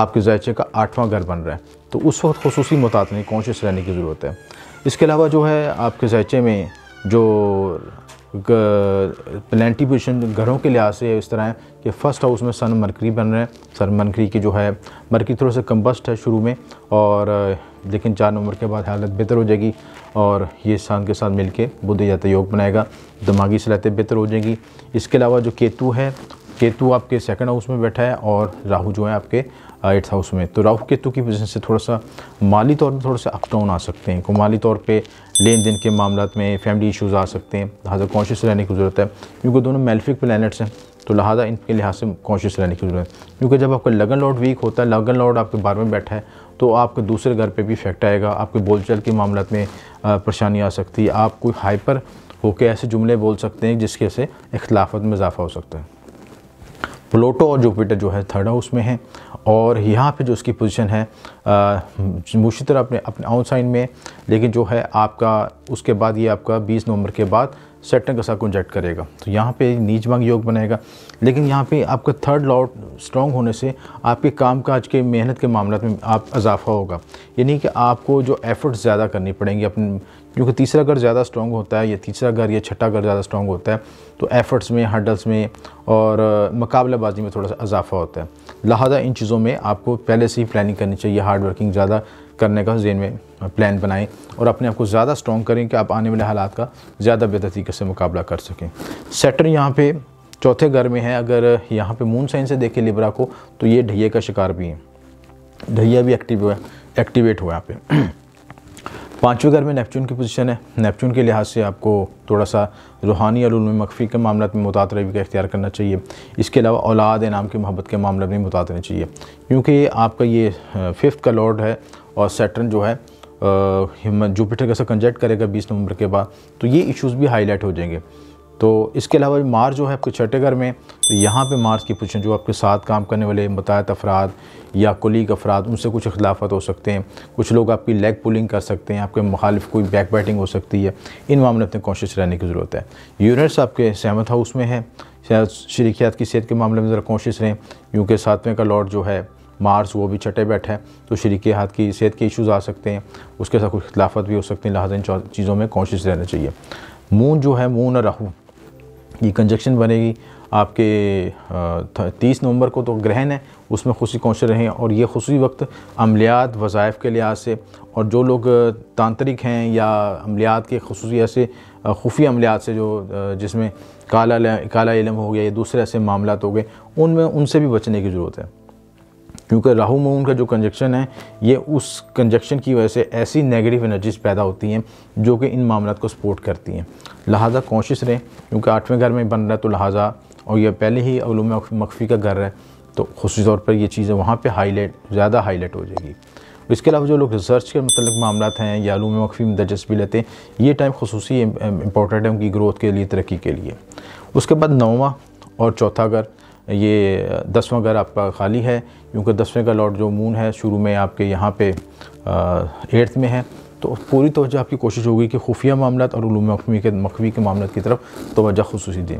S1: आपके जायचे का आठवां घर बन रहा है तो उस वक्त खसूस नहीं कॉन्शियस रहने की ज़रूरत है इसके अलावा जो है आपके जायचे में जो प्लेंटी पोजिशन घरों के लिहाज से इस तरह है कि फर्स्ट हाउस में सन मरकरी बन रहे हैं सन मरकरी की जो है मरकरी थोड़ा सा कम्बस्ट है शुरू में और लेकिन चार नंबर के बाद हालत बेहतर हो जाएगी और ये सन के साथ मिल के बुद्ध जाता योग बनाएगा दिमागी सलाहतें बेहतर हो जाएंगी इसके अलावा जो केतु है केतु आपके सेकंड हाउस में बैठा है और राहु जो है आपके एट्थ हाउस में तो राहु केतु की वजह से थोड़ा सा माली तौर पर थोड़ा सा अपडाउन आ सकते हैं को माली तौर पे लेन देन के मामला में फैमिली इश्यूज़ आ सकते हैं लिहाजा कॉन्शियस रहने की ज़रूरत है क्योंकि दोनों मेल्फिक प्लानट्स हैं तो लिहाजा इनके लिहाज से कॉन्शियस रहने की ज़रूरत है क्योंकि जब आपका लगन लॉर्ड वीक होता है लगन लॉर्ड आपके बारे में बैठा है तो आपके दूसरे घर पर भी इफेक्ट आएगा आपके बोलचाल के मामला में परेशानी आ सकती है आप कोई हाइपर होकर ऐसे जुमले बोल सकते हैं जिसके से अख्लाफत में इजाफा हो सकता है प्लोटो और जुपिटर जो है थर्ड हाउस में है और यहाँ पे जो उसकी पोजीशन है मुश्तर तरह अपने अपने आउट साइन में लेकिन जो है आपका उसके बाद ये आपका 20 नवंबर के बाद सेटन का साथ जट करेगा तो यहाँ पे नीच मांग योग बनेगा लेकिन यहाँ पे आपका थर्ड लॉर्ड स्ट्रॉन्ग होने से आपके काम काज के मेहनत के मामला में आप इजाफा होगा यानी कि आपको जो एफर्ट्स ज़्यादा करनी पड़ेंगी अपने क्योंकि तीसरा घर ज़्यादा स्ट्रॉन्ग होता है या तीसरा घर या छठा घर ज़्यादा स्ट्रॉन्ग होता है तो एफर्ट्स में हर्डल्स में और मुकाबलाबाजी में थोड़ा सा इजाफा होता है लिहाजा इन चीज़ों में आपको पहले से ही प्लानिंग करनी चाहिए हार्ड वर्किंग ज़्यादा करने का जेन में प्लान बनाएं और अपने आप को ज़्यादा स्ट्रॉन्ग करें कि आप आने वाले हालात का ज़्यादा बेहतर तरीके से मुकाबला कर सकें सेटर यहाँ पे चौथे घर में है अगर यहाँ पे मून साइन से देखें लिब्रा को तो ये ढैया का शिकार भी है ढैया भी एक्टिव हुआ एक्टिवेट हुआ यहाँ पे पाँचवें घर में नेपचून की पोजीशन है नेपचून के लिहाज से आपको थोड़ा सा रूहानी और उलम मख्फी के मामला में मुतात रवि का इख्तियार करना चाहिए इसके अलावा औलाद नाम की मोहब्बत के मामले में मुतात रहना चाहिए क्योंकि आपका ये फिफ्थ का लॉर्ड है और सैटर्न जो है जुपिटर के साथ कंजेक्ट करेगा 20 नवंबर के बाद तो ये इश्यूज भी हाईलाइट हो जाएंगे तो इसके अलावा मार्च जो है आपके छठे घर में तो यहाँ पे मार्च की पोजिशन जो आपके साथ काम करने वाले मतायत अफराद या कुलीग अफराद उनसे कुछ अखिलाफत हो सकते हैं कुछ लोग आपकी लेग पुलिंग कर सकते हैं आपके मुखालिफ कोई बैक बैटिंग हो सकती है इन मामले में कोशिश रहने की ज़रूरत है यूनिट्स आपके सहमत हाउस में है शरीकियात की सेहत के मामले में ज़रा कोशिश रहें क्योंकि सातवें का लॉर्ड जो है मार्स वो भी छठे बैठे हैं तो शरीक हाथ की सेहत के इश्यूज आ सकते हैं उसके साथ कुछ खिलाफत भी हो सकती है लिहाजा इन चीज़ों में कॉन्शियस रहना चाहिए मून जो है मून और राहू ये कंजक्शन बनेगी आपके तीस नवंबर को तो ग्रहण है उसमें खुशी कौशल रहें और ये खुशी वक्त अमलियात वज़ाइफ के लिहाज से और जो लोग तांत्रिक हैं या अमलियात के खसूसी ऐसे खुफी अमलियात से जो जिसमें काला काला इलम हो गया या दूसरे ऐसे मामला हो गए उनमें उनसे भी बचने की ज़रूरत है क्योंकि राहु मून का जो कंजक्शन है ये उस कंजक्शन की वजह से ऐसी नेगेटिव एनर्जीज पैदा होती हैं जो कि इन मामला को सपोर्ट करती हैं लिहाजा कोशिश रहें क्योंकि आठवें घर में बन रहा है तो लिहाजा और यह पहले ही अवलूम मख्फी का घर है तो खसूस तौर पर यह चीज़ें वहाँ पर हाईलाइट ज़्यादा हाईलाइट हो जाएगी इसके अलावा जो लोग रिसर्च के मतलब मामला हैं या आलूम मख्फी में दिलचस्पी लेते हैं ये टाइम खसूस इंपॉर्टेंट है उनकी ग्रोथ के लिए तरक्की के लिए उसके बाद नौवा और चौथा घर ये दसवां घर आपका खाली है क्योंकि दसवें का लॉट जो मून है शुरू में आपके यहाँ पे एट्थ में है तो पूरी तवज्जो आपकी कोशिश होगी कि खुफिया मामला और मखवी के मखवी के मामला की तरफ तोजह खसूस दें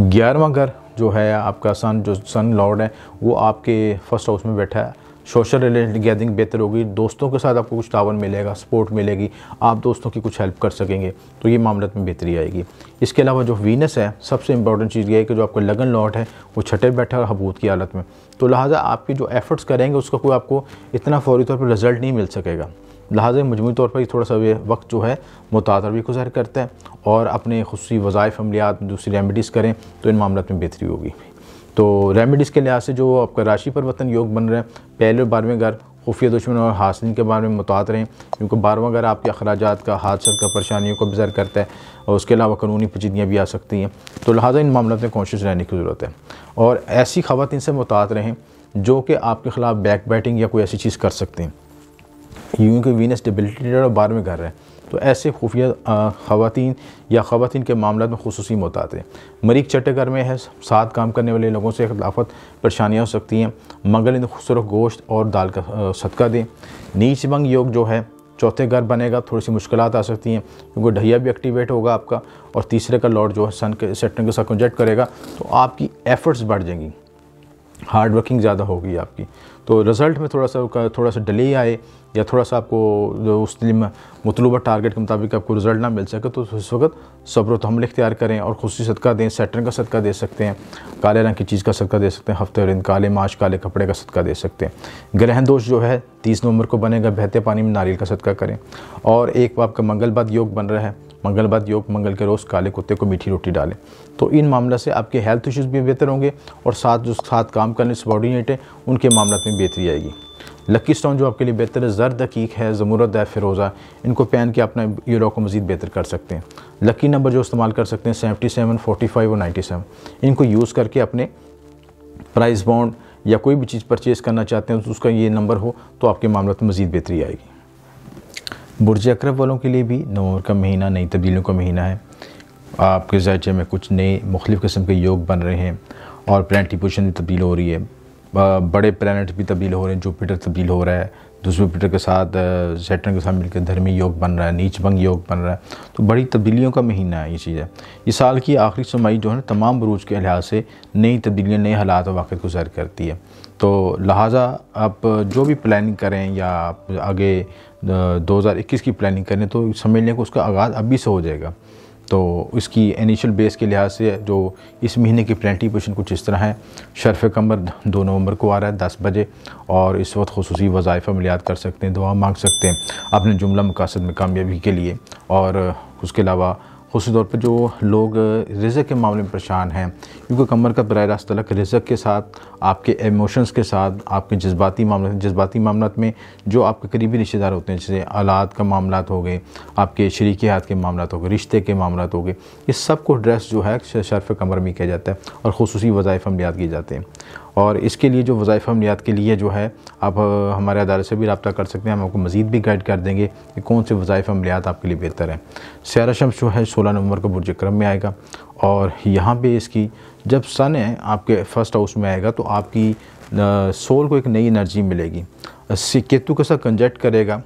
S1: ग्यारहवा घर जो है आपका सन जो सन लॉर्ड है वो आपके फर्स्ट हाउस में बैठा है सोशल रिलेटेड गैदरिंग बेहतर होगी दोस्तों के साथ आपको कुछ तावन मिलेगा सपोर्ट मिलेगी आप दोस्तों की कुछ हेल्प कर सकेंगे तो ये मामला में बेहतरी आएगी इसके अलावा जो वीनस है सबसे इंपॉर्टेंट चीज़ यह है कि जो आपका लगन लॉट है वो छठे बैठे और हबूत की हालत में तो लिहाजा आपकी जो एफ़र्ट्स करेंगे उसका कोई आपको इतना फौरी तौर पर रिजल्ट नहीं मिल सकेगा लिहाजा मजमू तौर पर थोड़ा सा ये वक्त जो है मुतादर भी गुजर करता है और अपने खुशी वज़ायफ अमलियात दूसरी रेमडीज़ करें तो इन मामलों में बेहतरी होगी तो रेमेडीज़ के लिहाज से जो आपका राशि पर योग बन रहे हैं पहले बारहवें घर खुफिया दुश्मन और हासिल के बारे में मुतात रहें क्योंकि बारहवा घर आपके अखराज का हादसा का परेशानियों को बेजर करता है और उसके अलावा कानूनी पचीदियाँ भी आ सकती हैं तो लिहाजा इन मामलों में कॉन्शियस रहने की ज़रूरत है और ऐसी ख़वान से मुतात रहें जो कि आपके ख़िलाफ़ बैक बैटिंग या कोई ऐसी चीज़ कर सकते हैं क्योंकि वीनस डिबिलिटेड और बारहवें घर है तो ऐसे खुफिया ख़वान या ख़वान के मामला में खसूसी मोहतात हैं मरीक घर में है साथ काम करने वाले लोगों से खिलाफत परेशानियाँ हो सकती हैं मंगल इन खूबसूरत गोश्त और दाल का सदका दें नीच भंग योग जो है चौथे घर बनेगा थोड़ी सी मुश्किल आ सकती हैं क्योंकि ढैया भी एक्टिवेट होगा आपका और तीसरे का लॉर्ड जो है सन के सेटन के साथ कंजेक्ट करेगा तो आपकी एफ़र्ट्स बढ़ जाएंगी हार्ड वर्किंग ज़्यादा होगी आपकी तो रिज़ल्ट में थोड़ा सा थोड़ा सा डिले आए या थोड़ा सा आपको जो उस मतलूबा टारगेट के मुताबिक आपको रिज़ल्ट ना मिल सके तो इस वक्त सब्र तो हमले इख्तियार करें और खुशी सदका दें सैटर्न का सदका दे सकते हैं काले रंग की चीज़ का सदका दे सकते हैं हफ्ते और काले माश काले कपड़े का सदका दे सकते हैं ग्रहण दोष जो है तीस नवंबर को बनेगा बहते पानी में नारियल का सदका करें और एक आपका बाद योग बन रहा है मंगल बाद योग मंगल के रोज़ काले कुत्ते को मीठी रोटी डालें तो इन मामला से आपके हेल्थ इश्यूज़ भी बेहतर होंगे और साथ जो साथ काम करने सबॉर्डिनेट हैं उनके मामला में बेहतरी आएगी लकी स्टोन जो आपके लिए बेहतर है जर्द हकीक है ज़मूरत है फिरोज़ा इनको पहन के अपना यूरो को मज़ीद बेहतर कर सकते हैं लकी नंबर जो इस्तेमाल कर सकते हैं सेवेंटी सेवन फोर्टी फाइव और नाइन्टी सेवन इनको यूज़ करके अपने प्राइस बॉन्ड या कोई भी चीज़ परचेज़ करना चाहते हैं तो उसका ये नंबर हो तो आपके मामला में मज़ीद बेहतरी आएगी बुरज अक्रब वालों के लिए भी नवंबर का महीना नई तब्दीलियों का महीना है आपके जायचे में कुछ नए मुख्तु किस्म के योग बन रहे हैं और प्लान की पोजिशन भी तब्दील हो रही है बड़े प्लानट भी तब्दील हो रहे हैं जुपिटर तब्दील हो रहा है दूसरे पीटर के साथ सेटन के साथ मिलकर धर्मी योग बन रहा है नीच भंग योग बन रहा है तो बड़ी तब्दीलियों का महीना है ये चीज़ है इस साल की आखिरी सुनवाई जो है ना तमाम बरूज के लिहाज से नई तब्दीलियाँ नए हालात और वाक़ को करती है तो लिहाजा आप जो भी प्लानिंग करें या आप आगे 2021 की प्लानिंग करें तो समझ लें कि उसका आगाज़ अभी से हो जाएगा तो इसकी इनिशियल बेस के लिहाज से जो इस महीने की प्लेंटी पोजिशन कुछ इस तरह है शरफ कमर दो नवंबर को आ रहा है दस बजे और इस वक्त वजायफ हम याद कर सकते हैं दुआ मांग सकते हैं अपने जुमला मकासद में कामयाबी के लिए और उसके अलावा खसूस तौर पर जो लोग रिज़क के मामले में परेशान हैं क्योंकि कमर का बर रास्त तलक रिज़क के साथ आपके एमोशनस के साथ आपके जज्बाती मामले जज्बाती मामला में जो आपके करीबी रिश्तेदार होते हैं जैसे आलात का मामला तो हो गए आपके शरीक हाथ के मामला तो हो गए रिश्ते के मामला तो हो गए इस सब को ड्रेस जो है शर्फ कमर में किया जाता है और खसूस वज़ाइफ अमलियात किए जाते हैं और इसके लिए जो वज़ाइफ अमलियात के लिए जो है आप हमारे अदारे से भी रबता कर सकते हैं हम आपको मज़ीद भी गाइड कर देंगे कि कौन से वज़ाइफ अमलियात आपके लिए बेहतर हैं सारा शम्स जो है सोलह नवंबर को बुरज क्रम में आएगा और यहाँ पर इसकी जब सन है आपके फर्स्ट हाउस में आएगा तो आपकी सोल को एक नई एनर्जी मिलेगी केतु के साथ कंजक्ट करेगा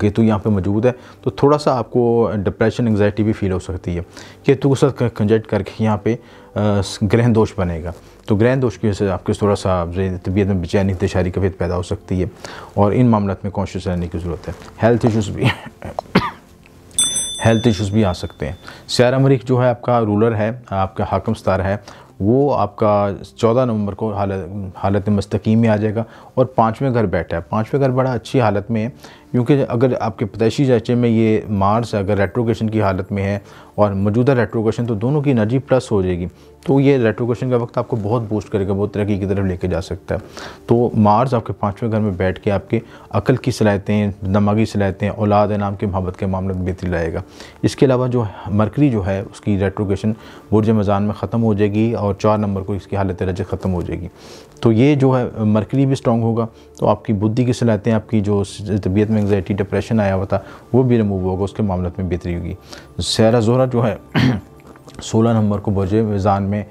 S1: केतु यहाँ पे मौजूद है तो थोड़ा सा आपको डिप्रेशन एंगजाइटी भी फील हो सकती है केतु के साथ कंजेक्ट करके यहाँ पे ग्रहण दोष बनेगा तो ग्रहण दोष की वजह से आपके थोड़ा सा तबीयत में बेचैनी दशहरी कभी पैदा हो सकती है और इन मामलों में कॉन्शियस रहने की ज़रूरत है हेल्थ इशूज़ भी हेल्थ इश्यूज़ भी आ सकते हैं सियारा मरीख जो है आपका रूलर है आपका हाकम स्तार है वो आपका चौदह नवंबर को हालत हालत मस्तकीम में आ जाएगा और पाँचवें घर बैठा है पाँचवें घर बड़ा अच्छी हालत में है क्योंकि अगर आपके पैशी जाचे में ये मार्स अगर रेट्रोगेशन की हालत में है और मौजूदा रेट्रोगेशन तो दोनों की एनर्जी प्लस हो जाएगी तो ये रेट्रोकेशन का वक्त आपको बहुत बूस्ट करेगा बहुत तरक्की की तरफ लेके जा सकता है तो मार्स आपके पाँचवें घर में बैठ के आपके अकल की सलाहतें दमागी सलाहतें औलाद नाम की मोहब्बत के मामले में बेहतरी लाएगा इसके अलावा जो मरकरी जो है उसकी रेट्रोकेशन बुरज मज़ान में ख़त्म हो जाएगी और चार नंबर को इसकी हालत रजत ख़त्म हो जाएगी तो ये जो है मरकरी भी स्ट्रॉग होगा तो आपकी बुद्धि की सलाहतें आपकी जो तबीयत में एंगजाइटी डिप्रेशन आया हुआ था वो भी रिमूव होगा उसके मामले में बेहतरी होगी सहरा जोरा जो है सोलह नंबर को बुरज मिज़ान में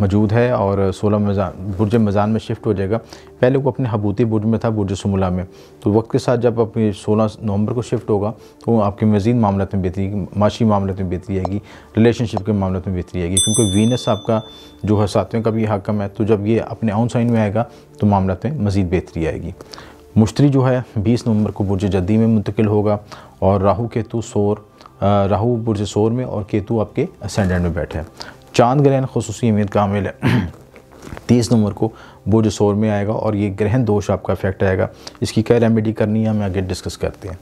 S1: मौजूद है और सोलह मिज़ान बुरज मिज़ान में शिफ्ट हो जाएगा पहले वो अपने हबूती बुरज में था बुरज सुमुला में तो वक्त के साथ जब आप सोलह नवंबर को शिफ्ट होगा तो आपके मज़ीद मामलों में बेहतरी माशी मामलों में बेहतरी आएगी रिलेशनशिप के मामलों में बेहतरी आएगी क्योंकि वीनस आपका जो है सातवें का भी हाकम है तो जब ये अपने ऑन साइन में आएगा तो मामलों में मज़ीद बेहतरी आएगी मुश्तरी जो है बीस नवंबर को बुरज जद्दी में मुंतकिल होगा और राहू केतु सोर राहु बुरज सोर में और केतु आपके असेंडेंट में बैठे हैं चांद ग्रहण खसूस अहमियत का मिल है तीस नंबर को बुरज सोर में आएगा और ये ग्रहण दोष आपका इफेक्ट आएगा इसकी क्या रेमेडी करनी है हम आगे डिस्कस करते हैं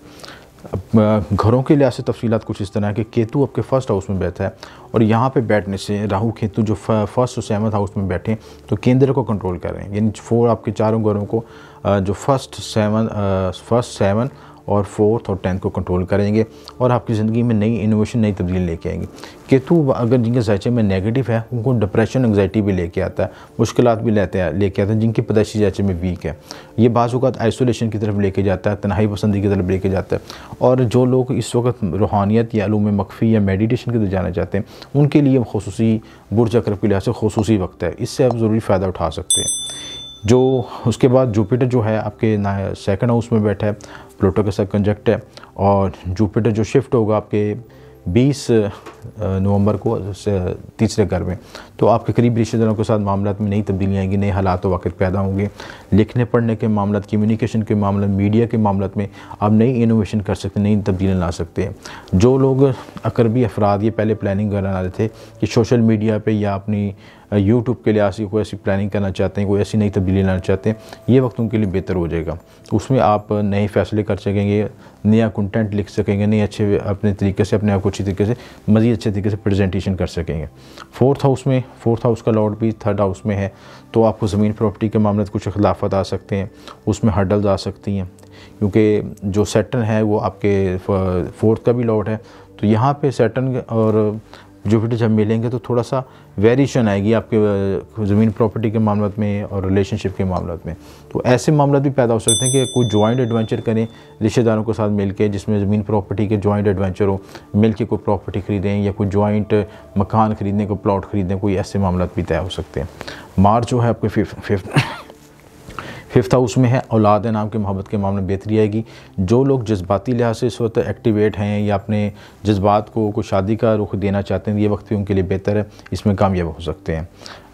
S1: अब घरों के लिहाज से तफसीत कुछ इस तरह है कि केतु आपके फर्स्ट हाउस में बैठा है और यहाँ पे बैठने से राहु केतु जो फर्स्ट और सेवन्थ हाउस में बैठे तो केंद्र को कंट्रोल कर रहे हैं यानी फोर आपके चारों घरों को जो फर्स्ट सेवन फर्स्ट सेवन और फोर्थ और टेंथ को कंट्रोल करेंगे और आपकी ज़िंदगी में नई इनोवेशन नई तब्दील लेके आएंगे केतु अगर जिनके जैचे में नेगेटिव है उनको डिप्रेशन एंगजाइटी भी लेके आता है मुश्किल भी लेते हैं लेके आते हैं जिनकी पैदाशी जैचे में वीक है ये बाज़ात आइसोलेशन की तरफ लेके जाता है तनहाई पसंदी की तरफ लेके जाता है और जो लोग इस वक्त रूहानियत या लूम मख्फी या मेडिटेशन की तरफ जाना चाहते हैं उनके लिए खसूसी बुरज अकरब के लिहाज से खसूसी वक्त है इससे आप ज़रूरी फ़ायदा उठा सकते हैं जो उसके बाद जुपिटर जो है आपके सेकेंड हाउस में बैठा है प्लूटो के साथ कंजक्ट है और जुपिटर जो शिफ्ट होगा आपके 20 नवंबर को तीसरे घर में तो आपके करीब रिश्तेदारों के साथ मामला में नई तब्दीलियाँ आएंगी नए हालात तो वाक़ पैदा होंगे लिखने पढ़ने के मामला कम्युनिकेशन के मामला मीडिया के मामला में आप नई इनोवेशन कर सकते नई तब्दीलियाँ ला सकते हैं जो लोग अकरबी अफराद ये पहले प्लानिंग करना रहे थे कि सोशल मीडिया पर या अपनी यूट्यूब के लिहाज ऐसी कोई ऐसी प्लानिंग करना चाहते हैं कोई ऐसी नई तब्दीली लाना चाहते हैं ये वक्त उनके लिए बेहतर हो जाएगा उसमें आप नए फैसले कर सकेंगे नया कंटेंट लिख सकेंगे नहीं अच्छे अपने तरीके से अपने आप को अच्छी तरीके से मज़ीद अच्छे तरीके से प्रेजेंटेशन कर सकेंगे फोर्थ हाउस में फोर्थ हाउस का लॉर्ड भी थर्ड हाउस में है तो आपको ज़मीन प्रॉपर्टी के मामले में कुछ अखिलाफत आ सकते हैं उसमें हर्डल्स आ सकती हैं क्योंकि जो सेटन है वो आपके फोर्थ का भी लॉर्ड है तो यहाँ पे सेटन और जुपिटर जब मिलेंगे तो थोड़ा सा वेरिएशन आएगी आपके ज़मीन प्रॉपर्टी के मामला में और रिलेशनशिप के मामलों में तो ऐसे मामला भी पैदा हो सकते हैं कि कोई जॉइंट एडवेंचर करें रिश्तेदारों के साथ मिल के जिसमें ज़मीन प्रॉपर्टी के जॉइंट एडवेंचर हो मिल के कोई प्रॉपर्टी ख़रीदें या कोई जॉइंट मकान ख़रीदें कोई प्लाट ख़रीदें कोई ऐसे मामला भी तय हो सकते हैं मार्च जो है आपके फिफ्थ फिफ्थ फिफ्थ हाउस में है औलाद नाम की मोहब्बत के मामले में बेहतरी आएगी जो लोग जज्बाती लिहाज से इस वक्त एक्टिवेट हैं या अपने जज्बात को कोई शादी का रुख देना चाहते हैं ये वक्त भी उनके लिए बेहतर है इसमें कामयाब हो सकते हैं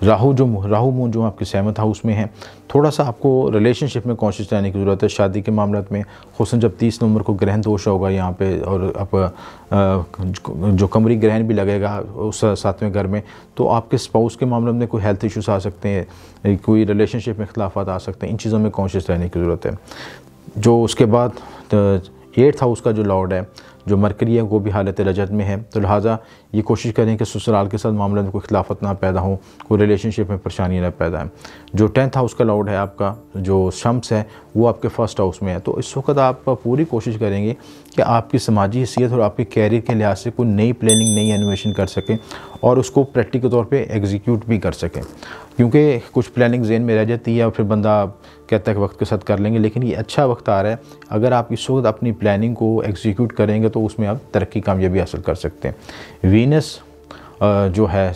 S1: राहु जो राहु मून जो आपके सेवन्थ हाउस में है थोड़ा सा आपको रिलेशनशिप में कॉन्शियस रहने की ज़रूरत है शादी के मामले में खुसन जब तीस नवंबर को ग्रहण दोष होगा यहाँ पे और आप जो कमरी ग्रहण भी लगेगा उस सातवें घर में तो आपके स्पाउस के मामले में कोई हेल्थ इश्यूज आ सकते हैं कोई रिलेशनशिप में अख्तलाफात आ सकते हैं इन चीज़ों में कॉन्शियस रहने की ज़रूरत है जो उसके बाद एट्थ हाउस का जो लॉर्ड है जो मरकरी है वो भी हालत रजत में है तो लिहाजा ये कोशिश करें कि ससुराल के साथ मामले में कोई खिलाफत ना पैदा हो कोई रिलेशनशिप में परेशानी ना पैदा है जो टेंथ हाउस का लॉर्ड है आपका जो शम्स है वो आपके फर्स्ट हाउस में है तो इस वक्त आप पूरी कोशिश करेंगे कि आपकी समाजी हैसियत और आपके कैरियर के लिहाज से कोई नई प्लानिंग नई एनोवेशन कर सकें और उसको प्रैक्टिकल तौर पर एग्जीक्यूट भी कर सकें क्योंकि कुछ प्लानिंग जेन में रह जाती है और फिर बंदा कहते हैं वक्त के साथ कर लेंगे लेकिन ये अच्छा वक्त आ रहा है अगर आप इस वक्त अपनी प्लानिंग को एग्जीक्यूट करेंगे तो उसमें आप तरक्की कामयाबी हासिल कर सकते हैं वीनस जो है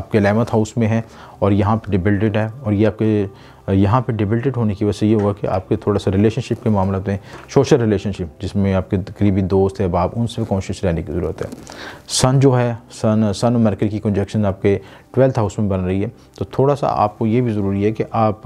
S1: आपके एलेवंथ हाउस में है और यहाँ पर डिबिल्टेड है और ये आपके यहाँ पे डिबिल्टेड होने की वजह से ये हुआ कि आपके थोड़ा सा रिलेशनशिप के मामले में सोशल रिलेशनशिप जिसमें आपके करीबी दोस्त है बाप उनसे कॉन्शियस रहने की ज़रूरत है सन जो है सन सन और मरकर की कंजक्शन आपके ट्वेल्थ हाउस में बन रही है तो थोड़ा सा आपको ये भी ज़रूरी है कि आप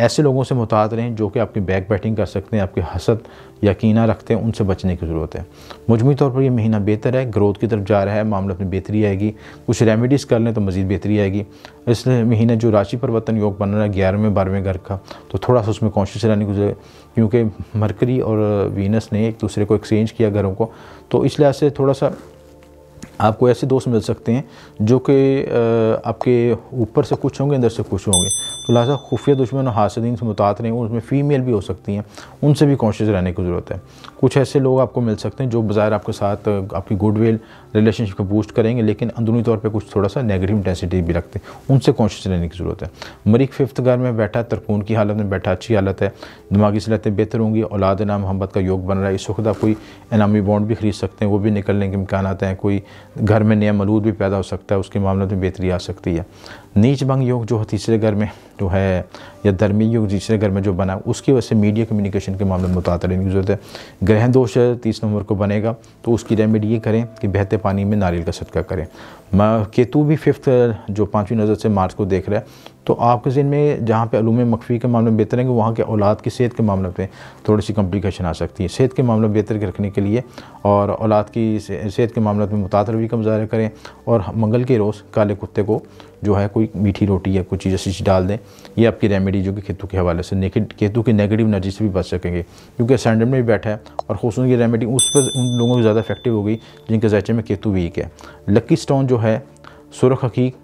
S1: ऐसे लोगों से मुताद रहें जो कि आपकी बैक बैटिंग कर सकते हैं आपकी हसद यकीन रखते हैं उनसे बचने की ज़रूरत है मजमू तौर पर यह महीना बेहतर है ग्रोथ की तरफ जा रहा है मामले अपनी बेहतरी आएगी कुछ रेमेडीज़ कर लें तो मज़ीद बेहतरी आएगी इसलिए महीने जो राशि परिवर्तन योग बन रहा है ग्यारहवें बारहवें घर का तो थोड़ा सा उसमें कॉन्शियस रहने की जरूरत क्योंकि मरकरी और वीनस ने एक दूसरे को एक्सचेंज किया घरों को तो इस लिहाज से थोड़ा सा आपको ऐसे दोस्त मिल सकते हैं जो कि आपके ऊपर से कुछ होंगे अंदर से कुछ होंगे तो लिहाजा खुफिया दुश्मन और हासदीन से मुतात रहें उसमें फ़ीमेल भी हो सकती हैं उनसे भी कॉन्शियस रहने की ज़रूरत है कुछ ऐसे लोग आपको मिल सकते हैं जो बाज़ार आपके साथ आपकी गुडविल रिलेशनशिप को बूस्ट करेंगे लेकिन अंदरूनी तौर पे कुछ थोड़ा सा नेगेटिव इंटेंसिटी भी रखते हैं उनसे कॉन्शियस रहने की ज़रूरत है मरीक फिफ्थ घर में बैठा तरकून की हालत में बैठा अच्छी हालत है दिमागी सलाहतें बेहतर होंगी औलाद नाम मोहब्बत का योग बन रहा है इस वक्त आप कोई इनामी बॉन्ड भी खरीद सकते हैं वो भी निकलने के इम्कान हैं कोई घर में नया मलूद भी पैदा हो सकता है उसके मामले में बेहतरी आ सकती है नीच भंग योग जो है तीसरे घर में जो तो है या धर्मी योग तीसरे घर में जो बना उसकी वजह से मीडिया कम्युनिकेशन के मामले में मुतातर की ज़रूरत है ग्रह दोष तीस नंबर को बनेगा तो उसकी रेमेडी ये करें कि बहते पानी में नारियल का सदका करें केतु भी फिफ्थ जो पाँचवीं नज़र से मार्च को देख रहा है तो आपके जिन में जहाँ पे अलूम मखफी के मामले में बेहतर है वहाँ के औलाद की सेहत के मामले पे थोड़ी सी कम्प्लिकेशन आ सकती है सेहत के मामले में बेहतर रखने के लिए और औलाद की सेहत के मामले में मुतातर भी कमज़ार करें और मंगल के रोज़ काले कुत्ते को जो है कोई मीठी रोटी या कोई चीज़ ऐसी डाल दें ये आपकी रेमेडी जो कि खेतों के हवाले से खेतों की नेगेटिव एनर्जी से भी बच सकेंगे क्योंकि असेंडेंट में भी बैठा है और खूसन की रेमेडी उस पर उन लोगों को ज़्यादा इफेक्टिव हो गई जिनके जैचे में केतु वीक है लकी स्टोन जो है सुरख हकीक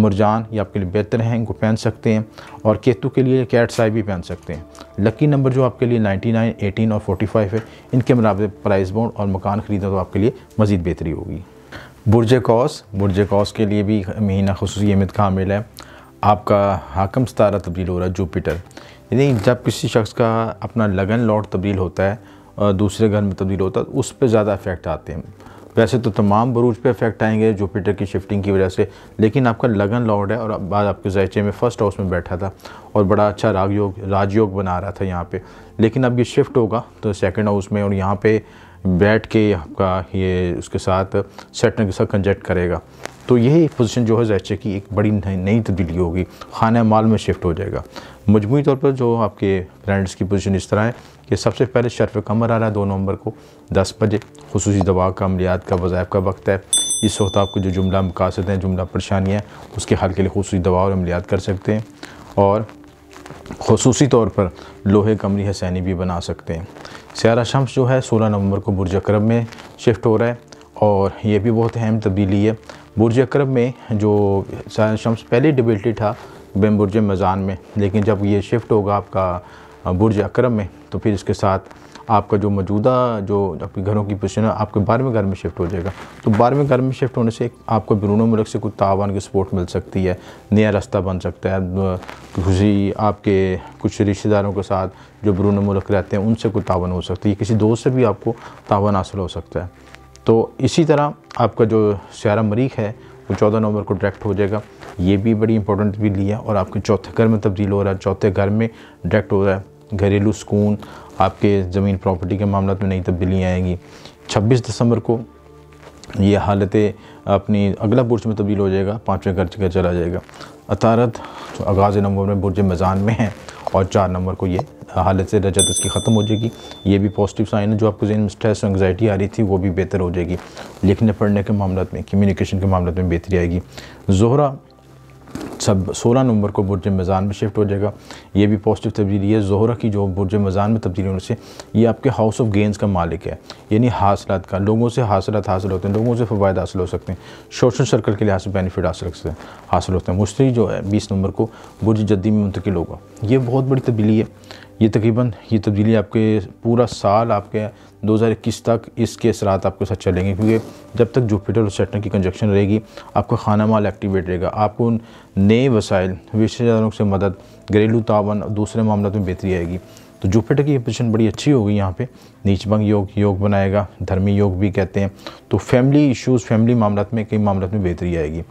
S1: मुरजान ये आपके लिए बेहतर हैं इनको पहन सकते हैं और केतु के लिए कैट साई भी पहन सकते हैं लकी नंबर जो आपके लिए 99, 18 और 45 है इनके मुनाबले प्राइस बोर्ड और मकान ख़रीदना तो आपके लिए मज़ीद बेहतरी होगी बुरजे कौस बुरजे कौस के लिए भी महीना खसूस अहमियत का हामिल है आपका हाकम सतारा तब्दील हो रहा है जुपिटर यानी जब किसी शख्स का अपना लगन लॉट तब्दील होता है दूसरे घर में तब्दील होता है उस पर ज़्यादा इफेक्ट आते हैं वैसे तो तमाम बरूज पे इफेक्ट आएंगे जुपिटर की शिफ्टिंग की वजह से लेकिन आपका लगन लॉर्ड है और बाद आपके जैचे में फ़र्स्ट हाउस में बैठा था और बड़ा अच्छा राग योग राजयोग बना रहा था यहाँ पे लेकिन अब ये शिफ्ट होगा तो सेकंड हाउस में और यहाँ पे बैठ के आपका ये उसके साथ सेटन के साथ कंजेक्ट करेगा तो यही पोजीशन जो है जैचे की एक बड़ी नई तब्दीली होगी खाना माल में शिफ्ट हो जाएगा मजमू तौर पर जो आपके ब्रांड्स की पोजीशन इस तरह है कि सबसे पहले शर्फ कमर आ रहा है दो नवंबर को दस बजे खसूस दवा का अमलियात का वज़ायफ का वक्त है इस वक्त आपको जो जुमला मकासद हैं जुमला परेशानियाँ उसके हल के लिए खसूस दवा और अमलियात कर सकते हैं और खसूसी तौर पर लोहे कमरी हसैनी भी बना सकते हैं सियारा शम्स जो है 16 नवंबर को बुरज अक्रब में शिफ्ट हो रहा है और ये भी बहुत अहम तब्दीली है बुरज अक्रब में जो सियारा शम्स पहले डिबेटेड था बेम बुरज मज़ान में लेकिन जब ये शिफ्ट होगा आपका बुरज अक्रब में तो फिर इसके साथ आपका जो मौजूदा जो आपके घरों की पोजिशन है आपके बारहवें घर में शिफ्ट हो जाएगा तो बारहवें घर में शिफ्ट होने से आपको बिरूनों मुल्क से कुछ तावान की सपोर्ट मिल सकती है नया रास्ता बन सकता है खुशी आपके कुछ रिश्तेदारों के साथ जो बिरून मुल्क रहते हैं उनसे कुछ तावन हो सकती है किसी दोस्त से भी आपको तावन हासिल हो सकता है तो इसी तरह आपका जो स्यारा मरीख है वो चौदह नवंबर को डायरेक्ट हो जाएगा ये भी बड़ी इंपॉर्टेंट भी लिया और आपके चौथे घर में तब्दील हो रहा है चौथे घर में डायरेक्ट हो रहा है घरेलू सुकून आपके ज़मीन प्रॉपर्टी के मामला में नई तब्दीलियाँ आएँगी छब्बीस दिसंबर को ये हालतें अपनी अगला बुर्ज में तब्दील हो जाएगा पाँचवें घर का चला जाएगा अतारत आगाज़ नंबर में बुर्ज मैजान में है और चार नंबर को ये हालत से रजत उसकी ख़त्म हो जाएगी ये भी पॉजिटिव साइन है जो आपको जिन स्ट्रेस और एंगजाइटी आ रही थी वो भी बेहतर हो जाएगी लिखने पढ़ने के मामला में कम्युनिकेशन के मामला में बेहतरी आएगी जोहरा सब सोलह नवंबर को बुरज मैजान में शिफ्ट हो जाएगा ये भी पॉजिटिव तब्दीली है जोहरा की जो बुरज मैज़ान में तब्दीली होने से ये आपके हाउस ऑफ गेंस का मालिक है यानी हासिलत का लोगों से हासिलत हासिल होते हैं लोगों से फ़वाद हासिल हो सकते हैं सोशल सर्कल के लिहाज से बेनिफिट हासिल सकते हैं हासिल होते हैं मुश्तरी जो है बीस नंबर को बुरज जद्दी में मुंतकिल होगा ये बहुत बड़ी तब्दीली है ये तकरीबन ये तब्दीली आपके पूरा साल आपके 2021 तक इसके असरात आपके साथ चलेंगे क्योंकि जब तक जुपिटर और सेटन की कंजक्शन रहेगी आपका खाना माल एक्टिवेट रहेगा आपको नए वसाइल विशेषदारों से मदद घरेलू तावन और दूसरे मामलों में बेहतरी आएगी तो जुपिटर की पोजिशन बड़ी अच्छी होगी यहाँ पे नीचभंग योग योग बनाएगा धर्मी योग भी कहते हैं तो फैमिली इश्यूज़ फैमिली मामला में कई मामला में बेहतरी आएगी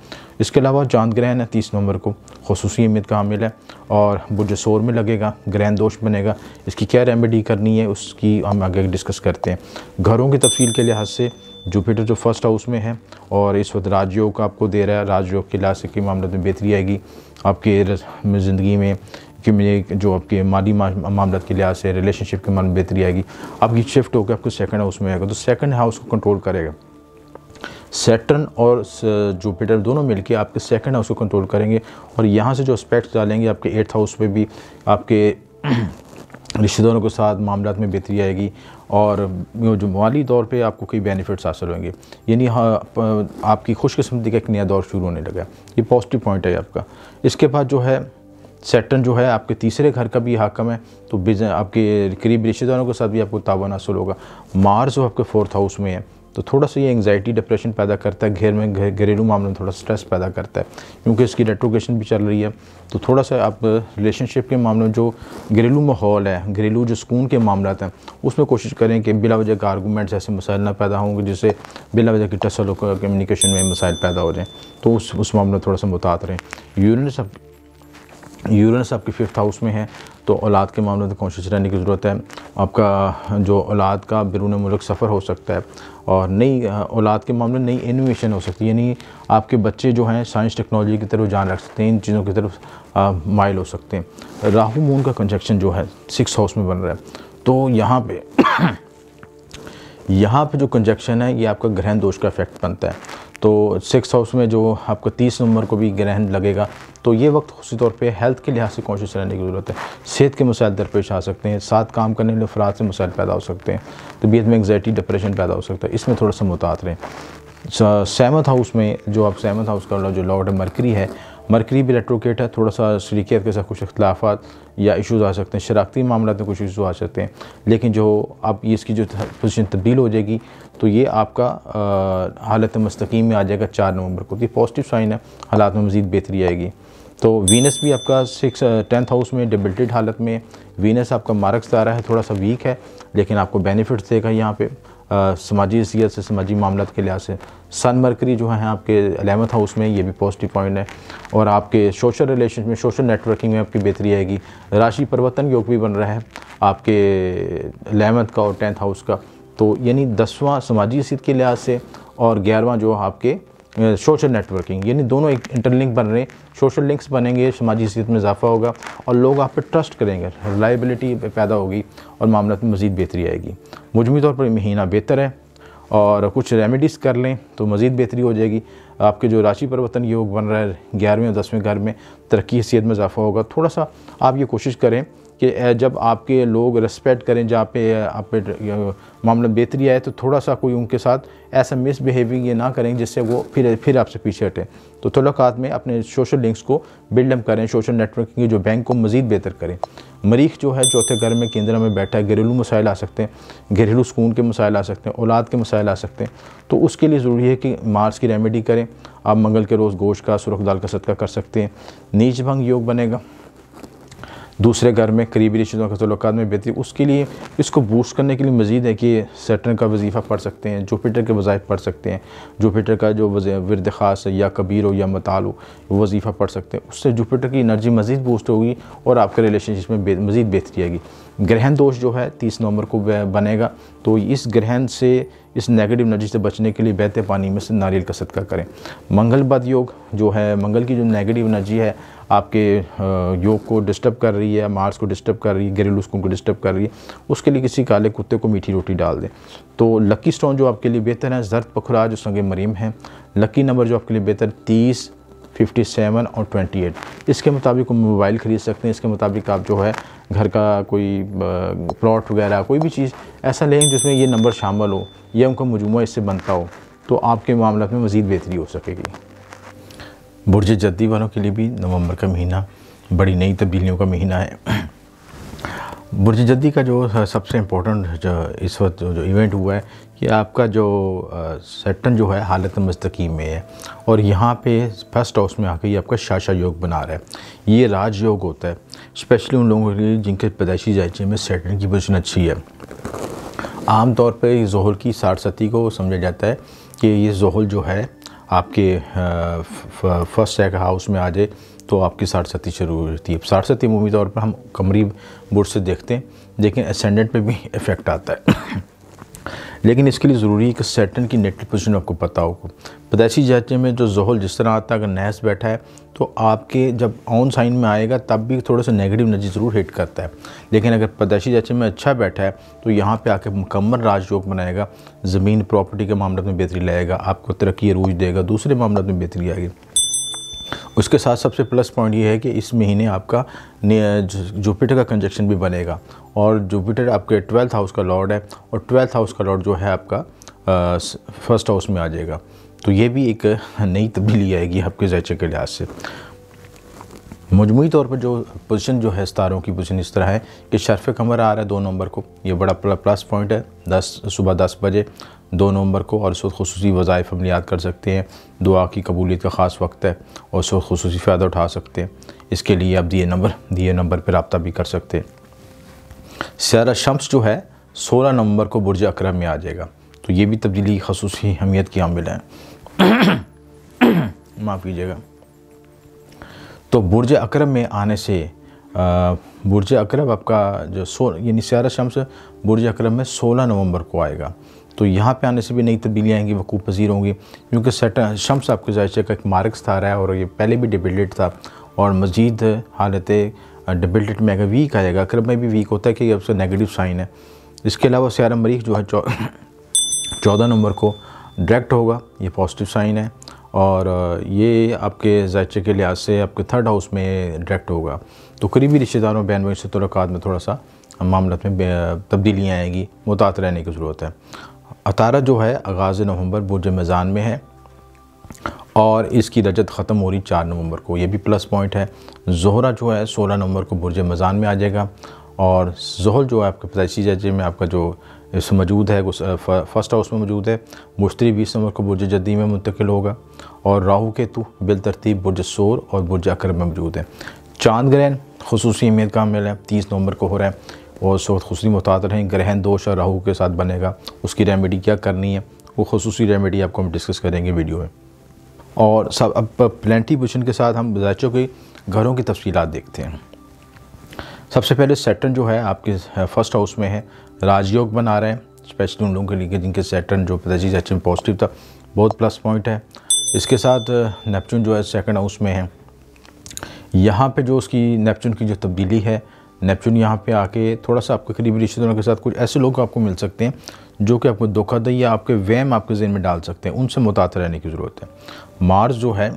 S1: इसके अलावा चांद ग्रहण है तीस नवंबर को खसूस अहमियत का हामिल है और शोर में लगेगा ग्रहण दोष बनेगा इसकी क्या रेमेडी करनी है उसकी हम आगे डिस्कस करते हैं घरों की तफसील के लिहाज से जुपिटर जो फर्स्ट हाउस में है और इस वक्त राजयोग का आपको दे रहा है राजयोग के लिहाज के मामले में बेहतरी आएगी आपके ज़िंदगी में कि जो आपके माली मामला के लिहाज से रिलेशनशिप के मामले बेहतरी आएगी आपकी शिफ्ट होकर आपको सेकंड हाउस में आएगा तो सेकंड हाउस को कंट्रोल करेगा सेटर्न और जुपिटर uh, दोनों मिलके आपके सेकंड हाउस को कंट्रोल करेंगे और यहाँ से जो एस्पेक्ट्स डालेंगे आपके एट्थ हाउस पे भी आपके रिश्तेदारों के साथ मामला में बेहतरी आएगी और जो माली तौर पे आपको कई बेनिफिट्स हासिल होंगे यानी हाँ uh, आपकी खुशकस्मती का एक नया दौर शुरू होने लगा ये पॉजिटिव पॉइंट है आपका इसके बाद जो है सेटन जो है आपके तीसरे घर का भी हाकम है तो आपके करीब रिश्तेदारों के साथ भी आपको तावन हासिल होगा मार्स जो आपके फोर्थ हाउस में है तो थोड़ा सा ये एंगजाइटी डिप्रेशन पैदा करता है घेर में घरेलू मामले में थोड़ा स्ट्रेस पैदा करता है क्योंकि इसकी रेट्रोगेशन भी चल रही है तो थोड़ा सा आप रिलेशनशिप के मामले में जो घरेलू माहौल है घरेलू जो सुकून के मामला हैं उसमें कोशिश करें कि बिला वजह के आर्गूमेंट्स ऐसे मसाइल ना पैदा होंगे जिससे बिला वजह की टसल कम्युनिकेशन में मसाइल पैदा हो जाएँ तो उस उस मामले में थोड़ा सा मुतात रहें यूरिनस यूरेनस आपके फिफ्थ हाउस में है तो औलाद के मामले में तो कॉन्शियस रहने की ज़रूरत है आपका जो औलाद का बैरून मुल्क सफ़र हो सकता है और नई औलाद के मामले में नई इनोवेशन हो सकती है यानी आपके बच्चे जो हैं साइंस टेक्नोलॉजी की तरफ जान रख सकते हैं इन चीज़ों की तरफ माइल हो सकते हैं राहु मून का कंजक्शन जो है सिक्स हाउस में बन रहा है तो यहाँ पे यहाँ पे जो कंजक्शन है ये आपका ग्रहण दोष का इफेक्ट बनता है तो सिक्स हाउस में जो आपका तीस नंबर को भी ग्रहण लगेगा तो ये वक्त खुशी तौर पे हेल्थ के लिहाज से कॉन्शियस रहने की ज़रूरत है सेहत के मसाइल दरपेश आ सकते हैं साथ काम करने वाले अफराद से मसाइल पैदा हो सकते हैं तबीयत में एंगजाइटी डिप्रेशन पैदा हो सकता है इसमें थोड़ा सा मुतात रहें सेवन्थ हाउस में जो आप सेवंथ हाउस का जो लॉर्ड मरकरी है मरकरी भी रेट्रोकेट है थोड़ा सा शरीकियत के साथ कुछ अख्तलाफा या इशूज़ आ सकते हैं शराखती मामला में कुछ इशू आ सकते हैं लेकिन जो आप इसकी जो पोजिशन तब्दील हो जाएगी तो ये आपका आ, हालत मस्तकीम में आ जाएगा चार नवंबर को तो ये पॉजिटिव साइन है हालात में मज़ीद बेहतरी आएगी तो वीनस भी आपका सिक्स टेंथ हाउस में डिबिल्टेड हालत में वीनस आपका मार्क्स आ रहा है थोड़ा सा वीक है लेकिन आपको बेनिफिट्स देगा यहाँ पे समाजी हैसियत से समाजी मामला के लिहाज से सन मरकरी जो है आपके अलेवंथ हाउस में ये भी पॉजिटिव पॉइंट है और आपके सोशल रिलेशन में सोशल नेटवर्किंग में आपकी बेहतरी आएगी राशि परिवर्तन योग भी बन रहा है आपके अलेवंथ का और टेंथ हाउस का तो यानी दसवां समाजी हैसीत के लिहाज से और ग्यारहवा जो आपके सोशल नेटवर्किंग यानी दोनों एक इंटरलिंक बन रहे हैं सोशल लिंक्स बनेंगे समाजी हैसीत में इजाफा होगा और लोग आप पर ट्रस्ट करेंगे रिलायबिलिटी पैदा होगी और मामला में मज़ीद बेहतरी आएगी मजमू तौर पर महीना बेहतर है और कुछ रेमेडीज़ कर लें तो मज़ीद बेहतरी हो जाएगी आपके जो राशि परिवर्तन योग बन रहा है ग्यारहवें और दसवें घर में तरक्की हैसीत में इजाफा होगा थोड़ा सा आप ये कोशिश करें कि जब आपके लोग रेस्पेक्ट करें जहाँ पे आप पे मामला बेहतरी आए तो थोड़ा सा कोई उनके साथ ऐसा मिसबिहेविंग ये ना करें जिससे वो फिर फिर आपसे पीछे हटें तो तलक़ात में अपने सोशल लिंक्स को बिल्डअप करें सोशल नेटवर्किंग जो बैंक को मज़ीद बेहतर करें मरीख जो है चौथे घर में केंद्र में बैठा है घरेलू मसाइल आ सकते हैं घरेलू सुकून के मसाइल आ सकते हैं औलाद के मसाइल आ सकते हैं तो उसके लिए ज़रूरी है कि मार्स की रेमेडी करें आप मंगल के रोज़ गोश्त का सुरख दाल का सदका कर सकते हैं नीच भंग योग बनेगा दूसरे घर में करीबी रिश्तों के तल्लक में बेहतरी उसके लिए इसको बूस्ट करने के लिए मजीद है कि सेटन का वजीफ़ा पढ़ सकते हैं जुपिटर के वज़ाइफ पढ़ सकते हैं जुपिटर का जो वर्द ख़ास या कबीर हो या मताल हो वजीफ़ा पढ़ सकते हैं उससे जुपिटर की एनर्जी मज़ीद बूस्ट होगी और आपके रिलेशनशिप में मज़ीद बेहतरी आएगी ग्रहण दोष जो है तीस नवंबर को बनेगा तो इस ग्रहण से इस नेगेटिव एनर्जी से बचने के लिए बहते पानी में से नारियल का सदका करें मंगल बद योग जो है मंगल की जो नेगेटिव एनर्जी है आपके योग को डिस्टर्ब कर रही है मार्स को डिस्टर्ब कर रही है घरेलू सुकून को डिस्टर्ब कर रही है उसके लिए किसी काले कुत्ते को मीठी रोटी डाल दें तो लकी स्टोन जो आपके लिए बेहतर है जर्द पखुरा जो संग मरीम है लकी नंबर जो आपके लिए बेहतर तीस 57 और 28 इसके मुताबिक मोबाइल ख़रीद सकते हैं इसके मुताबिक आप जो है घर का कोई प्लॉट वगैरह कोई भी चीज़ ऐसा लें जिसमें ये नंबर शामिल हो या उनका मजमू इससे बनता हो तो आपके मामला में मज़ीद बेहतरी हो सकेगी बुरज जद्दी वालों के लिए भी नवंबर का महीना बड़ी नई तब्दीलियों का महीना है बुरज जद्दी का जो सबसे इम्पोर्टेंट जो इस वक्त जो इवेंट हुआ है कि आपका जो सेटन जो है हालत मस्तकी में है और यहाँ पे फर्स्ट हाउस में आकर ये आपका शाशा योग बना रहा है ये राज योग होता है स्पेशली उन लोगों के लिए जिनके पैदाइशी जायचे में सेटन की पोजिशन अच्छी है आम तौर पर जहल की सारसती को समझा जाता है कि ये जहल जो है आपके फर्स्ट हाउस में आ जाए तो आपकी सारसती शुरू हो जाती है सारसती मूवी तौर पर हम कमरी बुर से देखते हैं लेकिन असेंडेंट पे भी इफ़ेक्ट आता है लेकिन इसके लिए ज़रूरी है कि सेटन की नेटल पोजिशन आपको पता हो पदैसी जहचे में जो जहल जिस तरह आता है अगर नहस बैठा है तो आपके जब ऑन साइन में आएगा तब भी थोड़ा सा नेगेटिव एनर्जी ज़रूर हिट करता है लेकिन अगर पदैसी जहचे में अच्छा बैठा है तो यहाँ पर आकर मुकम्मल राजयोग बनाएगा ज़मीन प्रॉपर्टी के मामले में बेहतरी लाएगा आपको तरक्की अरूज देगा दूसरे मामले में बेहतरी आएगी उसके साथ सबसे प्लस पॉइंट ये है कि इस महीने आपका जुपिटर का कंजक्शन भी बनेगा और जुपिटर आपके ट्वेल्थ हाउस का लॉर्ड है और ट्वेल्थ हाउस का लॉर्ड जो है आपका फर्स्ट हाउस में आ जाएगा तो ये भी एक नई तब्दीली आएगी आपके जैचे के लिहाज से मजमू तौर पर जो पोजीशन जो है सितारों की पोजीशन इस तरह है कि शर्फ कमर आ रहा है दो नवंबर को ये बड़ा प्लस पॉइंट है दस सुबह दस बजे दो नवंबर को और इस वक्त खसूस वज़ाइफ हम याद कर सकते हैं दुआ की कबूलियत का ख़ास वक्त है और इस वक्त खसूस फ़ायदा उठा सकते हैं इसके लिए आप दिए नंबर दिए नंबर पर रबता भी कर सकते हैं सारा शम्स जो है सोलह नंबर को बुरज अक्रम में आ जाएगा तो ये भी तब्दीली खसूस अहमियत की आमिल है माफ़ कीजिएगा तो बुरज अक्रम में आने से बुरज अक्रब आपका जो सो यानी सारा शम्स बुरज अक्रम में सोलह नवंबर को आएगा तो यहाँ पे आने से भी नई तब्दीलियाँ आएंगी वकूफ़ पजीर होंगी क्योंकि सटन शम्स आपके जायचे का एक मार्क्स था रहा है और ये पहले भी डिबेटेड था और मजीद हालत डबल में आएगा वीक आएगा क्रम में भी वीक होता है कि उसका नेगेटिव साइन है इसके अलावा सियारा मरीख जो है चौदह नंबर को डायरेक्ट होगा ये पॉजिटिव साइन है और ये आपके जायचे के लिहाज से आपके थर्ड हाउस में डायरेक्ट होगा तो करीबी रिश्तेदारों बहन भाई से तलाक़ात में थोड़ा सा मामला में तब्दीलियाँ आएँगी मुतात रहने की ज़रूरत है अतारा जो है आगाज़ नवंबर बुरज मैजान में है और इसकी रजत ख़त्म हो रही चार नवंबर को ये भी प्लस पॉइंट है जोहरा जो है सोलह नवंबर को बुरज मज़ान में आ जाएगा और जहल जो है आपके पैसी जजे में आपका जो मौजूद है फर्स्ट हाउस में मौजूद है मुश्तरी बीस नंबर को बुरज जद्दी में मुंतकिल होगा और राहु केतु बिलतरतीब बुरज सोर और बुरज अकर में मौजूद है चांद ग्रहण खसूस अहमियत का मिल है तीस नवंबर को हो रहा है और उस वक्त खुशी मुहतात रहें ग्रहण दोष और राहू के साथ बनेगा उसकी रेमेडी क्या करनी है वो खसूसी रेमेडी आपको हम डिस्कस करेंगे वीडियो में और सब अब प्लेंटी पोजिशन के साथ हम बच्चों के घरों की तफसीत देखते हैं सबसे पहले सेटन जो है आपके फर्स्ट हाउस में है राजयोग बना रहे हैं स्पेशली उन लोगों के लिए जिनके सेटन जो पिताजी सेटन पॉजिटिव था बहुत प्लस पॉइंट है इसके साथ नेपचून जो है सेकंड हाउस में है यहाँ पे जो उसकी नेपचून की जो तब्दीली है नेपचून यहाँ पे आके थोड़ा सा आपके करीबी रिश्तेदारों के साथ कुछ ऐसे लोग आपको मिल सकते हैं जो कि आपको धोखा दें या आपके वहम आपके जहन में डाल सकते हैं उनसे मुतात रहने की ज़रूरत है मार्स जो है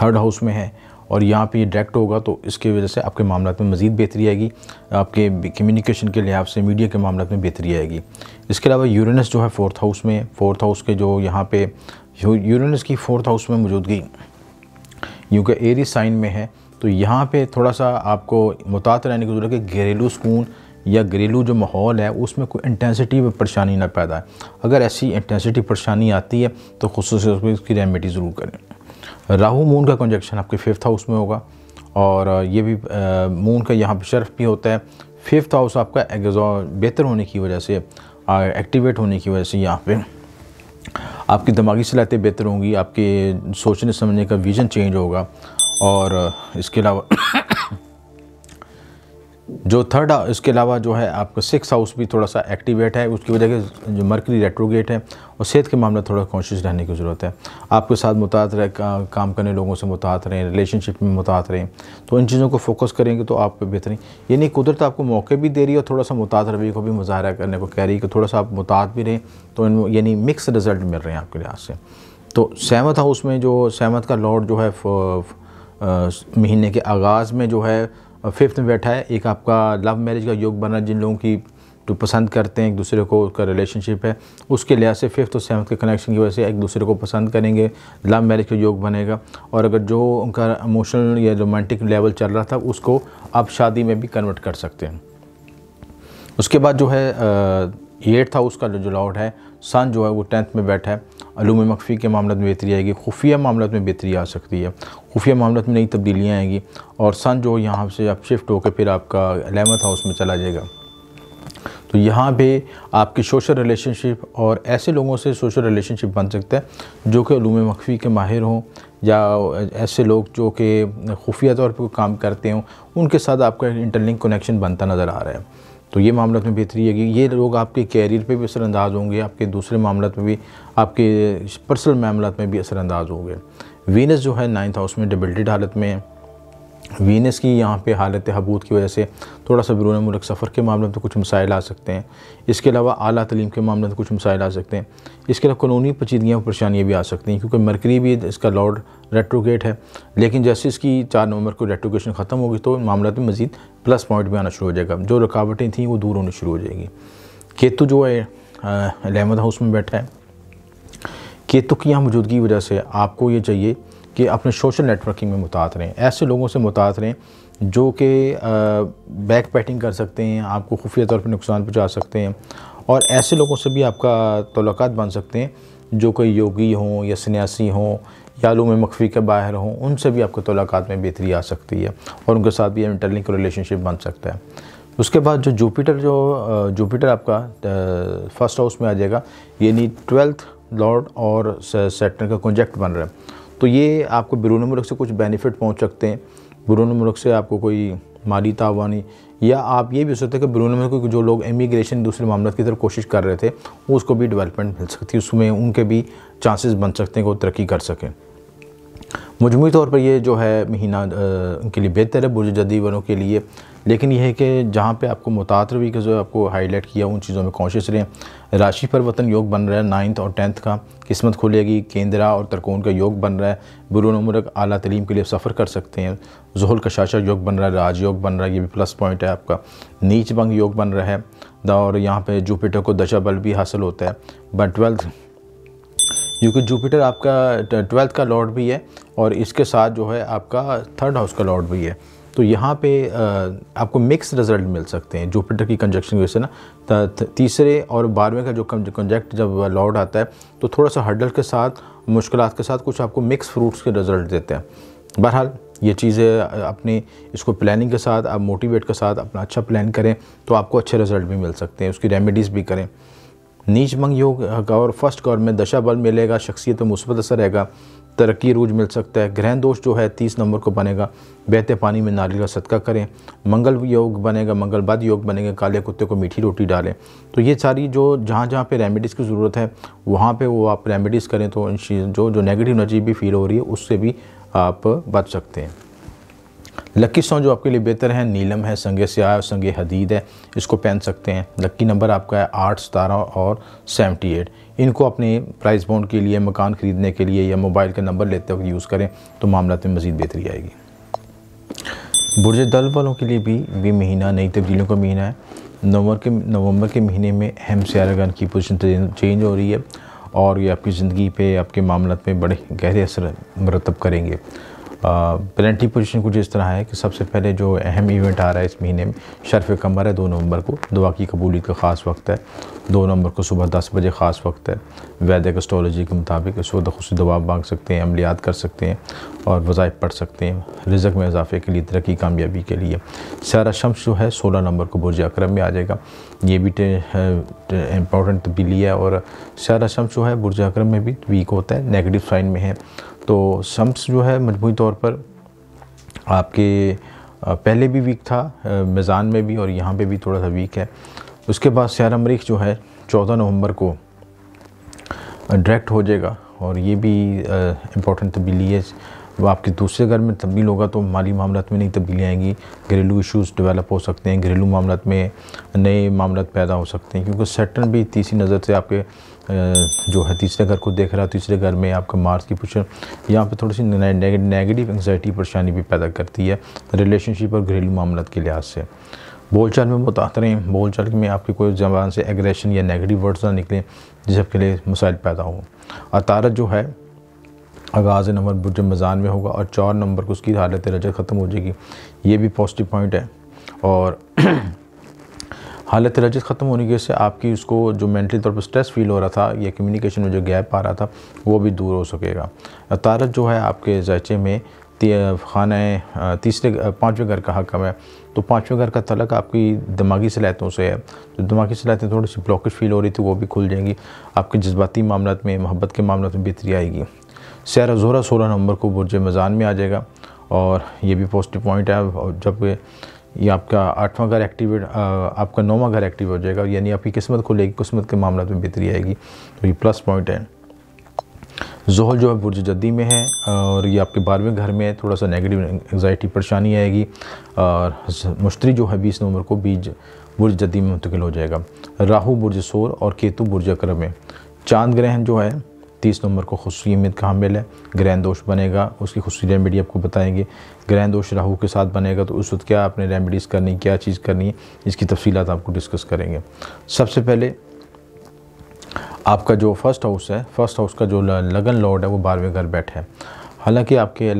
S1: थर्ड हाउस में है और यहाँ पे ये डायरेक्ट होगा तो इसके वजह से आपके मामला में मज़ीद बेहतरी आएगी आपके कम्युनिकेशन के लिहाज से मीडिया के मामला में बेहतरी आएगी इसके अलावा यूरेनस जो है फोर्थ हाउस में फोर्थ हाउस के जो यहाँ पे यूरेनस की फोर्थ हाउस में मौजूदगी यूँकि एरी साइन में है तो यहाँ पे थोड़ा सा आपको मुतात रहने की ज़रूरत है कि घरेलू सुकून या घरेलू जो माहौल है उसमें कोई इंटेंसिटी में परेशानी ना पैदा है अगर ऐसी इंटेंसिटी परेशानी आती है तो खसूस उसकी रेमेडी ज़रूर करें राहु मून का कंजक्शन आपके फिफ्थ हाउस में होगा और ये भी मून का यहाँ पर शर्फ भी होता है फिफ्थ हाउस आपका एग्जॉ बेहतर होने की वजह से एक्टिवेट होने की वजह से यहाँ पर आपकी दिमागी सलाहतें बेहतर होंगी आपके सोचने समझने का विज़न चेंज होगा और इसके अलावा जो थर्ड इसके अलावा जो है आपका सिक्स हाउस भी थोड़ा सा एक्टिवेट है उसकी वजह से जो मरकरी रेट्रोगेट है और सेहत के मामले थोड़ा कॉन्शियस रहने की ज़रूरत है आपके साथ मुतात रहे का, काम करने लोगों से मुतात रहें रिलेशनशिप में मुतात रहें तो इन चीज़ों को फोकस करेंगे तो आप बेहतरीन यानी कुदरत आपको मौके भी दे रही है और थोड़ा सा मुतात रवि को भी मुजाहरा करने को कह रही है कि थोड़ा सा आप मुतात भी रहें तो यानी मिक्स रिजल्ट मिल रहे हैं आपके लिहाज से तो सहमत हाउस में जो सहमत का लॉर्ड जो है महीने के आगाज़ में जो है फिफ्थ में बैठा है एक आपका लव मैरिज का योग बना जिन लोगों की जो पसंद करते हैं एक दूसरे को उसका रिलेशनशिप है उसके लिहाज से फिफ्थ और सेवन्थ के कनेक्शन की वजह से एक दूसरे को पसंद करेंगे लव मैरिज का योग बनेगा और अगर जो उनका इमोशनल या रोमांटिक लेवल चल रहा था उसको आप शादी में भी कन्वर्ट कर सकते हैं उसके बाद जो है एट था उसका जो लॉर्ड है सन जो है वो टेंथ में बैठा है अलूम मखफ़ी के मामलों में बेहतरी आएगी खुफिया मामलों में बेहतरी आ सकती है खुफिया मामलों में नई तब्दीलियाँ आएँगी और सन जो यहाँ से आप शिफ्ट होकर फिर आपका अलेवंथ हाउस में चला जाएगा तो यहाँ पे आपकी सोशल रिलेशनशिप और ऐसे लोगों से सोशल रिलेशनशिप बन सकता है जो कि अलूम मख्फ़ी के माहिर हों या ऐसे लोग जो कि खुफिया तौर पर काम करते हों उनके साथ आपका इंटरलिंक कनेक्शन बनता नज़र आ रहा है तो ये मामला में बेहतरी है कि ये लोग आपके कैरियर पे भी असरानंदाज होंगे आपके दूसरे मामला में भी आपके पर्सनल मामला में भी असरानंदाज होंगे वीनस जो है नाइन्थ हाउस में डिबिल्टेड हालत में है वीनस की यहाँ पे हालत हबूत की वजह से थोड़ा सा बिरून मुल्क सफ़र के मामले में तो कुछ मसाइल आ सकते हैं इसके अलावा अली तलीम के मामले में तो कुछ मसाइल आ सकते हैं इसके अलावा कानूनी पचीदगियाँ परेशानियाँ भी आ सकती हैं क्योंकि मरकरी भी इसका लॉर्ड रेट्रोगेट है लेकिन जैसे इसकी चार नवंबर को रेट्रोगेशन ख़त्म होगी तो मामला में मज़ीद प्लस पॉइंट भी आना शुरू हो जाएगा जो रुकावटें थी वो दूर होनी शुरू हो जाएगी केतु जो है एलेवंथ हाउस में बैठा है केतु की यहाँ मौजूदगी की वजह से आपको ये चाहिए कि अपने सोशल नेटवर्किंग में मुतात रहें ऐसे लोगों से मुतात रहें जो कि बैक पैटिंग कर सकते हैं आपको खुफिया तौर पर नुकसान पहुँचा सकते हैं और ऐसे लोगों से भी आपका तोलक़ात बन सकते हैं जो कोई योगी हों या सन्यासी हों या आलूम मखफी के बाहर हों उनसे भी आपको तलाक़ात में बेहतरी आ सकती है और उनके साथ भी इंटरलिंक रिलेशनशिप बन सकता है उसके बाद जो जुपिटर जो जुपिटर आपका फर्स्ट हाउस में आ जाएगा यानी ट्वेल्थ लॉर्ड और सेटन का कंजेक्ट बन रहा है तो ये आपको बिरून मुल्क से कुछ बेनिफिट पहुँच सकते हैं बिरून मुल्क से आपको कोई माली तावानी या आप ये भी हो सकते हैं कि ब्रून में जो लोग इमिग्रेशन दूसरे मामलों की तरफ कोशिश कर रहे थे उसको भी डेवलपमेंट मिल सकती है उसमें उनके भी चांसेस बन सकते हैं कि वो तरक्की कर सकें मजमू तौर पर यह जो है महीना उनके लिए बेहतर है बुरज जदी वनों के लिए लेकिन यह है कि जहाँ पे आपको मुतातर भी जो है आपको हाईलाइट किया उन चीज़ों में कॉन्शियस रहें राशि पर वतन योग बन रहा है नाइन्थ और टेंथ का किस्मत खुलेगी केंद्रा और तरकोन का योग बन रहा है बुरुन उम्रक आला तलीम के लिए सफ़र कर सकते हैं जहल का शाशा योग बन रहा है राज योग बन रहा है ये भी प्लस पॉइंट है आपका नीच बंग योग बन रहा है और यहाँ पर जुपिटर को दशा बल भी हासिल होता है बट ट्वेल्थ क्योंकि जुपिटर आपका ट्वेल्थ का लॉर्ड भी है और इसके साथ जो है आपका थर्ड हाउस का लॉर्ड भी है तो यहाँ पे आपको मिक्स रिजल्ट मिल सकते हैं जुपिटर की कंजक्शन की वजह से ना तीसरे और बारहवें का जो कंजक्ट जब लॉर्ड आता है तो थोड़ा सा हर्डल के साथ मुश्किल के साथ कुछ आपको मिक्स फ्रूट्स के रिजल्ट देते हैं बहरहाल ये चीज़ें अपनी इसको प्लानिंग के साथ आप मोटिवेट के साथ अपना अच्छा प्लान करें तो आपको अच्छे रिजल्ट भी मिल सकते हैं उसकी रेमेडीज़ भी करें नीच मंग योग और फर्स्ट कॉर में दशा बल मिलेगा शख्सियत पर मुस्बत असर रहेगा तरक्की रूज मिल सकता है ग्रहण दोष जो है तीस नंबर को बनेगा बहते पानी में नारियल का सदका करें मंगल योग बनेगा मंगलवाद योग बनेगा काले कुत्ते को मीठी रोटी डालें तो ये सारी जो जहाँ जहाँ पे रेमेडीज़ की ज़रूरत है वहाँ पे वो आप रेमेडीज़ करें तो जो जो नेगेटिव एनर्जी भी फील हो रही है उससे भी आप बच सकते हैं लकी सॉन्ग जो आपके लिए बेहतर है नीलम है संगे सिया और संगे हदीद है इसको पहन सकते हैं लकी नंबर आपका है आठ सतारह और सेवेंटी एट इनको अपने प्राइस बॉन्ड के लिए मकान खरीदने के लिए या मोबाइल का नंबर लेते वक्त यूज़ करें तो मामला में मज़ीद बेहतरी आएगी बुरज दल वालों के लिए भी भी महीना नई तब्दीलियों का महीना है नवंबर के नवंबर के महीने में अहम सियागन की पोजिशन चेंज हो रही है और ये आपकी ज़िंदगी पे आपके मामला पे बड़े गहरे असर मरतब करेंगे पेनल्टी पोजीशन कुछ इस तरह है कि सबसे पहले जो अहम इवेंट आ रहा है इस महीने में शर्फ कमर है दो नवंबर को दुआ की कबूली का ख़ास वक्त है दो नवंबर को सुबह दस बजे ख़ास वक्त है वैदिक एस्ट्रोलॉजी के मुताबिक इस वक्त खुशी दबाव मांग सकते हैं अमलियात कर सकते हैं और वज़ाइफ पढ़ सकते हैं रिजक में इजाफे के लिए तरक्की कामयाबी के लिए सारा शम्स जो है सोलह नंबर को बुरज अक्रम में आ जाएगा ये भी इम्पोर्टेंट तब्दीली है और सारा शम्स जो है बुरज अक्रम में भी वीक होता है नेगेटिव साइन में है तो सम्स जो है मजमू तौर पर आपके पहले भी वीक था मैज़ान में भी और यहाँ पे भी थोड़ा सा वीक है उसके बाद सैर मरीख जो है चौदह नवंबर को डायरेक्ट हो जाएगा और ये भी इम्पोर्टेंट तब्दीली है वो आपके दूसरे घर में तब्दील होगा तो माली मामला में नई तब्दीली आएंगी घरेलू इशूज़ डेवलप हो सकते हैं घरेलू मामला में नए मामला पैदा हो सकते हैं क्योंकि सेटन भी तीसरी नज़र से आपके जो है तीसरे घर को देख रहा है तीसरे घर में आपका मार्स की पोजिशन यहाँ पर थोड़ी सी नेगेटिव एंगजाइटी परेशानी भी पैदा करती है रिलेशनशिप और घरेलू मामला के लिहाज से बोलचाल में मुतातर हैं बोलचाल में आपकी कोई जबान से एग्रेशन या नेगेटिव वर्ड्स ना निकलें जिसके लिए मसाइल पैदा हों अतारत जो है आगाज़ नंबर बुरज मज़ान में होगा और चार नंबर को उसकी हालत रजत ख़त्म हो जाएगी ये भी पॉजिटिव पॉइंट है और हालत रजत ख़त्म होने की वजह से आपकी उसको जो मेंटली तौर पर स्ट्रेस फील हो रहा था या कम्युनिकेशन में जो गैप आ रहा था वो भी दूर हो सकेगा तारत जो है आपके जैचे में खाना तीसरे पाँचवें घर का हकम है तो पाँचवें घर का तलक आपकी दिमागी सलाहतों से है तो दिमागी सलाहतें थोड़ी सी ब्लॉकेज फील हो रही थी वो भी खुल जाएंगी आपके जज्बाती मामला में मोहब्बत के मामला में बेहतरी आएगी सैर जोरा सोलह नवंबर को बुरज मज़ान में आ जाएगा और ये भी पॉजिटिव पॉइंट है जब ये आपका आठवां घर एक्टिवेट आपका नौवां घर एक्टिव हो जाएगा यानी आपकी किस्मत खुलेगी किस्मत के मामला में बेहतरी आएगी तो ये प्लस पॉइंट है जहल जो है बुरज जद्दी में है और ये आपके बारहवें घर में थोड़ा सा नेगेटिव एंगजाइटी परेशानी आएगी और मुश्तरी जो है बीस नवंबर को बीज बुरज जद्दी में मुंतकिल हो जाएगा राहु बुरज सोर और केतु बुरज अक्रम में चांद ग्रहण जो है तीस नंबर को खसूसियत का हामिल है ग्रहण दोष बनेगा उसकी खुशी रेमेडी आपको बताएंगे ग्रहण दोष राहू के साथ बनेगा तो उस वक्त क्या आपने रेमेडीज़ करनी क्या चीज़ करनी है इसकी तफसीत आपको डिस्कस करेंगे सबसे पहले आपका जो फर्स्ट हाउस है फर्स्ट हाउस का जो लगन लॉर्ड है वो बारहवें घर बैठे हैं हालांकि आपके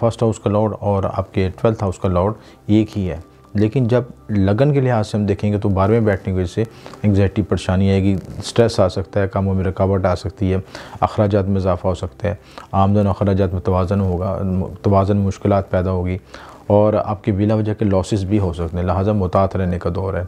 S1: फर्स्ट हाउस का लॉर्ड और आपके ट्वेल्थ हाउस का लॉर्ड एक ही है लेकिन जब लगन के लिहाज से हम देखेंगे तो बारहवें बैठने की वजह से एंगजाइटी परेशानी आएगी स्ट्रेस आ सकता है कामों में रुकावट आ सकती है अखराज में इजाफा हो सकता है आमदन अखराज में तोज़न होगा तोज़न मुश्किल पैदा होगी और आपके बिला वजह के लॉसेस भी हो सकते हैं लिहाजा मुतात रहने का दौर है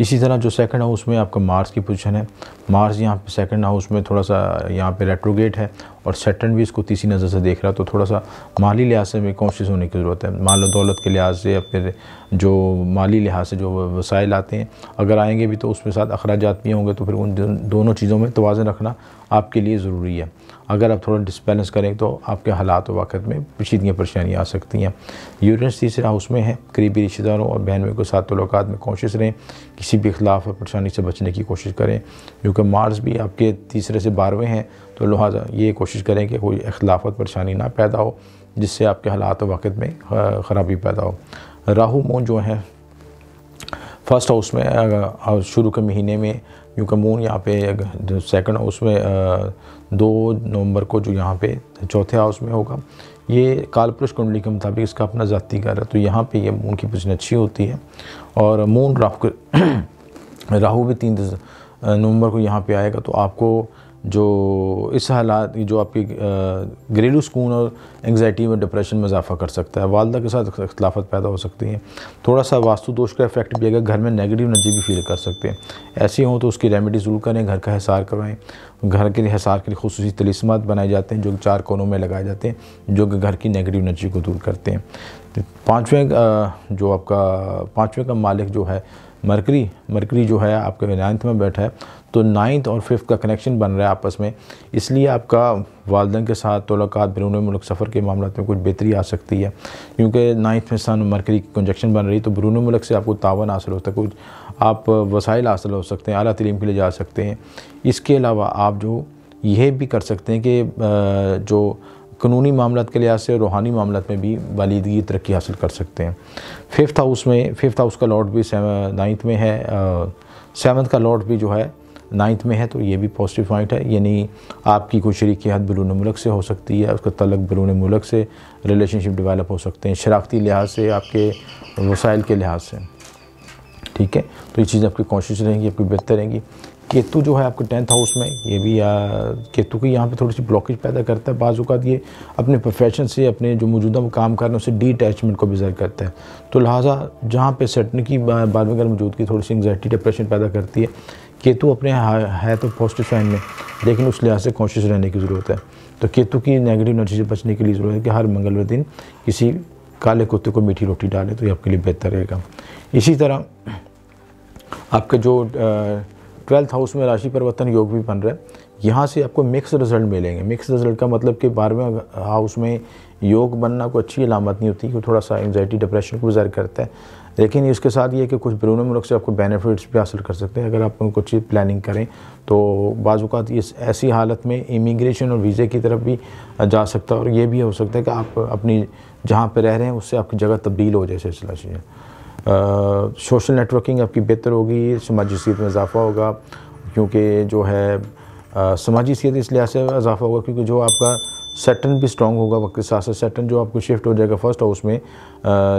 S1: इसी तरह जो सेकंड हाउस में आपका मार्स की पोजीशन है मार्स यहाँ पे सेकंड हाउस में थोड़ा सा यहाँ पे रेट्रोगेट है और सेटन भी इसको तीसरी नज़र से देख रहा है तो थोड़ा सा माली लिहाज से भी कॉन्शियस होने की ज़रूरत है माल दौलत के लिहाज से या फिर जो माली लिहाज से जो वसाइल आते हैं अगर आएँगे भी तो उसमें साथ अखराज भी होंगे तो फिर उन दोनों चीज़ों में तोज़न रखना आपके लिए ज़रूरी है अगर आप थोड़ा डिसबैलेंस करें तो आपके हालात वाक़ में पेचीदगियाँ परेशानियाँ आ सकती हैं यूरेंस तीसरे हाउस में है करीबी रिश्तेदारों और बहनों के साथ तल्लक में कोशिश रहें किसी भी खिलाफ परेशानी से बचने की कोशिश करें क्योंकि मार्स भी आपके तीसरे से बारहवें हैं तो लिहाजा ये कोशिश करें कि कोई अखिलाफत परेशानी ना पैदा हो जिससे आपके हालात वाकत में ख़राबी पैदा हो राहू मून जो है फर्स्ट हाउस में शुरू के महीने में क्योंकि मून यहाँ पे सेकंड हाउस में दो नवंबर को जो यहाँ पे चौथे हाउस में होगा ये कालपुरुष कुंडली के मुताबिक इसका अपना जाति घर है तो यहाँ पे ये मून की पोजिशन अच्छी होती है और मून राहु राहु भी तीन नवंबर को यहाँ पे आएगा तो आपको जो इस हालात जो आपकी घरेलू सुकून और एंगजाइटी में डिप्रेशन में इजाफा कर सकता है वालदा के साथ अख्तलाफत पैदा हो सकती हैं थोड़ा सा वास्तु दोष का इफेक्ट भी अगर घर में नेगेटिव एनर्जी भी फील कर सकते हैं ऐसी हों तो उसकी रेमेडी ज़रूर करें घर का हिसार करवाएं घर के लिए हिसार के लिए खसूस तलिसमत बनाए जाते हैं जो चार कोनों में लगाए जाते हैं जो कि घर की नेगेटिव एनर्जी को दूर करते हैं पाँचवें जो आपका पाँचवें का मालिक जो है मरकरी मरकरी जो है आपके नाइन्थ में बैठा है तो नाइन्थ और फिफ्थ का कनेक्शन बन रहा है आपस में इसलिए आपका वालदन के साथ तोलक़ात बरून मुल्क सफ़र के मामला में कुछ बेहतरी आ सकती है क्योंकि नाइन्थ में सन मरकरी की कंजक्शन बन रही है तो बरून मुल्क से आपको तावन हासिल होता है कुछ आप वसाइल हासिल हो सकते हैं अली तलीम के लिए जा सकते हैं इसके अलावा आप जो यह भी कर सकते हैं कि जो कानूनी मामला के लिहाज से रूहानी मामला में भी वालिदगी तरक्की हासिल कर सकते हैं फिफ्थ हाउस में फिफ्थ हाउस का लॉर्ड भी नाइन्थ में है सेवन्थ का लॉर्ड भी जो है नाइन्थ में है तो ये भी पॉजिटिव पॉइंट है यानी आपकी कोई शरीक हद बैरून मुल्क से हो सकती है उसका तलक बरून मुल्क से रिलेशनशिप डिवेलप हो सकते हैं शराखती लिहाज से आपके वसाइल के लिहाज से ठीक है तो ये चीज़ें आपकी कोशिश रहेंगी आपकी बेहतर रहेंगी केतु जो है आपके टेंथ हाउस में ये भी आ, केतु की यहाँ पे थोड़ी सी ब्लॉकेज पैदा करता है बाज़ात ये अपने प्रोफेशन से अपने जो मौजूदा काम कर रहे हैं उससे अटैचमेंट को बिजर करता है तो लिहाजा जहाँ पे सेटन की में गर्म मौजूदगी थोड़ी सी एंगजाइटी डिप्रेशन पैदा करती है केतु अपने है तो पॉजिटिव साइन में लेकिन उस लिहाज से कॉन्शियस रहने की ज़रूरत है तो केतु की नेगेटिव एनर्जी से बचने के लिए ज़रूरत है कि हर मंगलवार दिन किसी काले कुत्ते को मीठी रोटी डालें तो ये आपके लिए बेहतर रहेगा इसी तरह आपके जो आ, ट्वेल्थ हाउस में राशि परिवर्तन योग भी बन रहा है यहाँ से आपको मिक्स रिजल्ट मिलेंगे मिक्स रिजल्ट का मतलब कि बारहवें हाउस में योग बनना कोई अच्छी अलामत नहीं होती क्योंकि थोड़ा सा एंगजाइटी डिप्रेशन को गुजार करता है लेकिन इसके साथ ये कि कुछ बैरून मुल्क से आपको बेनिफिट्स भी हासिल कर सकते हैं अगर आप उनको अच्छी प्लानिंग करें तो बाजूकात इस ऐसी हालत में इमिग्रेशन और वीज़े की तरफ भी जा सकता है और ये भी हो सकता है कि आप अपनी जहाँ पर रह रहे हैं उससे आपकी जगह तब्दील हो जाए सिलसिला चीज़ें सोशल नेटवर्किंग आपकी बेहतर होगी समाजी सीत में इजाफा होगा क्योंकि जो है समाजी सीत इस लिहाज से इजाफा होगा क्योंकि जो आपका सेटन भी स्ट्रॉन्ग होगा वक्त के साथ साथ सेटन जो आपको शिफ्ट हो जाएगा फर्स्ट हाउस में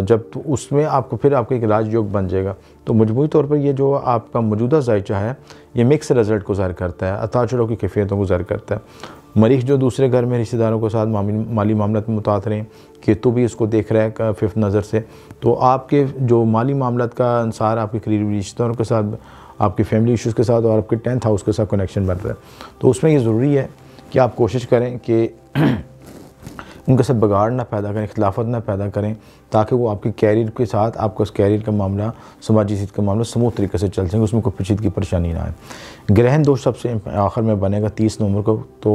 S1: जब तो उसमें आपको फिर आपका एक राजयोग बन जाएगा तो मजमू तौर पर यह जो आपका मौजूदा जायचा है ये मिक्स रिज़ल्ट को ज़ाहिर करता है अताचड़ों की कैफियतों को ज़ाहिर करता है मरीज जो दूसरे घर में रिश्तेदारों के साथ माली मामला में मुतासर हैं कि तो भी इसको देख रहा है फिफ्थ नज़र से तो आपके जो माली मामला का अनुसार आपके करीबी रिश्तेदारों के साथ आपकी फैमिली इश्यूज़ के साथ और आपके टेंथ हाउस के साथ कनेक्शन बन रहा है तो उसमें ये ज़रूरी है कि आप कोशिश करें कि उनके साथ बगाड़ ना पैदा करें खिलाफत ना पैदा करें ताकि वो आपके कैरियर के साथ आपका उस कैरियर का मामला समाजी चीज़ का मामला समूह तरीके से चल सके उसमें कोई पेचीदगी परेशानी ना आए ग्रहण दोष सबसे आखिर में बनेगा तीस नवंबर को तो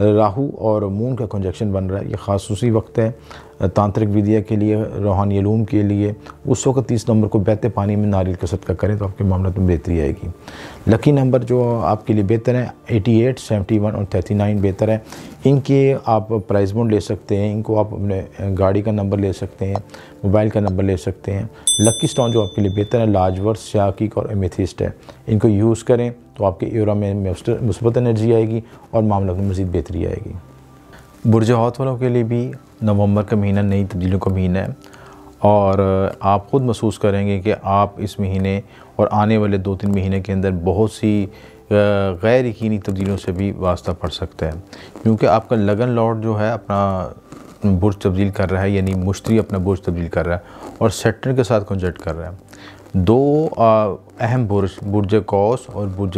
S1: राहु और मून का कंजक्शन बन रहा है ये खासूसी वक्त है तांत्रिक विद्या के लिए रूहानी लूम के लिए उस वक्त तीस नंबर को बहते पानी में नारियल का सदका करें तो आपके मामला में तो बेहतरी आएगी लकी नंबर जो आपके लिए बेहतर है 88, 71 और 39 बेहतर है इनके आप प्राइस बोन ले सकते हैं इनको आप अपने गाड़ी का नंबर ले सकते हैं मोबाइल का नंबर ले सकते हैं लकी स्टोन जो आपके लिए बेहतर है लाजवर्स शाकिक और एमेथिस्ट है इनको यूज़ करें तो आपके एरा में मुस्बत एनर्जी आएगी और मामला में मज़ीद बेहतरी आएगी बुरज हाथ वालों के लिए भी नवंबर का महीना नई तब्दीलियों का महीना है और आप ख़ुद महसूस करेंगे कि आप इस महीने और आने वाले दो तीन महीने के अंदर बहुत सी गैर यकीनी तब्दीलियों से भी वास्ता पड़ सकता है क्योंकि आपका लगन लॉर्ड जो है अपना बुरज तब्दील कर रहा है यानी मुश्तरी अपना बुर्ज तब्दील कर रहा है और सेटन के साथ कंजट कर रहा है दो अहम बुर्ज बुर्ज कौस और बुर्ज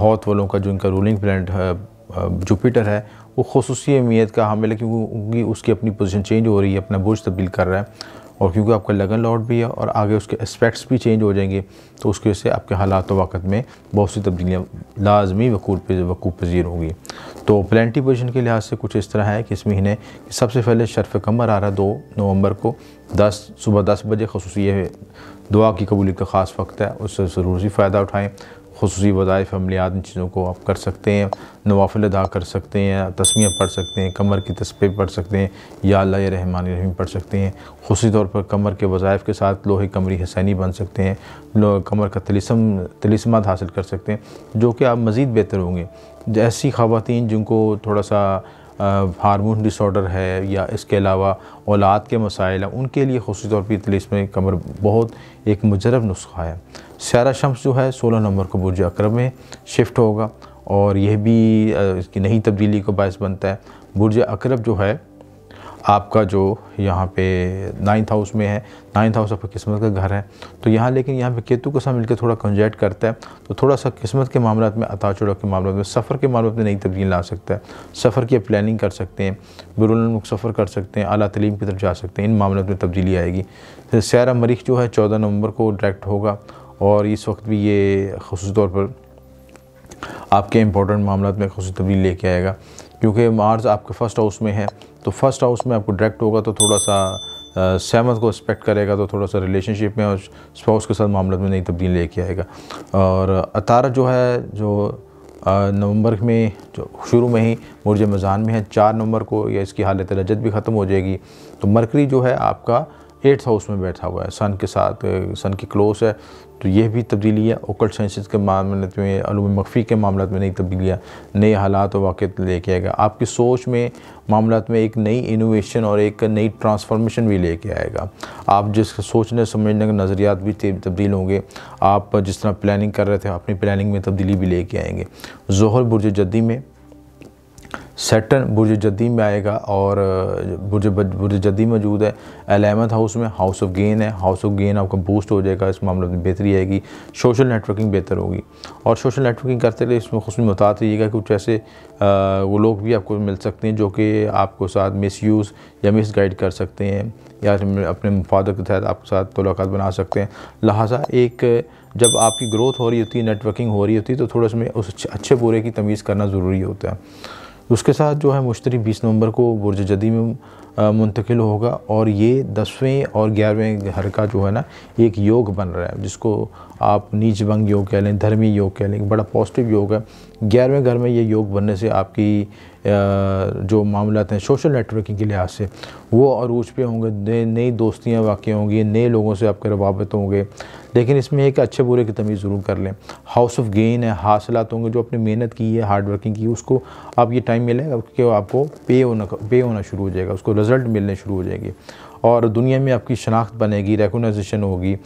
S1: हौत वालों का जो इनका रूलिंग प्लैनेट है जुपिटर है वो खसूसी अहमियत का हामिल है क्योंकि उसकी अपनी पोजीशन चेंज हो रही है अपना बुर्ज तब्दील कर रहा है और क्योंकि आपका लगन लॉट भी है और आगे उसके एस्पेक्ट्स भी चेंज हो जाएंगे तो उसकी वजह से आपके हालात वक्त में बहुत सी तब्दीलियाँ लाजमी वकूल वकूफ़ पजीर होंगी तो प्लेंटी पोजिशन के लिहाज से कुछ इस तरह है कि इस महीने सबसे पहले शर्फ कमर आ रहा है दो नवंबर को दस सुबह दस बजे खसूस ये दुआ की कबूली का ख़ास वक्त है उससे ज़रूर ही फ़ायदा उठाएँ खसूसी वज़ाइफ अमलियात इन चीज़ों को आप कर सकते हैं नवाफिल अदा कर सकते हैं तस्मियाँ पढ़ सकते हैं कमर की तस्वीर पढ़ सकते हैं या अल्लाह या रहमान रहीम पढ़ सकते हैं खसूसी तौर पर कमर के वज़ाइफ के साथ लोहे कमरी हसैनी बन सकते हैं कमर का तलिसम तलिसमत हासिल कर सकते हैं जो कि आप मज़ीद बेहतर होंगे ऐसी खातन जिनको थोड़ा सा हारमोन डिसऑर्डर है या इसके अलावा औलाद के मसाइल हैं उनके लिए खसूस तौर पर इतली इसमें कमर बहुत एक मजरब नुस्खा है सारा शम्स जो है सोलह नंबर को बुरज अक्रब में शिफ्ट होगा और यह भी इसकी नई तब्दीली का बायस बनता है बुरज अक्रब जो है आपका जो यहाँ पे नाइन्थ हाउस में है नाइन्थ हाउस आपका किस्मत का घर है तो यहाँ लेकिन यहाँ पे केतु के साथ मिलकर थोड़ा कंजेट करता है तो थोड़ा सा किस्मत के मामला में अता चढ़ाव के मामला में सफ़र के मामले में नई तब्दील ला सकता है सफ़र की प्लानिंग कर सकते हैं बुरुल सफ़र कर सकते हैं अला तलीम की तरफ जा सकते हैं इन मामलों में तब्दीली आएगी तो सैर मरीख जो है चौदह नवंबर को डायरेक्ट होगा और इस वक्त भी ये खसूस तौर पर आपके इम्पोर्टेंट मामला में खसूस तब्दील लेके आएगा क्योंकि मार्स आपके फर्स्ट हाउस में है तो फर्स्ट हाउस में आपको डायरेक्ट होगा तो थोड़ा सा सेवन्थ को एक्सपेक्ट करेगा तो थोड़ा सा रिलेशनशिप में और स्पाउस के साथ मामलों में नई तब्दील लेके आएगा और अतारा जो है जो नवंबर में जो शुरू में ही मुर्ज मजान में है चार नवंबर को या इसकी हालत रजत भी ख़त्म हो जाएगी तो मरकरी जो है आपका एट्थ हाउस में बैठा हुआ है सन के साथ सन की क्लोज है तो यह भी तब्दीलियाँ ओकल साइंसेज के मामले में अलूम मख्फी के मामला में नई तब्दीलियाँ नए हालात और वाक़ लेके आएगा आपकी सोच में मामला में एक नई इनोवेशन और एक नई ट्रांसफॉर्मेशन भी लेके आएगा आप जिस सोचने समझने के नज़रियात भी तब्दील होंगे आप जिस तरह प्लानिंग कर रहे थे अपनी प्लानिंग में तब्दीली भी लेके आएंगे जहर बुरज जद्दी में सेटन बुरज जदी में आएगा और बुरज बुरज जदी मौजूद है एलेवंथ हाउस में हाउस ऑफ गेन है हाउस ऑफ गेन आपका बूस्ट हो जाएगा इस मामले में बेहतरी आएगी सोशल नेटवर्किंग बेहतर होगी और सोशल नेटवर्किंग करते रहे इसमें खुश मुतात रहिएगा कुछ ऐसे वो लोग भी आपको मिल सकते हैं जो कि आपको साथ मिस यूज़ या मिस गाइड कर सकते हैं या अपने मुफादर के तहत आपके साथ तोलक़ात बना सकते हैं लिहाजा एक जब आपकी ग्रोथ हो रही होती है नेटवर्किंग हो रही होती है तो थोड़ा उसमें उस अच्छे बुरे की तमीज़ करना ज़रूरी होता है उसके साथ जो है मुश्तरी बीस नवंबर को बुरज जदी में मुंतकिल होगा और ये दसवें और ग्यारहवें घर का जो है ना एक योग बन रहा है जिसको आप नीच भंग योग कह लें धर्मी योग कह लें बड़ा पॉजिटिव योग है ग्यारहवें घर में ये योग बनने से आपकी जो मामला हैं सोशल नेटवर्किंग के लिहाज से वो अरूज पे होंगे नई दोस्तियाँ वाक़ होंगी नए लोगों से आपके रवाबत होंगे लेकिन इसमें एक अच्छे बुरे की तमीज़ ज़रूर कर लें हाउस ऑफ गेन है हासिलत होंगे जो अपनी मेहनत की है हार्ड वर्किंग की उसको आप ये टाइम मिलेगा कि आपको पे होना पे होना शुरू हो जाएगा उसको रिज़ल्ट मिलने शुरू हो जाएंगे और दुनिया में आपकी शनाख्त बनेगी रेकोगनाइजेशन होगी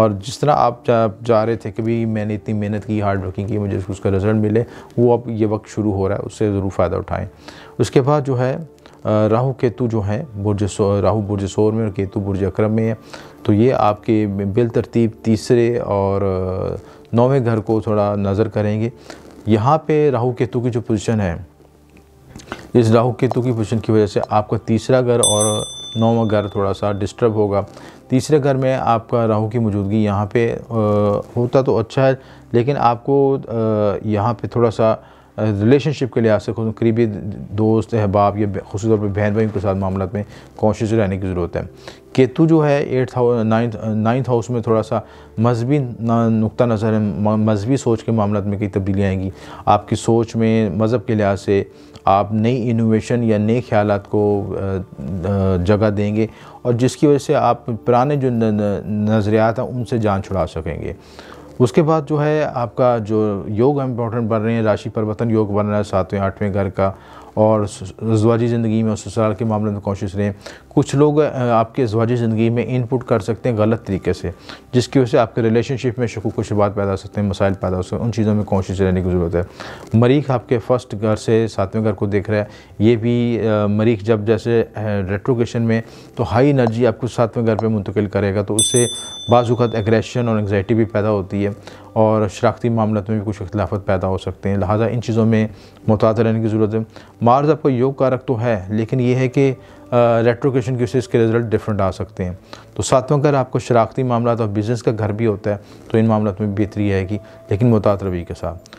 S1: और जिस तरह आप जा, जा रहे थे कि भी मैंने इतनी मेहनत की हार्ड वर्किंग की मुझे उसका रिज़ल्ट मिले वो अब ये वक्त शुरू हो रहा है उससे ज़रूर फ़ायदा उठाएँ उसके बाद जो है राहु केतु जो हैं बुरज राहु बुरज शोर में और केतु बुरज अक्रम में है तो ये आपके बिल तरतीब तीसरे और नौवें घर को थोड़ा नज़र करेंगे यहाँ पे राहु केतु की जो पोजीशन है इस राहु केतु की पोजीशन की वजह से आपका तीसरा घर और नौवा घर थोड़ा सा डिस्टर्ब होगा तीसरे घर में आपका राहु की मौजूदगी यहाँ पे आ, होता तो अच्छा है लेकिन आपको यहाँ पे थोड़ा सा रिलेशनशिप के लिहाज से करीबी दोस्त अहबाब या खसूस तौर पर बहन भाई के साथ मामला में कॉन्शियस रहने की ज़रूरत है केतु जो है एट नाइन्थ नाइन्थ हाउस में थोड़ा सा मजहबी नुकता नज़र है मजहबी सोच के मामला में कई तब्दीलियाँ आएंगी आपकी सोच में मज़हब के लिहाज से आप नई इनोवेशन या नए ख्याल को जगह देंगे और जिसकी वजह से आप पुराने जो नज़रियात हैं उनसे जान छुड़ा सकेंगे उसके बाद जो है आपका जो योग इम्पोर्टेंट बन रहे हैं राशि परिवर्तन योग बन रहा है सातवें आठवें घर का और रजवाजी ज़िंदगी में और ससुराल के मामले में कोशिश रहें कुछ लोग आपके रजवाजी ज़िंदगी में इनपुट कर सकते हैं गलत तरीके से जिसकी वजह से आपके रिलेशनशिप में शकूक शुबात पैदा हो सकते हैं मसाइल पैदा हो सकते हैं उन चीज़ों में कोशिश रहने की ज़रूरत है मरीख आपके फर्स्ट घर से सातवें घर को देख रहा है ये भी मरीख जब जैसे रेट्रोगेशन में तो हाई एनर्जी आपको सातवें घर पर मुंतकिल करेगा तो उससे बाज़ात एग्रेशन और एंगजाइटी भी पैदा होती है और शराखती मामलों में भी कुछ अख्तिलाफत पैदा हो सकते हैं लिहाजा इन चीज़ों में मुहतात रहने की ज़रूरत है मार्स आपका योग कारक तो है लेकिन ये है कि रेट्रोकेशन की वजह से इसके रिजल्ट डिफरेंट आ सकते हैं तो सातवां घर आपको शराखती मामला और तो बिज़नेस का घर भी होता है तो इन मामला में बेहतरी आएगी लेकिन मुहतात रवि के साथ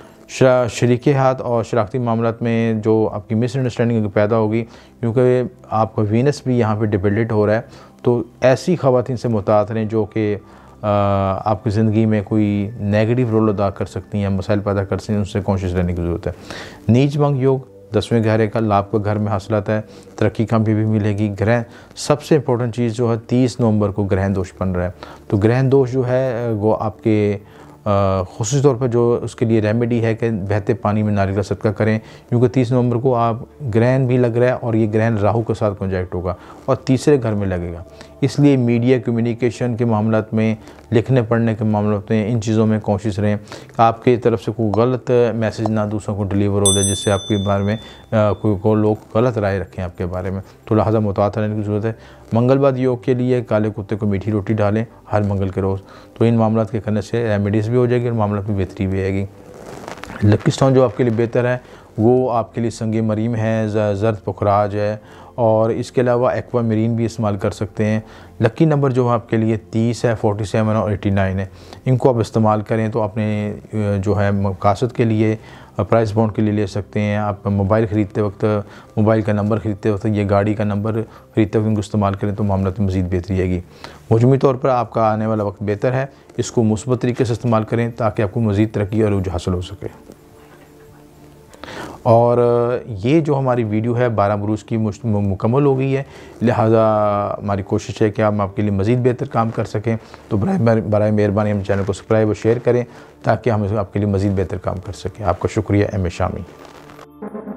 S1: शरीक हाथ और शराखती मामला में जो आपकी मिस अंडरस्टैंडिंग पैदा होगी क्योंकि आपका वीनस भी यहाँ पर डिपेंडेंट हो रहा है तो ऐसी खातन से मुहतात रहें जो कि आपकी ज़िंदगी में कोई नेगेटिव रोल अदा कर सकती हैं मसाइल पैदा कर सकती हैं उनसे कॉन्शियस रहने की ज़रूरत है नीच मंग योग दसवें गहरे का लाभ को घर में हासिल आता है तरक्की काम भी, भी मिलेगी ग्रह सबसे इंपॉर्टेंट चीज़ जो है तीस नवंबर को ग्रहण दोष बन रहा है तो ग्रहण दोष जो है वो आपके खसूस तौर पर जो उसके लिए रेमेडी है कि बहते पानी में नारियल का सदका करें क्योंकि तीस नवंबर को आप ग्रहण भी लग रहा है और ये ग्रहण राहु के साथ कॉन्जैक्ट होगा और तीसरे घर में लगेगा इसलिए मीडिया कम्युनिकेशन के मामला में लिखने पढ़ने के मामलों में इन चीज़ों में कोशिश रहें आपकी तरफ से कोई गलत मैसेज ना दूसरों को डिलीवर हो जाए जिससे आपके बारे में कोई को लोग गलत राय रखें आपके बारे में तो लिहाजा मुतात रहने की ज़रूरत है बाद योग के लिए काले कुत्ते को मीठी रोटी डालें हर मंगल के रोज़ तो इन मामला के करने से रेमिडीज़ भी हो जाएगी और मामला में बेहतरी भी आएगी लक्की स्टॉन जो आपके लिए बेहतर है वो आपके लिए संगे मरीम है जर्द पुखराज है और इसके अलावा एक्वा मरीन भी इस्तेमाल कर सकते हैं लकी नंबर जो है आपके लिए तीस है फोर्टी सेवन और एटी नाइन है इनको आप इस्तेमाल करें तो अपने जो है मकासद के लिए प्राइस बॉन्ड के लिए ले सकते हैं आप मोबाइल ख़रीदते वक्त मोबाइल का नंबर ख़रीदते वक्त या गाड़ी का नंबर ख़रीदते वक्त इनको इस्तेमाल करें तो मामला तो मज़ीद बेहतरी आएगी मजमू तौर पर आपका आने वाला वक्त बेहतर है इसको मुस्बत तरीके से इस्तेमाल करें ताकि आपको मज़ीद तरक्की और रुझ हासिल हो सके और ये जो हमारी वीडियो है बारह बरूज की मुकम्मल हो गई है लिहाजा हमारी कोशिश है कि हम आपके लिए मज़ीद बेहतर काम कर सकें तो बर मेहरबानी हम चैनल को सब्सक्राइब और शेयर करें ताकि हम आपके लिए मज़ीद बेहतर काम कर सकें आपका शुक्रिया एम ए शामी